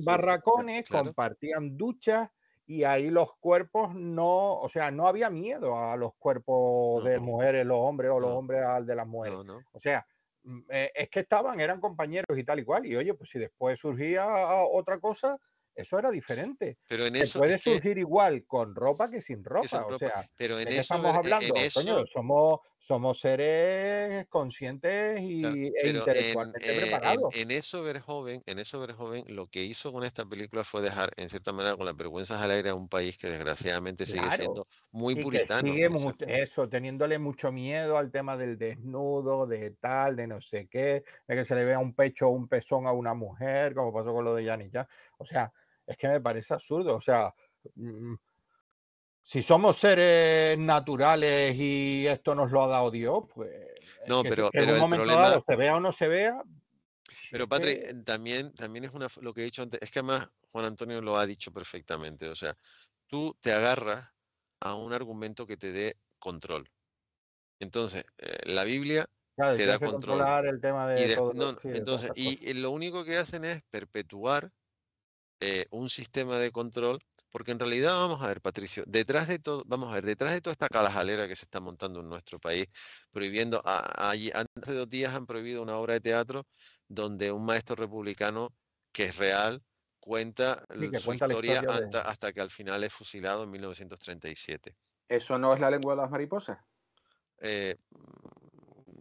barracones, compartían duchas, y ahí los cuerpos no, o sea, no había miedo a los cuerpos de mujeres, los hombres o los hombres al de las mujeres. O sea, mm, eh, es que estaban, eran compañeros y tal y cual. Y oye, pues si después surgía ah, otra cosa, eso era diferente. Pero en eso, puede surgir igual con ropa que sin ropa. O sea, pero en eso, estamos e, e, hablando? En somos somos seres conscientes y, e intelectualmente eh, en, eso ver joven, en eso joven, lo que hizo con esta película fue dejar, en cierta manera, con las vergüenzas al aire a un país que desgraciadamente sigue siendo muy puritano. sigue eso, teniéndole mucho miedo al tema del desnudo, de tal, de no sé qué, de que se le vea un pecho o un pezón a una mujer, como pasó con lo de Yanni ya. O sea, es que me parece absurdo. O sea, mm, si somos seres naturales y esto nos lo ha dado Dios, pues. No, pero, en un problema... se vea o no se vea. Pero, Patrick, eh, también, también es una, lo que he dicho antes. Es que además Juan Antonio lo ha dicho perfectamente. O sea, tú te agarras a un argumento que te dé control. Entonces, eh, la Biblia te da control. El tema de y entonces, y, lo único que hacen es perpetuar eh, un sistema de control porque en realidad, vamos a ver, Patricio, detrás de todo, vamos a ver, detrás de toda esta calajalera que se está montando en nuestro país, prohibiendo, a, hace dos días han prohibido una obra de teatro donde un maestro republicano que es real cuenta su historia, hasta, que al final es fusilado en 1937. ¿Eso no es la lengua de las mariposas? Eh,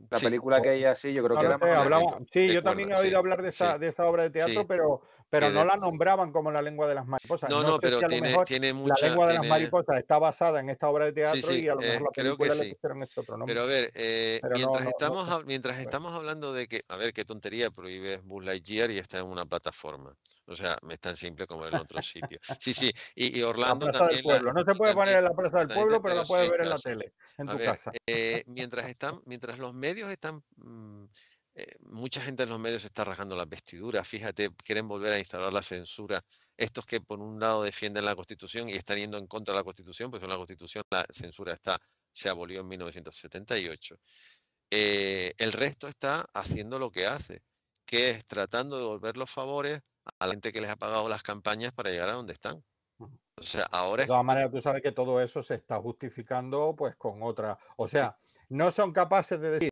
la película que hay así, yo creo que era Sí, yo también he oído hablar de esa obra de teatro, pero pero no la nombraban como la lengua de las mariposas. No, no, pero tiene, tiene, mucha... La lengua de las mariposas está basada en esta obra de teatro y a lo eh, mejor la creo que sí. este otro nombre. Pero a ver, eh, mientras, estamos, mientras estamos hablando de que, a ver, qué tontería prohíbe Buzz Lightyear y está en una plataforma. O sea, es tan simple como en otro sitio. Sí, sí, y, Orlando también... pueblo. no se puede poner en la Plaza del Pueblo, pero, la puedes ver en la tele, en tu casa. Eh, mientras, están, mientras los medios están... Mm, eh, mucha gente en los medios está rasgando las vestiduras, fíjate, quieren volver a instalar la censura. Estos que por un lado defienden la Constitución y están yendo en contra de la Constitución, pues en la Constitución la censura está, se abolió en 1978. Eh, el resto está haciendo lo que hace, que es tratando de devolver los favores a la gente que les ha pagado las campañas para llegar a donde están. O sea, ahora es... De todas maneras, tú sabes que todo eso se está justificando pues con otra. O sea, no son capaces de decir,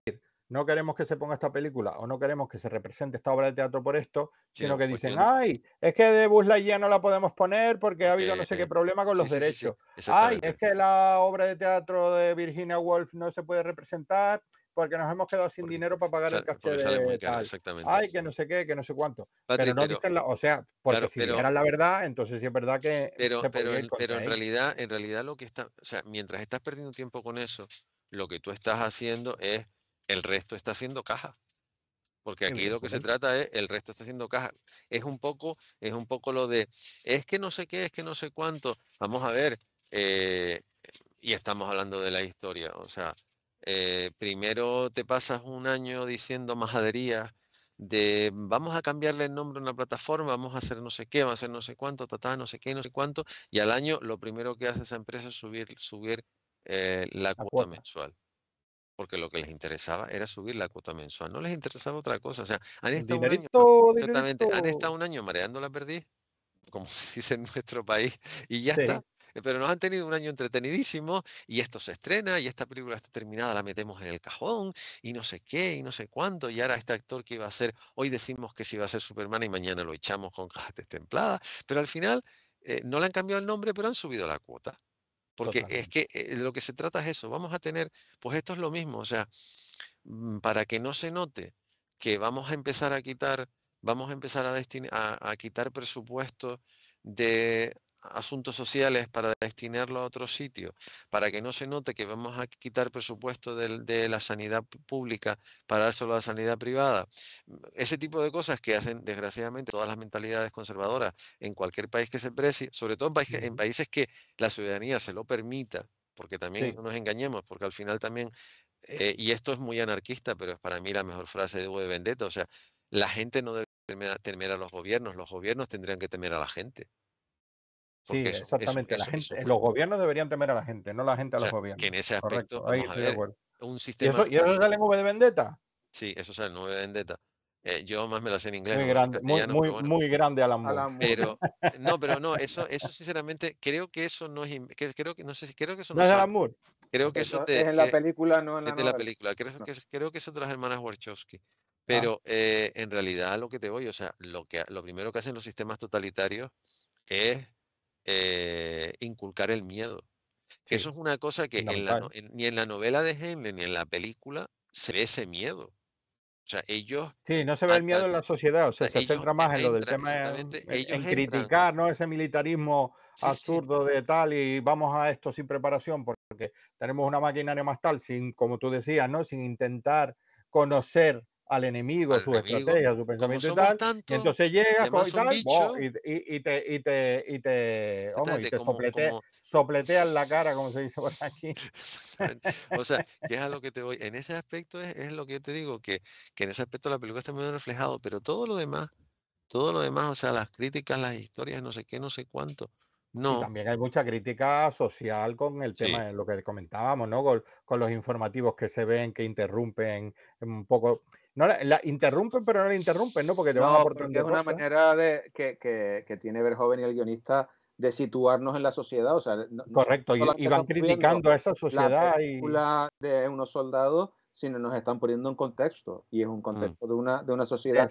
no queremos que se ponga esta película o no queremos que se represente esta obra de teatro por esto, sino que pues dicen, ay, es que de Buzz ya no la podemos poner porque ha habido no sé qué problema con los derechos. ay, es que la obra de teatro de Virginia Woolf no se puede representar porque nos hemos quedado sin dinero para pagar el caché de Ay, que no sé qué, que no sé cuánto. pero no dicen la, o sea, porque si la verdad, entonces sí es verdad que Pero en, pero en realidad, en realidad lo que está, o sea, mientras estás perdiendo tiempo con eso, lo que tú estás haciendo es el resto está haciendo caja. Porque aquí lo que se trata es, el resto está haciendo caja. Es un poco, es un poco lo de, es que no sé qué, es que no sé cuánto. Vamos a ver, eh, y estamos hablando de la historia. O sea, eh, primero te pasas un año diciendo majadería, de vamos a cambiarle el nombre a una plataforma, vamos a hacer no sé qué, vamos a hacer no sé cuánto, tatá, no sé qué, no sé cuánto, y al año lo primero que hace esa empresa es subir, subir eh, la, cuota mensual porque lo que les interesaba era subir la cuota mensual, no les interesaba otra cosa. O sea, han estado, un, año, mareando la perdiz, como se dice en nuestro país, y ya está eh, pero nos han tenido un año entretenidísimo y esto se estrena y esta película está terminada, la metemos en el cajón y no sé qué y no sé cuánto y ahora este actor que iba a ser, hoy decimos que sí iba a ser Superman y mañana lo echamos con cajas templadas, pero al final eh, no le han cambiado el nombre pero han subido la cuota. Porque es que eh, lo que se trata es eso, vamos a tener, pues esto es lo mismo, o sea, mm, para que no se note que vamos a empezar a quitar, vamos a empezar a, destinar, a quitar presupuestos de asuntos sociales para destinarlo a otro sitio, para que no se note que vamos a quitar presupuesto de, la sanidad pública para dárselo a la sanidad privada. Mm, ese tipo de cosas que hacen, desgraciadamente, todas las mentalidades conservadoras en cualquier país que se precie, sobre todo en, países que la ciudadanía se lo permita, porque también no nos engañemos, porque al final también, eh, y esto es muy anarquista, pero es para mí la mejor frase de Hugo de Vendetta, o sea, la gente no debe temer a los gobiernos, los gobiernos tendrían que temer a la gente. Sí, exactamente. La gente, Los gobiernos deberían temer a la gente, no la gente a los gobiernos. Que en ese aspecto, un sistema. ¿Y eso, sale en V de Vendetta? Sí, eso sale en V de Vendetta. Eh, yo más me lo sé en inglés. Muy grande, muy, muy, grande Alan Moore. Pero, no, pero no, eso, eso sinceramente, creo que eso no es. creo que, no sé, creo que eso no, es Alan Moore. Creo que eso, es en la película, no en la, de la película. Creo, que, creo que de las hermanas Warchowski ah. Pero eh, en realidad lo que te voy, o sea, lo, que, lo primero que hacen los sistemas totalitarios es eh, inculcar el miedo. Eso es una cosa que ni en la novela de Heinlein ni en la película se ve ese miedo. O sea, ellos. Sí, no se ve el miedo en la sociedad, o se centra más en lo del tema mm, en, en criticar ¿no? ese militarismo absurdo de tal y vamos a esto sin preparación, porque tenemos una maquinaria más tal, sin, como tú decías, ¿no? Sin intentar conocer al enemigo, su estrategia, su pensamiento y tal. entonces llegas y, y, y, te, y y te, sopletean la cara, como se dice por aquí. o sea, que es a lo que te voy. En ese aspecto es, es lo que yo te digo, que, que, en ese aspecto la película está muy reflejado, pero todo lo demás, todo lo demás, o sea, las críticas, las historias, no sé qué, no sé cuánto. No. también hay mucha crítica social con el tema de lo que comentábamos, ¿no? con los informativos que se ven, que interrumpen un poco no, la, interrumpen, pero no la interrumpen, ¿no? Porque te no, Es una manera de, que, que, que tiene joven y el guionista de situarnos en la sociedad. O sea, Correcto, y van criticando esa sociedad. La película de unos soldados, sino nos están poniendo en contexto. Y es un mm. contexto de, una, de una sociedad.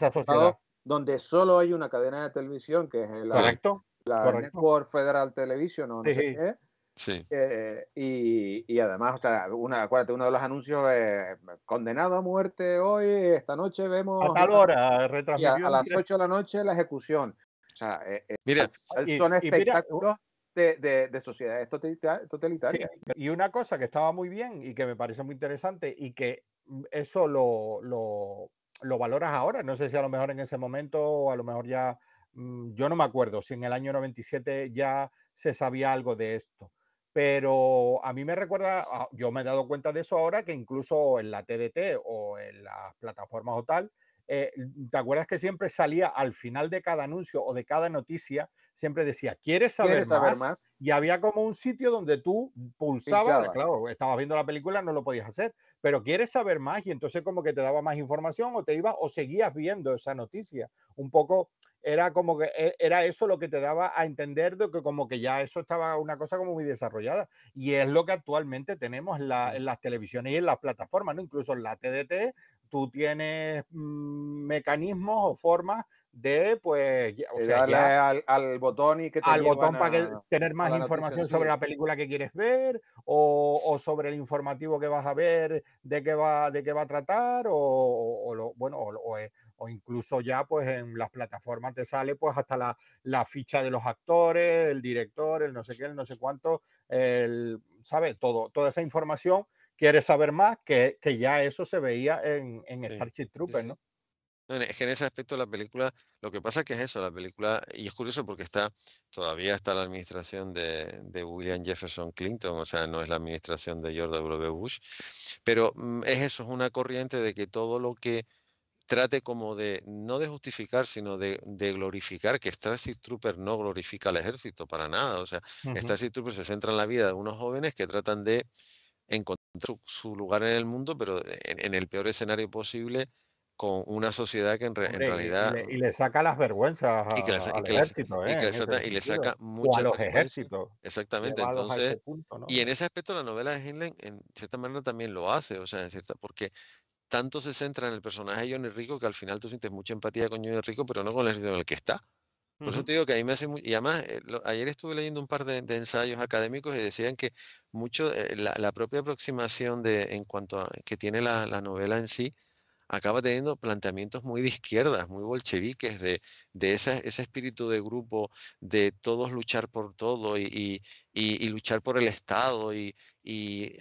Donde solo hay una cadena de televisión que es la, Correcto. la Federal Television, no sí, sé qué Sí. Eh, y, y, además, o sea, una, acuérdate, uno de los anuncios es condenado a muerte hoy, esta noche vemos. A tal hora, retransmisión. a, las 8 de la noche la ejecución. O sea, eh, eh, son espectáculos. de, de, sociedades totalitarias. Y una cosa que estaba muy bien y que me parece muy interesante y que mm, eso lo, lo, lo valoras ahora, no sé si a lo mejor en ese momento o a lo mejor ya, mm, yo no me acuerdo si en el año 97 ya se sabía algo de esto, pero a mí me recuerda, ah, yo me he dado cuenta de eso ahora, que incluso en la TDT o en las plataformas o tal, eh, ¿te acuerdas que siempre salía al final de cada anuncio o de cada noticia, siempre decía, ¿quieres saber, más? Y había como un sitio donde tú pulsabas, claro, estabas viendo la película, no lo podías hacer, pero ¿quieres saber más? Y entonces como que te daba más información o te ibas o seguías viendo esa noticia. Un poco era como que e, era eso lo que te daba a entender de que como que ya eso estaba una cosa como muy desarrollada y es lo que actualmente tenemos la, en las televisiones y en las plataformas, ¿no? Incluso en la TDT tú tienes mm, mecanismos o formas de pues al, botón y que te al botón para tener más información sobre la película que quieres ver o, sobre el informativo que vas a ver de qué va de qué va a tratar o, bueno eh, o, incluso ya pues en las plataformas te sale pues hasta la, la, ficha de los actores el director el no sé qué el no sé cuánto el sabe todo toda esa información quieres saber más que, ya eso se veía en, en sí, Starship Troopers no es que en ese aspecto la película, lo que pasa es que es eso, la película, y es curioso porque está, todavía está la administración de, William Jefferson Clinton, o sea, no es la administración de George W. Bush, pero mm, es eso, es una corriente de que todo lo que trate como de, no de justificar, sino de, glorificar, que Starship Trooper no glorifica al ejército para nada, o sea, Trooper se centra en la vida de unos jóvenes que tratan de encontrar su, lugar en el mundo, pero en el peor escenario posible con una sociedad que en, realidad... Y le, saca las vergüenzas a, y ejércitos, al y ejército. eh, y, le saca, y o a los ejércitos. Exactamente. Entonces, Y en ese aspecto la novela de Heinlein en cierta manera también lo hace, o sea, en cierta, porque tanto se centra en el personaje de Johnny Rico que al final tú sientes mucha empatía con Johnny Rico, pero no con el sitio en el que está. Por eso te digo que a mí me hace Y además, eh, ayer estuve leyendo un par de, ensayos académicos y decían que mucho eh, la, propia aproximación de, en cuanto a, que tiene la novela en sí acaba teniendo planteamientos muy de izquierdas, muy bolcheviques, de, de ese, espíritu de grupo, de todos luchar por todo y, luchar por el Estado y,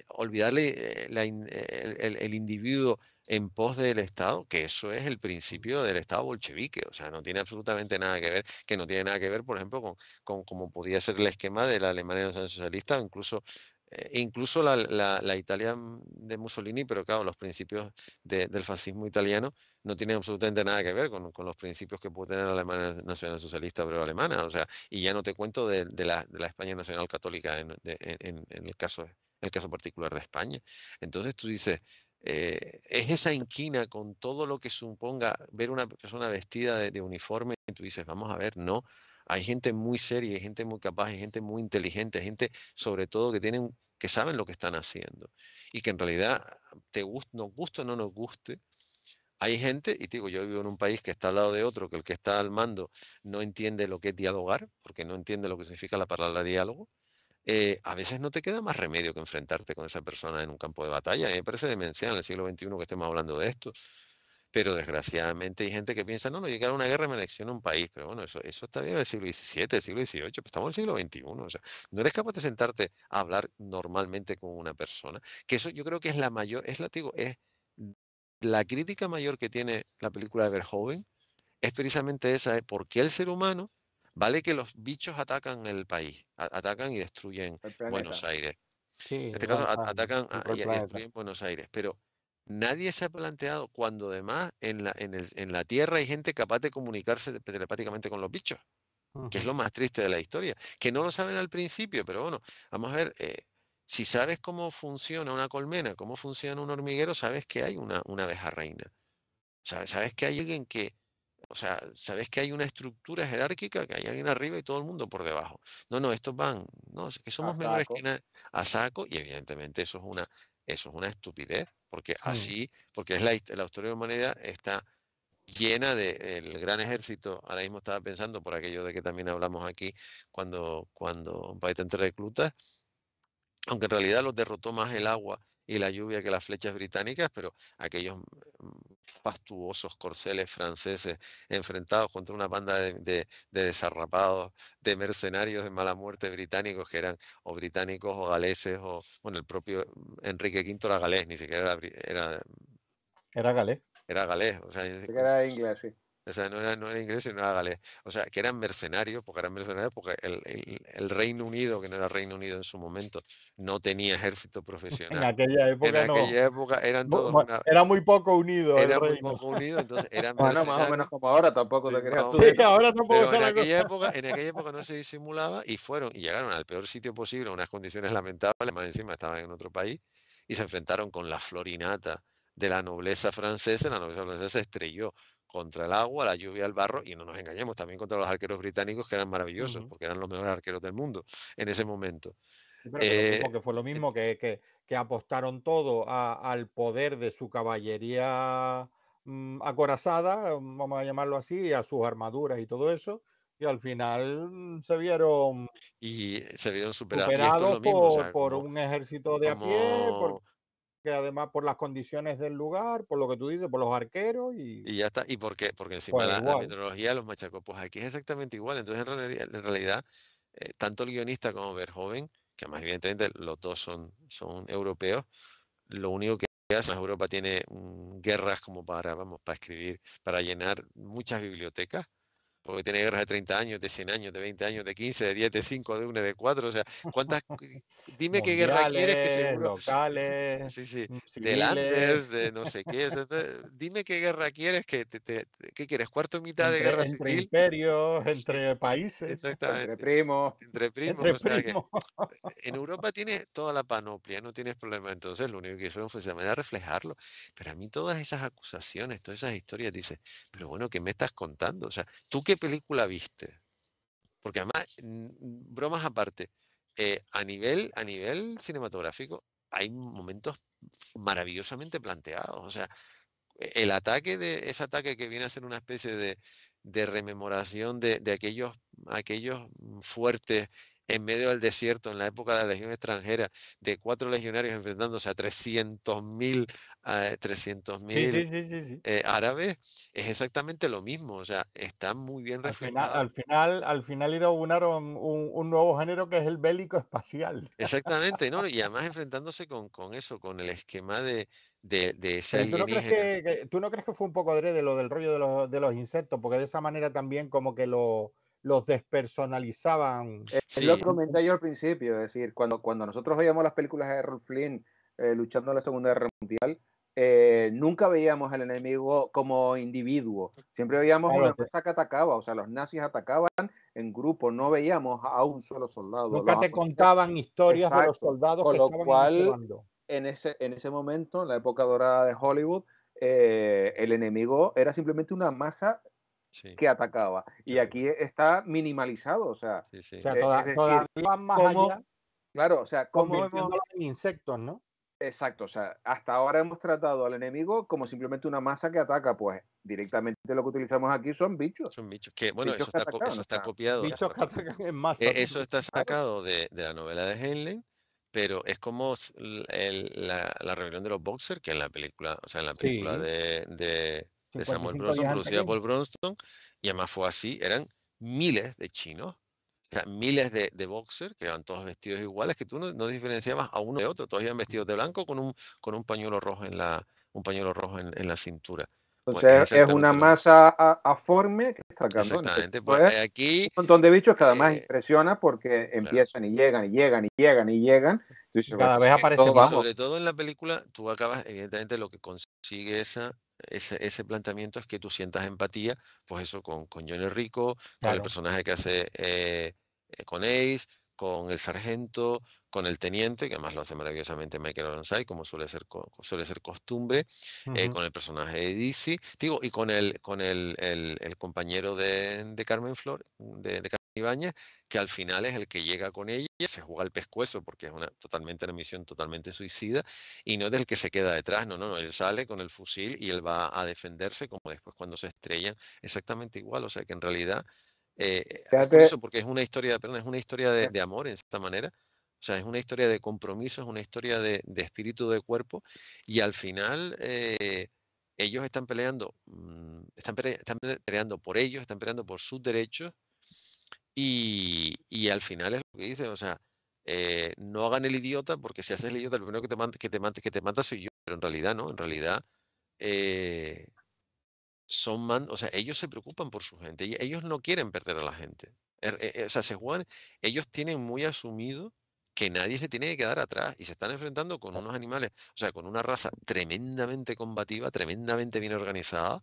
olvidarle eh, el, individuo en pos del Estado, que eso es el principio del Estado bolchevique, o sea, no tiene absolutamente nada que ver, que no tiene nada que ver, por ejemplo, con, con como podía ser el esquema de la Alemania socialista incluso eh, incluso la, Italia de Mussolini, pero claro, los principios del fascismo italiano no tienen absolutamente nada que ver con, los principios que puede tener la Alemania Nacional Socialista pero Alemana, o sea, y ya no te cuento de, la, España Nacional Católica en, el caso, el caso particular de España. Entonces tú dices, eh, es esa inquina con todo lo que suponga ver una persona vestida de, de uniforme y tú dices, vamos a ver, no, hay gente muy seria, hay gente muy capaz, hay gente muy inteligente, hay gente sobre todo que tienen, que saben lo que están haciendo. Y que en realidad, te nos guste o no nos guste, hay gente, y digo, yo vivo en un país que está al lado de otro, que el que está al mando no entiende lo que es dialogar, porque no entiende lo que significa la palabra diálogo. Eh, a veces no te queda más remedio que enfrentarte con esa persona en un campo de batalla. me parece demencial en el siglo XXI que estemos hablando de esto. Pero desgraciadamente hay gente que piensa, no, no, llegar a una guerra me a un país. Pero bueno, eso, eso está bien del siglo XVII, del siglo XVIII, estamos en el siglo XXI. O sea, no eres capaz de sentarte a hablar normalmente con una persona. Que eso yo creo que es la mayor, es la, digo, es la crítica mayor que tiene la película de Verhoeven, es precisamente esa porque por qué el ser humano, vale que los bichos atacan el país, atacan y destruyen Buenos Aires. Sí, en este caso, atacan y destruyen Buenos Aires. Pero Nadie se ha planteado cuando además en la, en, la Tierra hay gente capaz de comunicarse telepáticamente con los bichos, que es lo más triste de la historia, que no lo saben al principio, pero bueno, vamos a ver, eh, si sabes cómo funciona una colmena, cómo funciona un hormiguero, sabes que hay una, una abeja reina, sabes, que hay alguien que, o sea, sabes que hay una estructura jerárquica, que hay alguien arriba y todo el mundo por debajo. No, no, estos van, no, que somos mejores que a saco, y evidentemente eso es una, eso es una estupidez porque mm. así, porque es la, historia de la humanidad está llena del el gran ejército. Ahora mismo estaba pensando por aquello de que también hablamos aquí cuando, cuando a te reclutas, aunque en realidad los derrotó más el agua y la lluvia que las flechas británicas, pero aquellos pastuosos corceles franceses enfrentados contra una banda de, desarrapados, de mercenarios de mala muerte británicos que eran o británicos o galeses o, bueno, el propio Enrique V era galés, ni siquiera era... Era, era galés. Era galés, o sea... Era inglés, sí. O sea, no era, no era inglés, era galés. O sea, que eran mercenarios, porque eran mercenarios, porque el, Reino Unido, que no era Reino Unido en su momento, no tenía ejército profesional. En aquella época, eran todos. Era muy poco unido. Era muy poco unido, entonces más o menos como ahora tampoco creas en, aquella época, no se disimulaba y fueron y llegaron al peor sitio posible, a unas condiciones lamentables, más encima estaban en otro país y se enfrentaron con la florinata de la nobleza francesa, la nobleza francesa se estrelló contra el agua, la lluvia, el barro, y no nos engañemos, también contra los arqueros británicos que eran maravillosos, porque eran los mejores arqueros del mundo en ese momento. Eh, que fue lo eh, mismo que, que, apostaron todo al poder de su caballería mm, acorazada, mm, vamos a llamarlo así, a sus armaduras y todo eso, y al final se vieron y se vieron superados, por, un ejército de a pie por, además por las condiciones del lugar, por lo que tú dices, por los arqueros y... ya está, ¿y por qué? Porque encima la, metodología meteorología de los machacopos pues aquí es exactamente igual, entonces en realidad, eh, tanto el guionista como joven, que más evidentemente los dos son, son europeos, lo único que que Europa tiene guerras como para, vamos, para escribir, para llenar muchas bibliotecas, porque tiene guerras de 30 años, de 100 años, de 20 años, de 15, de 10, de 5, de 1, de 4, o sea, ¿cuántas? Dime qué guerra quieres que seguro... Locales, sí, sí, de Landers, de no sé qué, dime qué guerra quieres que te, ¿qué quieres? ¿Cuarto mitad de guerra entre civil? Entre imperios, entre países, Exactamente. entre primos. Entre primos, o sea que en Europa tiene toda la panoplia, no tienes problema, entonces lo único que hicieron fue se manera reflejarlo, pero a mí todas esas acusaciones, todas esas historias, dices, pero bueno, ¿qué me estás contando? O sea, ¿tú qué película viste. Porque además, mm, bromas aparte, eh, a, nivel, a nivel cinematográfico hay momentos maravillosamente planteados. O sea, el ataque de ese ataque que viene a ser una especie de, de rememoración de, de, aquellos, aquellos mm, fuertes en medio del desierto, en la época de la legión extranjera, de cuatro legionarios enfrentándose a 300 mil eh, árabes, es exactamente lo mismo. O sea, está muy bien reflejado. Al final, al final, inauguraron un, un, nuevo género que es el bélico espacial. Exactamente, ¿no? Y además enfrentándose con, eso, con el esquema de, de, ¿Tú no, crees que, fue un poco adrede lo del rollo de los insectos? Porque de esa manera también como que lo los despersonalizaban. Eh, lo comenté yo al principio, es decir, cuando, cuando nosotros veíamos las películas de Errol Flynn eh, luchando en la Segunda Guerra Mundial, eh, nunca veíamos al enemigo como individuo, siempre veíamos a una masa que atacaba, o sea, los nazis atacaban en grupo, no veíamos a un solo soldado. Nunca te contaban historias de los soldados Con lo cual, en ese, en ese momento, en la época dorada de Hollywood, el enemigo era simplemente una masa que atacaba. Y aquí está minimalizado, o sea, e, más Claro, o sea, como hemos... insectos, ¿no? Exacto, o sea, hasta ahora hemos tratado al enemigo como simplemente una masa que ataca, pues directamente lo que utilizamos aquí son bichos. Son bichos, bueno, e, eso, está, copiado. eso está sacado de, la novela de Heinlein, pero es como la, reunión de los boxers que en la película, o sea, en la película de de Samuel Bronson, producida por Bronston, y además fue así, eran miles de chinos, o sea, miles de, boxers que eran todos vestidos iguales, que tú no, diferenciabas a uno de otro, todos iban vestidos de blanco con un, con un pañuelo rojo en la, un pañuelo rojo en, la cintura. Entonces pues, sea, es una masa aforme que está cambiando. Exactamente. Pues, pues, aquí, un montón de bichos que además eh, impresiona porque empiezan y llegan y llegan y llegan y llegan. Cada vez aparece más. Sobre todo en la película, tú acabas, evidentemente, lo que consigue esa ese, planteamiento es que tú sientas empatía, pues eso con, con Johnny Rico, con el personaje que hace eh, eh, con Ace, con el sargento, con el teniente, que además lo hace maravillosamente Michael Oranzai, como suele ser, suele ser costumbre, eh, con el personaje de DC, digo, y con el, con el, compañero de, Carmen Flor, Ibaña, que al final es el que llega con ella, se juega el pescuezo porque es una, totalmente una misión totalmente suicida y no es del que se queda detrás, no, no, no, él sale con el fusil y él va a defenderse como después cuando se estrellan, exactamente igual, o sea que en realidad, es eh, eso eh, porque es una historia, es una historia de, amor en cierta manera, o sea, es una historia de compromiso, es una historia de, espíritu de cuerpo y al final... Eh, ellos están peleando, mm, están, peleando por ellos, están peleando por sus derechos y, al final es lo que dicen, o sea, eh, no hagan el idiota porque si haces el idiota, el primero que te mata que te que te soy yo, pero en realidad no, en realidad eh, son, man, o sea, ellos se preocupan por su gente, ellos no quieren perder a la gente. Er, e, e, o sea, se juegan, ellos tienen muy asumido que nadie se tiene que quedar atrás y se están enfrentando con unos animales, o sea, con una raza tremendamente combativa, tremendamente bien organizada,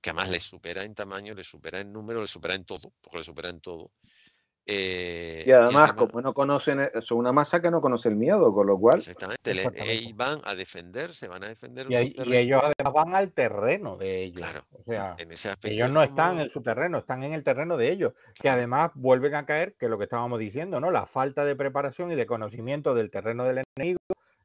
que además le supera en tamaño, le supera en número, le supera en todo, porque le supera en todo. Eh, y además, como no conocen, eh, son una masa que no conoce el miedo, con lo cual. Exactamente, van a defenderse, van a defender. Y, ellos además van al terreno de ellos. Claro. O sea, ellos no están en su terreno, están en el terreno de ellos. Que además vuelven a caer, que es lo que estábamos diciendo, ¿no? La falta de preparación y de conocimiento del terreno del enemigo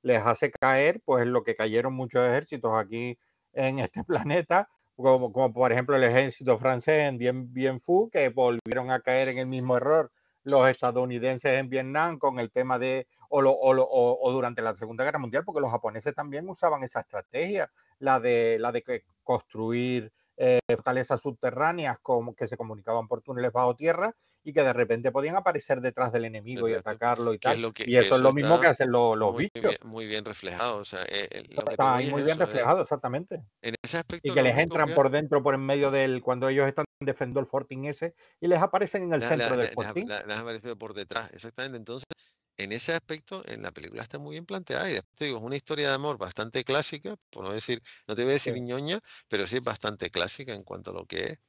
les hace caer, pues, lo que cayeron muchos ejércitos aquí en este planeta, como, por ejemplo el ejército francés en Dien Bien Phu, que volvieron a caer en el mismo error los estadounidenses en Vietnam con el tema de, o, o, o, durante la Segunda Guerra Mundial, porque los japoneses también usaban esa estrategia, la de, la de construir eh, fortalezas subterráneas como, que se comunicaban por túneles bajo tierra y que de repente podían aparecer detrás del enemigo y atacarlo y tal. y eso, es lo mismo que hacen los, muy bichos. Bien, muy bien reflejado, o sea, eh, eh, está ahí muy bien eh, reflejado, exactamente. En ese aspecto. Y que les entran por dentro, por en medio del, cuando ellos están defendiendo el Fortin ese, y les aparecen en el centro del Fortin fortín. Les por detrás, exactamente. Entonces, en ese aspecto, en la película está muy bien planteada. Y después te digo, es una historia de amor bastante clásica, por no decir, no te voy a decir sí. ñoña, pero sí es bastante clásica en cuanto a lo que es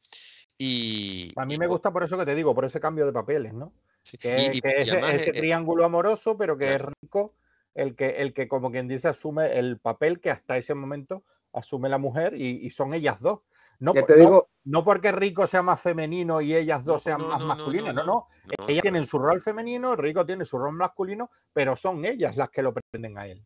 a mí me gusta por eso que te digo, por ese cambio de papeles, ¿no? que, ese, eh, eh, triángulo amoroso, pero que es rico el que, el que, como quien dice, asume el papel que hasta ese momento asume la mujer y, son ellas dos. No, te digo... no, porque Rico sea más femenino y ellas dos sean más masculinas, no, no. Ellas tienen su rol femenino, Rico tiene su rol masculino, pero son ellas las que lo prenden a él.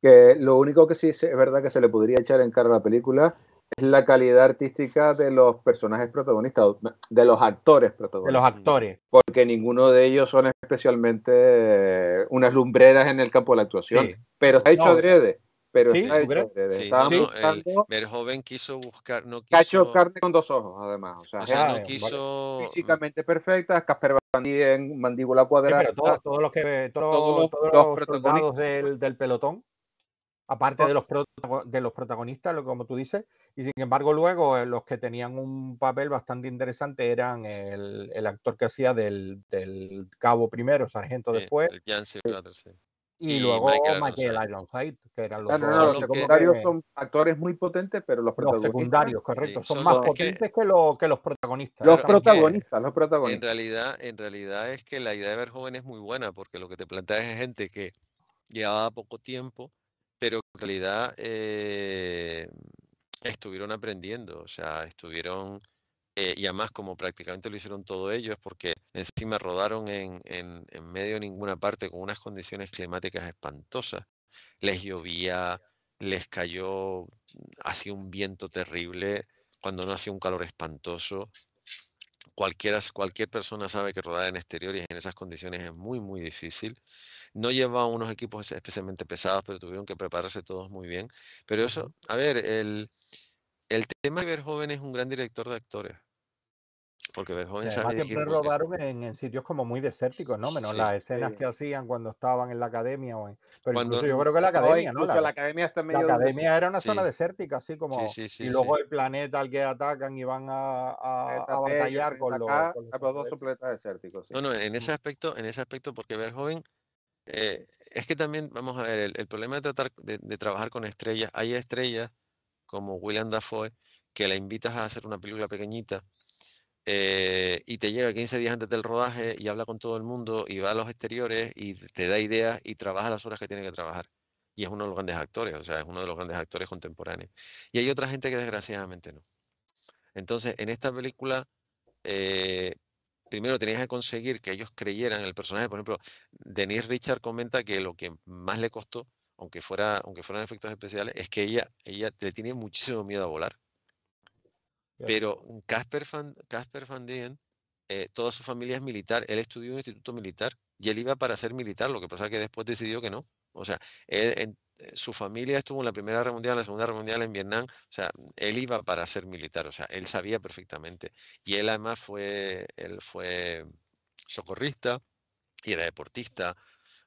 Que lo único que sí es verdad que se le podría echar en cara a la película es la calidad artística de los personajes protagonistas, de los actores protagonistas. De los actores. Porque ninguno de ellos son especialmente eh, unas lumbreras en el campo de la actuación. Pero está hecho adrede. Pero está hecho adrede. el, joven quiso buscar. No quiso... carne con dos ojos, además. O sea, no quiso. Físicamente perfecta, Casper Van en mandíbula cuadrada. todos, los, que, todos, los, protagonistas. del pelotón aparte de los, de los protagonistas, como tú dices, y sin embargo luego eh, los que tenían un papel bastante interesante eran el, actor que hacía del, cabo primero, sargento eh, después, y, luego Michael, Ironside, que eran los, ah, secundarios son actores muy potentes, pero los protagonistas... secundarios, correcto, son, más potentes que... que... los protagonistas. Los protagonistas, En realidad, en realidad es que la idea de ver jóvenes es muy buena, porque lo que te planteas es gente que llevaba poco tiempo pero en realidad eh, estuvieron aprendiendo, o sea, estuvieron, eh, y además como prácticamente lo hicieron todo ellos, porque encima rodaron en, en, en medio de ninguna parte con unas condiciones climáticas espantosas. Les llovía, les cayó, hacía un viento terrible, cuando no hacía un calor espantoso cualquier persona sabe que rodar en exteriores en esas condiciones es muy, muy difícil. No lleva unos equipos especialmente pesados, pero tuvieron que prepararse todos muy bien. Pero eso, a ver, el, el tema de ver jóvenes es un gran director de actores. Porque ver joven dirigir siempre en, sitios como muy desérticos, ¿no? Menos las escenas que hacían cuando estaban en la academia. O incluso yo creo que la academia, ¿no? La, academia medio La academia era una zona desértica, así como. y luego el planeta al que atacan y van a, a, batallar con, los, con dos planetas desérticos. No, no, en ese mm. aspecto, en ese aspecto, porque ver joven eh, es que también, vamos a ver, el, problema de tratar de, de trabajar con estrellas, hay estrellas como William Dafoe que la invitas a hacer una película pequeñita eh, y te llega 15 días antes del rodaje y habla con todo el mundo y va a los exteriores y te da ideas y trabaja las horas que tiene que trabajar. Y es uno de los grandes actores, o sea, es uno de los grandes actores contemporáneos. Y hay otra gente que desgraciadamente no. Entonces, en esta película, eh, primero tenías que conseguir que ellos creyeran en el personaje. Por ejemplo, Denise Richard comenta que lo que más le costó, aunque, fuera, aunque fueran efectos especiales, es que ella, ella le tiene muchísimo miedo a volar. Pero Casper Van, Dien, eh, toda su familia es militar, él estudió en un instituto militar y él iba para ser militar, lo que pasa es que después decidió que no. O sea, eh, su familia estuvo en la Primera Guerra Mundial, en la Segunda Guerra Mundial en Vietnam, o sea, él iba para ser militar, o sea, él sabía perfectamente. Y él además fue, él fue socorrista y era deportista.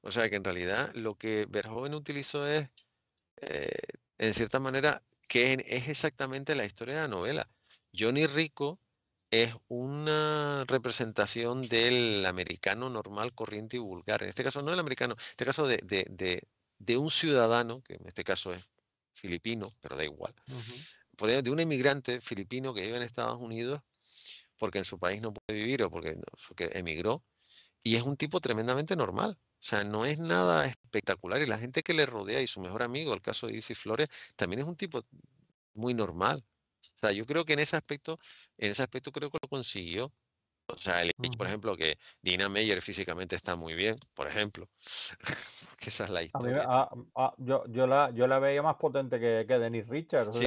O sea, que en realidad lo que Verhoeven utilizó es, eh, en cierta manera, que es exactamente la historia de la novela. Johnny Rico es una representación del americano normal, corriente y vulgar. En este caso no del americano, en este caso de, un ciudadano, que en este caso es filipino, pero da igual, de un emigrante filipino que vive en Estados Unidos porque en su país no puede vivir o porque, emigró, y es un tipo tremendamente normal. O sea, no es nada espectacular. Y la gente que le rodea y su mejor amigo, el caso de Dizzy Flores, también es un tipo muy normal. O sea, yo creo que en ese aspecto, en ese aspecto creo que lo consiguió. O sea, por ejemplo, que Dina Meyer físicamente está muy bien, por ejemplo. esa es la historia. Ah, mm, ah, yo, yo, la, yo la veía más potente que, que Denis Richards.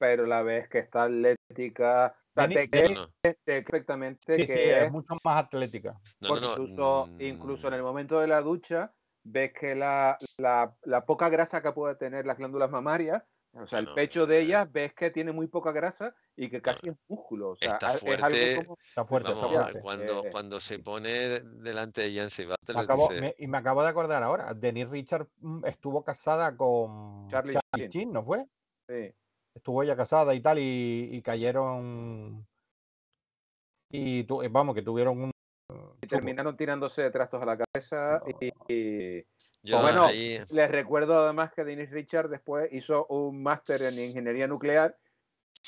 Pero, la ves que está atlética. Este, que, perfectamente que es, mucho más atlética. incluso, incluso en el mm. momento de la ducha, ves que la, la, la poca grasa que puede tener las glándulas mamarias o sea, el pecho de eh, ella ves que tiene muy poca grasa y que casi es músculo. O sea, está fuerte. Es algo está fuerte, Cuando, eh, cuando se pone delante de ella Me y me acabo de acordar ahora. Denise Richard mm, estuvo casada con Charlie, Chin. ¿no fue? Sí. Estuvo ella casada y tal, y, y cayeron. Y vamos, que tuvieron un terminaron tirándose de trastos a la cabeza. Y, pues bueno, les recuerdo además que denis Richard después hizo un máster en ingeniería nuclear.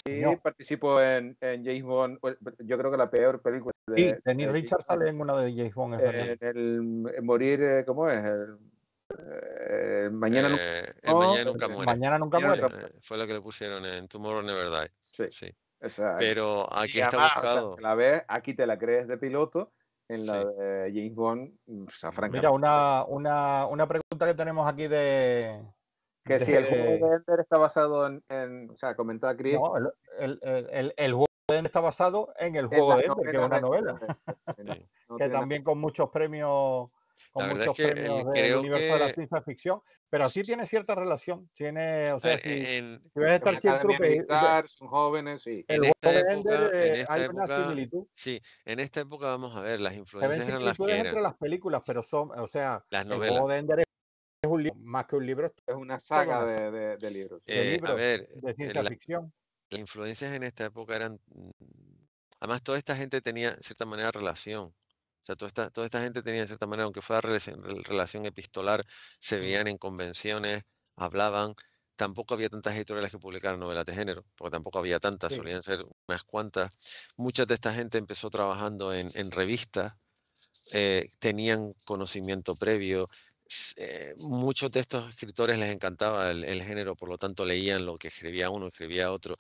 y participó en, en, James Bond, yo creo que la peor película. De, sí, Denis sale en una de James Bond. el, Morir, eh, ¿cómo es? El, eh, mañana, nunca, eh, mañana nunca muere. Mañana nunca muere. fue la que le pusieron en Tomorrow Never Die. Sí. sí. Pero aquí está buscado. la ves, aquí te la crees de piloto en la de James Bond. Mm, o sea, Mira, una, una, una, pregunta que tenemos aquí de... Que si el juego de Ender está basado en... o sea, comentaba Chris... el, el, el, juego de Ender está basado en el juego de Ender, que es una novela. que también con muchos premios con la muchos verdad es que eh, creo del universo de la ciencia ficción, pero sí tiene cierta relación. Tiene, o sea, si si, el, si ves estar eh, militar, son jóvenes, sí. En esta época, en eh, esta hay una similitud. Sí, en esta época vamos a ver las influencias en las que entre las películas, pero son, o sea, las novelas. El es más que un libro, es una saga de, de, de libros. de libros de ciencia ficción. Las influencias en esta época eran. Mm, además, toda esta gente tenía, cierta manera, de relación toda esta, gente tenía de cierta manera, aunque fuera relación, relación epistolar, se veían en convenciones, hablaban. Tampoco había tantas editoriales que publicaran novelas de género, porque tampoco había tantas, solían ser unas cuantas. Muchas de esta gente empezó trabajando en, revistas, eh, tenían conocimiento previo. Eh, muchos de estos escritores les encantaba el, género, por lo tanto leían lo que escribía uno, escribía otro.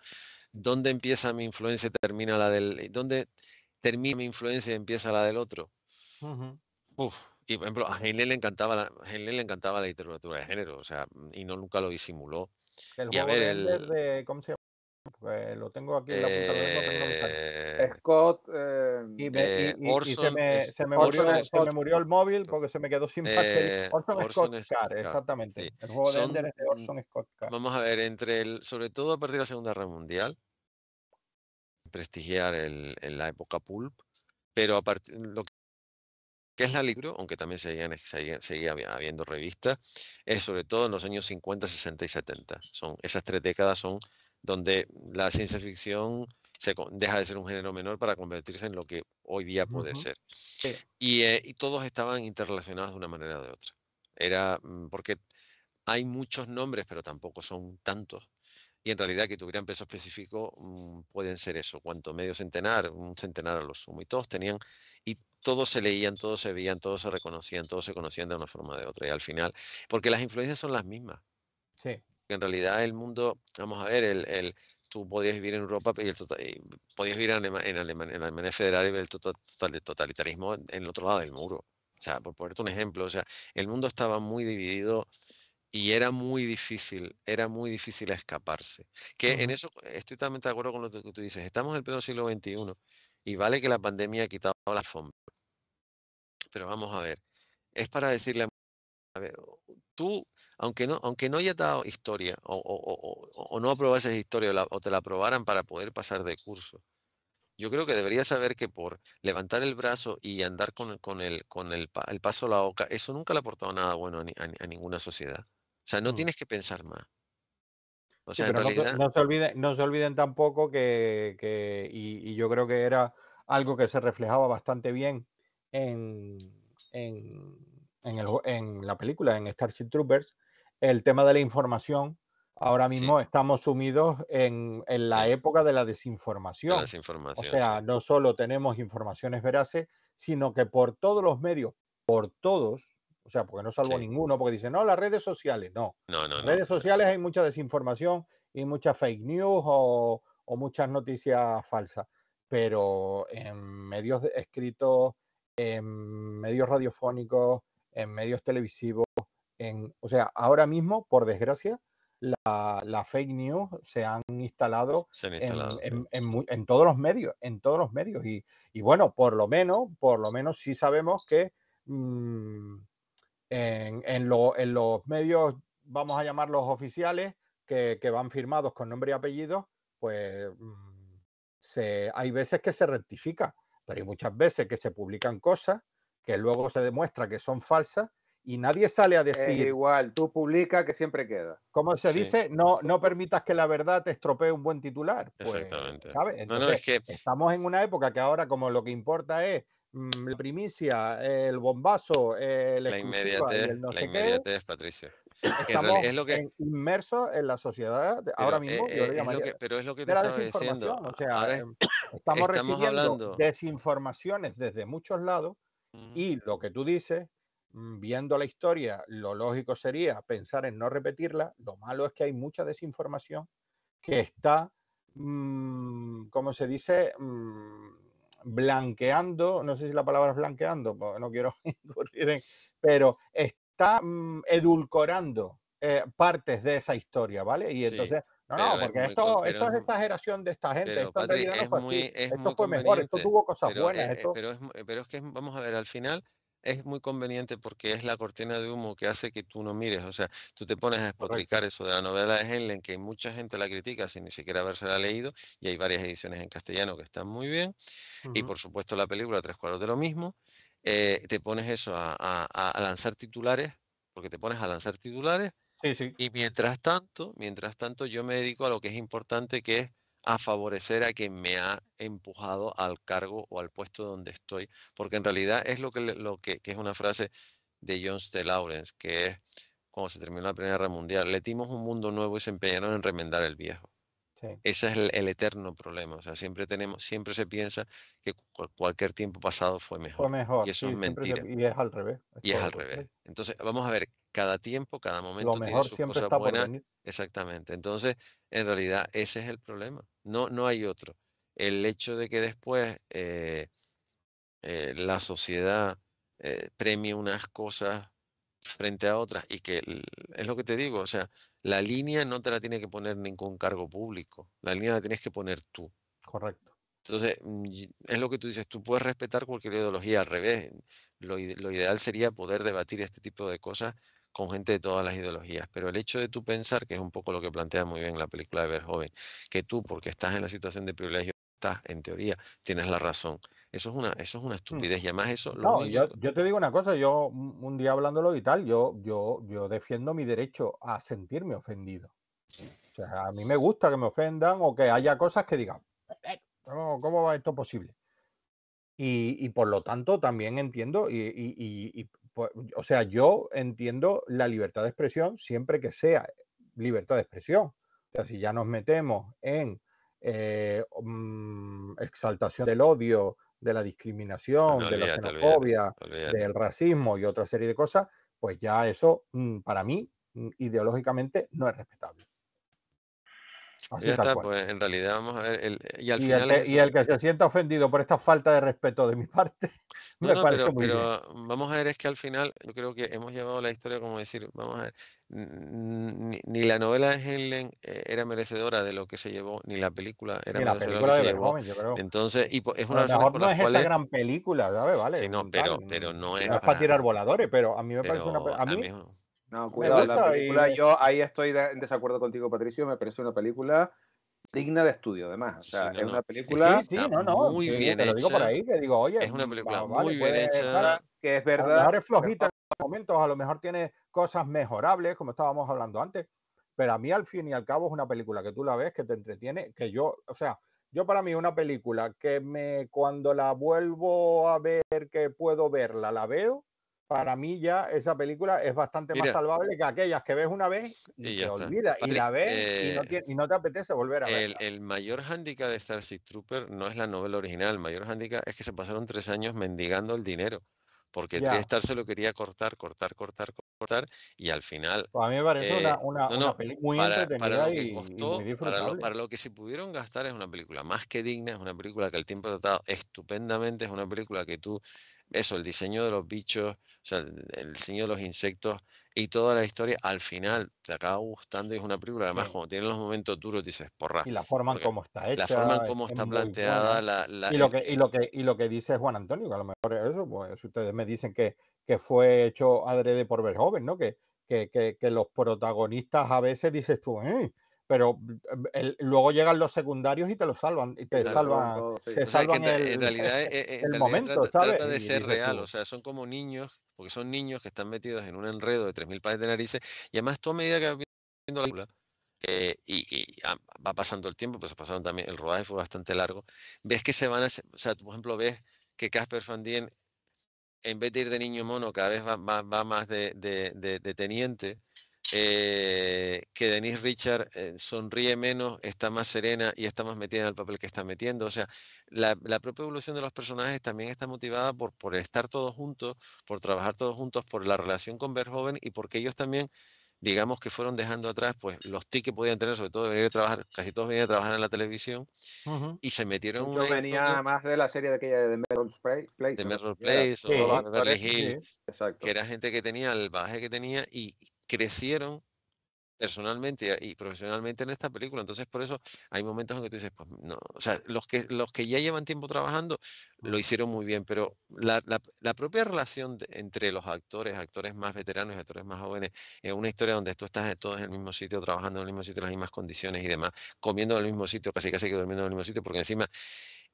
¿Dónde empieza mi influencia y termina la del... ¿Dónde termina mi influencia y empieza la del otro? y por ejemplo, a Heine le encantaba la, le encantaba la literatura de género, o sea, y no nunca lo disimuló. El y a ver, de, el... De, ¿cómo se llama? Eh, lo tengo aquí en la punta de eh, Scott eh, y, y, Orson, se, me, murió, el móvil porque se me quedó sin eh, Orson, Orson, Scott, exactamente. El juego Ender es de Orson Scott Vamos a ver, entre el, sobre todo a partir de la Segunda Guerra Mundial, prestigiar en la época pulp, pero a partir lo que que es la libro? Aunque también seguían, seguía habiendo revistas, es sobre todo en los años 50, 60 y 70. Son, esas tres décadas son donde la ciencia ficción se, deja de ser un género menor para convertirse en lo que hoy día puede ser. Eh, y, todos estaban interrelacionados de una manera o de otra. Era mm, porque hay muchos nombres, pero tampoco son tantos y en realidad que tuvieran peso específico mm, pueden ser eso, cuanto medio centenar, un centenar a lo sumo, y todos tenían, y todos se leían, todos se veían, todos se reconocían, todos se conocían de una forma o de otra, y al final, porque las influencias son las mismas. Sí. En realidad el mundo, vamos a ver, el, el tú podías vivir en Europa y, el tota, podías vivir en, en, Alemania, en Alemania Federal y ver el tota, total, totalitarismo en el otro lado del muro. O sea, por ponerte un ejemplo, o sea, el mundo estaba muy dividido y era muy difícil, era muy difícil escaparse. Que en eso estoy totalmente de acuerdo con lo que tú dices. Estamos en el pleno siglo XXI y vale que la pandemia ha quitado la alfombra. Pero vamos a ver, es para decirle a ver, tú, aunque no, aunque no hayas dado historia o, o, o, o no aprobases historia o, te la aprobaran para poder pasar de curso, yo creo que deberías saber que por levantar el brazo y andar con, con, el, con el, el, paso a la boca, eso nunca le ha aportado nada bueno a ninguna sociedad. O sea, no mm. tienes que pensar más. O sea, no, se olviden, tampoco que, y, yo creo que era algo que se reflejaba bastante bien en, la película, en Starship Troopers, el tema de la información. Ahora mismo estamos sumidos en, la época de la desinformación. La desinformación o sea, no solo tenemos informaciones veraces, sino que por todos los medios, por todos, o sea, porque no salvo ninguno, porque dicen, no, las redes sociales, no. No, no, Redes sociales hay mucha desinformación y mucha fake news o, muchas noticias falsas, pero en medios escritos, en medios radiofónicos, en medios televisivos, en, o sea, ahora mismo, por desgracia, la, fake news se han instalado, en, todos los medios, en todos los medios. Y, bueno, por lo menos, por lo menos sí sabemos que mm, en, los medios, vamos a llamarlos oficiales, que, van firmados con nombre y apellido, pues mm, hay veces que se rectifica, pero hay muchas veces que se publican cosas que luego se demuestra que son falsas y nadie sale a decir. igual, tú publica que siempre queda. Como se dice, no, no permitas que la verdad te estropee un buen titular. Pues, Exactamente. que... Estamos en una época que ahora, como lo que importa es Mm, la primicia, el bombazo, el la inmediatez, Patricio. Estamos lo en, inmersos en la sociedad ahora e, mismo. E, pero es lo que te de diciendo. Em, estamos, recibiendo desinformaciones desde muchos lados y lo que tú dices, mm, viendo la historia, lo lógico sería pensar en no repetirla. Lo malo es que hay mucha desinformación que está, mm, ¿cómo como se dice, blanqueando, no sé si la palabra es blanqueando, no quiero incurrir en, pero está mm, edulcorando eh, partes de esa historia, ¿vale? Y entonces, no, no, porque esto, es exageración de esta gente, esto no fue esto fue mejor, esto tuvo cosas buenas. Eh, eh, pero es que, vamos a ver, al final es muy conveniente porque es la cortina de humo que hace que tú no mires. O sea, tú te pones a expotricar eso de la novela de en que mucha gente la critica sin ni siquiera habérsela leído, y hay varias ediciones en castellano que están muy bien. Y por supuesto, la película, tres cuadros de lo mismo. Eh, te pones eso a, lanzar titulares, porque te pones a lanzar titulares. Y mientras tanto, mientras tanto, yo me dedico a lo que es importante, que es a favorecer a quien me ha empujado al cargo o al puesto donde estoy, porque en realidad es lo que, lo que, es una frase de John St. Lawrence, que es cuando se terminó la Primera Guerra Mundial, le dimos un mundo nuevo y se empeñaron en remendar el viejo. Ese es el, eterno problema. O sea, siempre tenemos, siempre se piensa que cualquier tiempo pasado fue mejor. mejor. Y eso es mentira. y es al revés. y es al revés. Entonces, vamos a ver, cada tiempo, cada momento tiene sus cosas buenas. Exactamente. Entonces, en realidad, ese es el problema. No, no hay otro. El hecho de que después eh, eh, la sociedad eh, premie unas cosas frente a otras y que es lo que te digo, o sea, la línea no te la tiene que poner ningún cargo público, la línea la tienes que poner tú. Correcto. Entonces, mm, es lo que tú dices, tú puedes respetar cualquier ideología al revés. lo ideal sería poder debatir este tipo de cosas con gente de todas las ideologías, pero el hecho de tú pensar, que es un poco lo que plantea muy bien la película de joven, que tú, porque estás en la situación de privilegio, estás, en teoría, tienes la razón. Eso es una, eso es una mm. estupidez. Y además eso... no, yo, te digo una cosa, yo un día hablándolo y tal, yo, yo, yo defiendo mi derecho a sentirme ofendido. O sea, a mí me gusta que me ofendan o que haya cosas que digan, ¿cómo, va esto posible? Y, por lo tanto también entiendo y, y, pues, o sea, yo entiendo la libertad de expresión siempre que sea libertad de expresión. O si ya nos metemos en eh, mm, exaltación del odio, de la pues discriminación, de la xenofobia, del racismo y otra serie de cosas, pues ya eso, mm, para mí, mm, ideológicamente, no es respetable ya está, pues en realidad vamos a ver. El, y, al final el, y, el, que se sienta ofendido por esta falta de respeto de mi parte. No, no, parece pero, vamos a ver, es que al final yo creo que hemos llevado la historia como decir, vamos a ver, ni, la novela de Helen eh, era merecedora de lo que se llevó, ni la película era merecedora de lo que Entonces, y es una no es gran película, ¿sabes? Vale. no, pero, pero no es. para, tirar voladores, pero a mí me parece una. No, cuidado, la película, yo ahí estoy en desacuerdo contigo, Patricio, me parece una película digna de estudio, además. O sea, es una película. no, no. Muy bien te hecha. digo por ahí, que digo, oye. Es una mm, película muy bien hecha. que es verdad. A lo es flojita en momentos, a lo mejor tiene cosas mejorables, como estábamos hablando antes. Pero a mí, al fin y al cabo, es una película que tú la ves, que te entretiene, que yo, o sea, yo para mí una película que me cuando la vuelvo a ver, que puedo verla, la veo para mí ya esa película es bastante más salvable que aquellas que ves una vez y, te olvidas y la ves eh, y, no te, apetece volver a ver. El, mayor hándicap de Starship Trooper no es la novela original, el mayor hándicap es que se pasaron tres años mendigando el dinero, porque Tristar se lo quería cortar, cortar, cortar, cortar y al final... Pues a mí me parece eh, una, película muy para, entretenida que y para, para lo que se pudieron gastar es una película más que digna, es una película que el tiempo ha tratado estupendamente, es una película que tú eso, el diseño de los bichos, o sea, el, diseño de los insectos y toda la historia, al final te acaba gustando y es una película. Además, como tienen los momentos duros, dices, porra. Y la forma en cómo está hecha. La forma en cómo está planteada. La, y, lo que, y, lo que, y lo que dice Juan Antonio, que a lo mejor eso, pues ustedes me dicen que, que fue hecho adrede por ver joven ¿no? Que, que, que, que los protagonistas a veces dices tú, eh, pero mm, em, luego llegan los secundarios y te lo salvan y te salvan, en, el, en, el, eh, eh, momento, trata, de ser real, o sea, son como niños, porque son niños que están metidos en un enredo de 3.000 pares de narices y además tú a medida que vas viendo la película eh, y, va pasando el tiempo, pues pasaron también, el rodaje fue bastante largo, ves que se van a, o sea, tú por ejemplo ves que Casper Fandien en vez de ir de niño mono cada vez va, va, más de, de teniente eh, que Denise Richard eh, sonríe menos, está más serena y está más metida en el papel que está metiendo. O sea, la, propia evolución de los personajes también está motivada por, por, estar todos juntos, por trabajar todos juntos, por la relación con Verhoeven y porque ellos también, digamos que fueron dejando atrás pues los tics que podían tener, sobre todo venir a trabajar, casi todos venían a trabajar en la televisión y se metieron... Yo venía más de la serie de aquella de Place. De Place, o que era gente que tenía el baje que tenía y crecieron personalmente y profesionalmente en esta película. Entonces, por eso hay momentos en que tú dices, pues no, o sea, los que, los que ya llevan tiempo trabajando lo hicieron muy bien, pero la, propia relación entre los actores, actores más veteranos y actores más jóvenes, es una historia donde tú estás todos en el mismo sitio, trabajando en el mismo sitio, en las mismas condiciones y demás, comiendo en el mismo sitio, casi casi que durmiendo en el mismo sitio, porque encima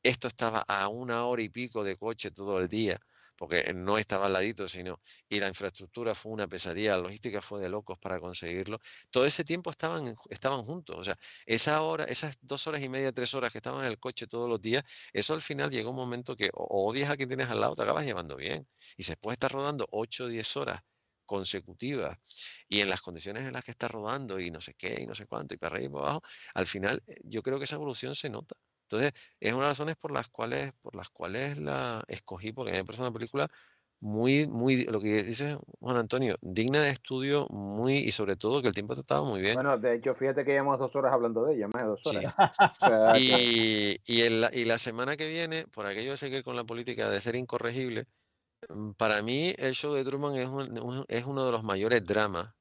esto estaba a una hora y pico de coche todo el día porque no estaba al ladito, sino, y la infraestructura fue una pesadilla, la logística fue de locos para conseguirlo. Todo ese tiempo estaban, estaban juntos, o sea, esa hora, esas dos horas y media, tres horas que estaban en el coche todos los días, eso al final llegó un momento que o odias a quien tienes al lado, te acabas llevando bien, y después estás rodando ocho o diez horas consecutivas y en las condiciones en las que está rodando y no sé qué y no sé cuánto y para arriba y para abajo, al final eh, yo creo que esa evolución se nota. Entonces, es una de las razones por las cuales, por las cuales la escogí, porque me parece una película muy, muy, lo que dice Juan Antonio, digna de estudio, muy, y sobre todo que el tiempo ha tratado muy bien. Bueno, de hecho, fíjate que llevamos dos horas hablando de ella, más de dos horas. y, la, y, la, semana que viene, por aquello de seguir con la política de ser incorregible, mm, para mí el show de Truman es, un, es uno de los mayores dramas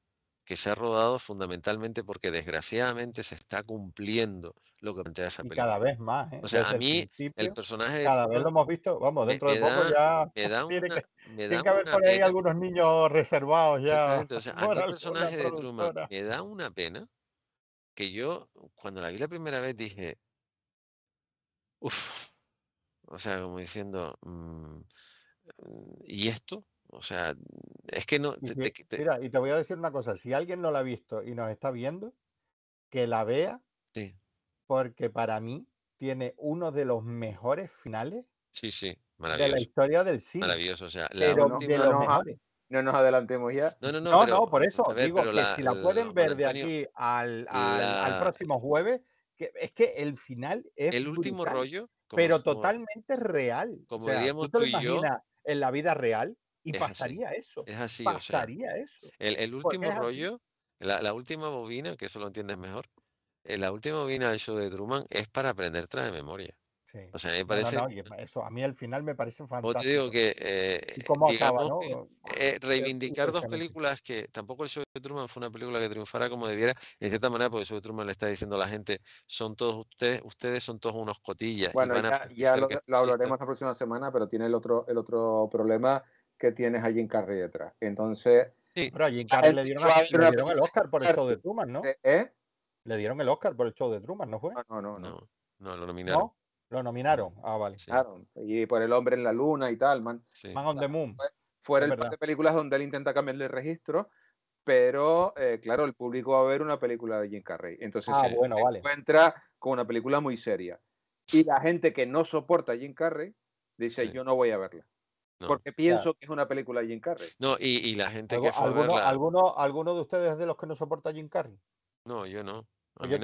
que se ha rodado fundamentalmente porque desgraciadamente se está cumpliendo lo que plantea esa película. Y cada vez más. ¿eh? O sea, a mí el, personaje... Cada vez lo hemos visto, vamos, dentro de poco ya... Me da me da tiene que haber por ahí algunos niños reservados ya. O sea, a mí el personaje de Truman me da una pena que yo cuando la vi la primera vez dije, Uf... o sea, como diciendo, mm, mm, ¿y esto? O sea, es que no. Mira, y te voy a decir una cosa: si alguien no la ha visto y nos está viendo, que la vea. Sí. Porque para mí tiene uno de los mejores finales. Sí, sí, maravilloso. De la historia del cine. Maravilloso, o sea, la pero última... no, nos, no, nos adelantemos ya. No, no, no. No, no por eso digo que si la, pueden ver de aquí al, al, próximo jueves, que es que el final es. El último rollo. pero totalmente real. Como diríamos En la vida real. Y pasaría eso. Es así. Pasaría eso. El, pues, último rollo, la, última bobina, que eso lo entiendes mejor, eh, la última bobina del show de Truman es para aprender tras de memoria. Sí. O sea, me parece. No, eso a mí al final me parece fantástico. te digo que. Eh, eh reivindicar dos películas que tampoco el show de Truman fue una película que triunfara como debiera, en cierta manera, porque el show de Truman le está diciendo a la gente: son todos ustedes, ustedes son todos unos cotillas. Bueno, ya, lo, lo, hablaremos la próxima semana, pero tiene el otro, el otro problema que tienes a Jim Carrey detrás. Entonces. pero ah, a Jim Carrey le dieron, el Oscar por el show de Truman, ¿no? ¿Eh? Le dieron el Oscar por el show de Truman, ¿no fue? No, no, no. No, lo nominaron. ¿No? Lo nominaron. Ah, vale. Y por El hombre en la luna y tal, man. Man on the moon. de películas donde él intenta cambiar el registro, pero eh, claro, el público va a ver una película de Jim Carrey. Entonces ah, se encuentra con una película muy seria. Y la gente que no soporta a Jim Carrey dice, yo no voy a verla porque pienso que es una película de Jim Carrey. No, y, la gente que fue ¿alguno, verla... ¿alguno, de ustedes es de los que no soporta Jim Carrey? No, yo no. Pues yo,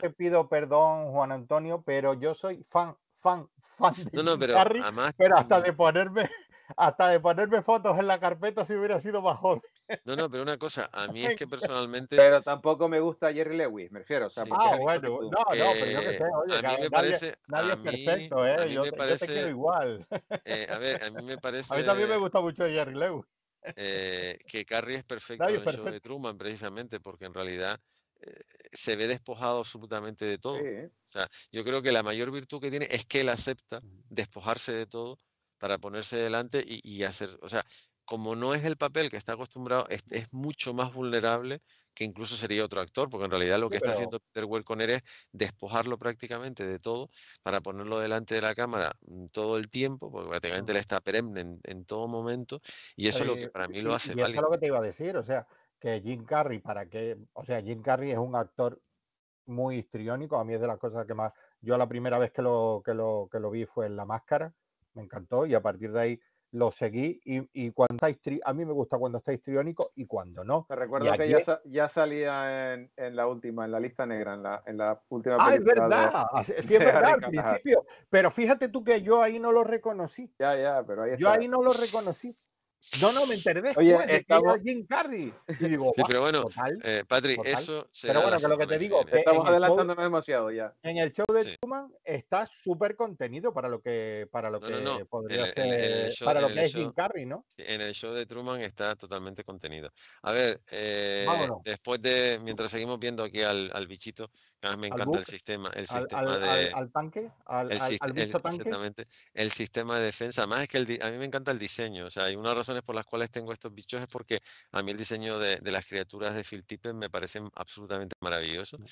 te, pido, perdón, Juan Antonio, pero yo soy fan, fan, fan de Jim pero, Carrey, pero hasta de ponerme hasta de ponerme fotos en la carpeta si hubiera sido más joven. No, no, pero una cosa, a mí es que personalmente. Pero tampoco me gusta Jerry Lewis, me refiero. Ah, bueno, no, no, pero yo que eh, sé, oye, a mí me parece. Nadie, es perfecto, ¿eh? A mí yo, me parece, igual. Eh, a ver, a mí me parece. A mí también me gusta mucho Jerry Lewis. Eh, que Carrie es perfecto nadie en el show de Truman, precisamente, porque en realidad se ve despojado absolutamente de todo. O sea, yo creo que la mayor virtud que tiene es que él acepta despojarse de todo para ponerse delante y, y hacer, o sea, como no es el papel que está acostumbrado, es, mucho más vulnerable que incluso sería otro actor, porque en realidad lo que está haciendo Peter él es despojarlo prácticamente de todo para ponerlo delante de la cámara mm, todo el tiempo, porque prácticamente le está perenne en, todo momento, y eso es lo que eh, para mí lo hace y, es lo que te iba a decir, o sea, que Jim Carrey, para que, o sea, Jim Carrey es un actor muy histriónico, a mí es de las cosas que más, yo la primera vez que lo, que lo, que lo vi fue en La Máscara, me encantó, y a partir de ahí lo seguí y, y cuando estáis a mí me gusta cuando estáis histriónico y cuando no. Te recuerdo que ya, ya salía en, la última, en la lista negra, en la, en la última. Ah, es verdad, sí, al principio. Pero fíjate tú que yo ahí no lo reconocí. Ya, ya, pero ahí Yo ahí no lo reconocí. No, no, me enteré después Oye, de que Jim Carrey. Y digo, sí, pero bueno, eh, Patrick, eso se Pero bueno, que lo que te digo, estamos adelantándonos demasiado ya. En el show de Truman está súper contenido para lo que para lo que no, no. podría ser, el, para lo que es Jim Carrey, ¿no? Sí, en el show de Truman está totalmente contenido. A ver, eh, después de mientras seguimos viendo aquí al, al bichito, Ah, me encanta el sistema, el sistema de, al, tanque, al, el, tanque. el sistema de defensa. más es que a mí me encanta el diseño, o sea, hay unas razones por las cuales tengo estos bichos es porque a mí el diseño de, las criaturas de Phil Tippen me parece absolutamente maravilloso. Mm.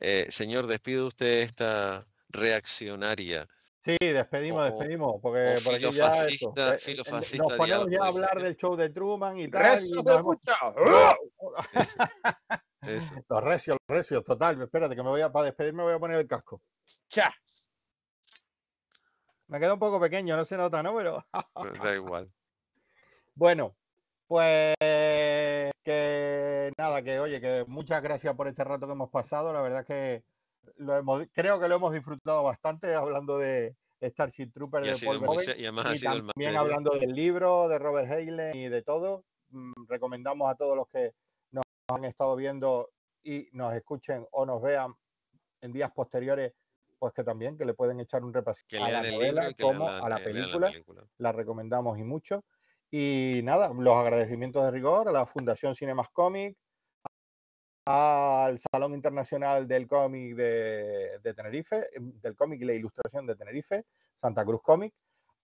Eh, señor, despido usted esta reaccionaria Sí, despedimos, despedimos, porque eh, eh, nos ponemos ya, a hablar del show de Truman y tal. Los recios, los recios, total. Espérate, que me voy a, para despedirme voy a poner el casco. Chas. Me queda un poco pequeño, no se nota, ¿no? Pero, da igual. Bueno, pues que nada, que oye, que muchas gracias por este rato que hemos pasado. La verdad que creo que lo hemos disfrutado bastante hablando de Starship Trooper y de y, además también hablando del libro de Robert Heinlein y de todo. Mm, recomendamos a todos los que nos han estado viendo y nos escuchen o nos vean en días posteriores, pues que también que le pueden echar un repaso a la novela como a la película. la recomendamos y mucho. Y nada, los agradecimientos de rigor a la Fundación Cinemas Comics al Salón Internacional del Cómic de, Tenerife, em, del cómic y la ilustración de Tenerife, Santa Cruz Cómic,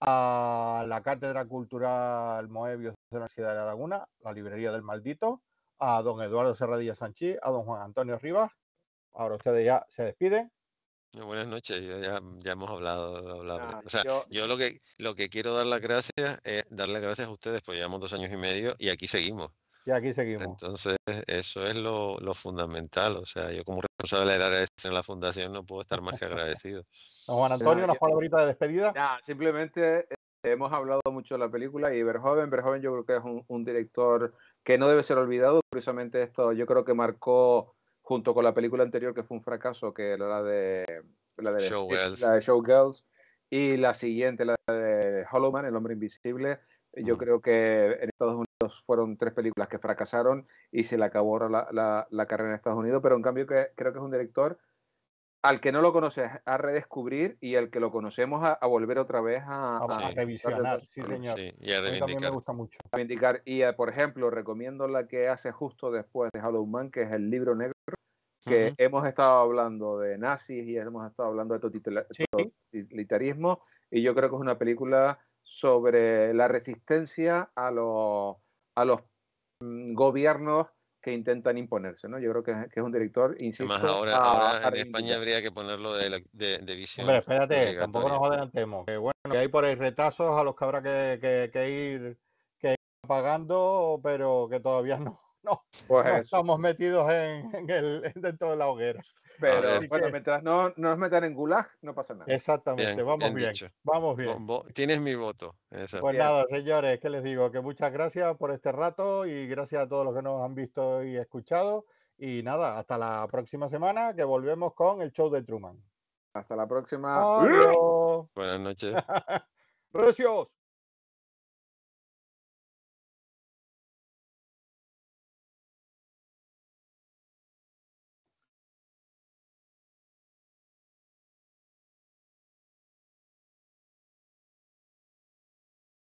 a la Cátedra Cultural Moebius de la Ciudad de La Laguna, la Librería del Maldito, a don Eduardo Serradilla Sanchí, a don Juan Antonio Rivas. Ahora ustedes ya se despiden. Buenas noches, ya, hemos hablado. Ah, yo, lo que lo que quiero dar las gracias es darle gracias a ustedes, pues llevamos dos años y medio y aquí seguimos. Y aquí seguimos. Entonces, eso es lo, fundamental. O sea, yo como responsable de en la fundación no puedo estar más que agradecido. Juan Antonio, unas palabritas de despedida. simplemente eh, hemos hablado mucho de la película y Verhoeven, Verhoeven yo creo que es un, director que no debe ser olvidado, Precisamente esto yo creo que marcó junto con la película anterior que fue un fracaso, que era la de de Showgirls, la Showgirls y la siguiente, la de Hollowman El Hombre Invisible, yo creo que en Estados Unidos fueron tres películas que fracasaron y se le acabó la, la, la carrera en Estados Unidos, pero en cambio que, creo que es un director al que no lo conoces a redescubrir y al que lo conocemos a, volver otra vez a, a, sí. a revisionar. Sí, señor. y a reivindicar. A mí también me gusta mucho. Reivindicar. Y, eh, por ejemplo, recomiendo la que hace justo después de Halloween, Man, que es el libro negro, que hemos estado hablando de nazis y hemos estado hablando de totalitarismo, y yo creo que es una película sobre la resistencia a los, a los mm, gobiernos que intentan imponerse, ¿no? Yo creo que, es un director, insisto... ahora, en España habría que ponerlo de, de, visión. espérate, tampoco nos adelantemos. Que hay por ahí retazos a los que habrá que, ir, que ir pagando, pero que todavía no, no, pues estamos metidos en, el, dentro de la hoguera. Pero bueno, mientras no, nos metan en gulag, no pasa nada. Exactamente, vamos, bien, vamos bien. Tienes mi voto. Pues nada, señores, qué les digo? Que muchas gracias por este rato y gracias a todos los que nos han visto y escuchado. Y nada, hasta la próxima semana que volvemos con el show de Truman. Hasta la próxima. Buenas noches. Precios.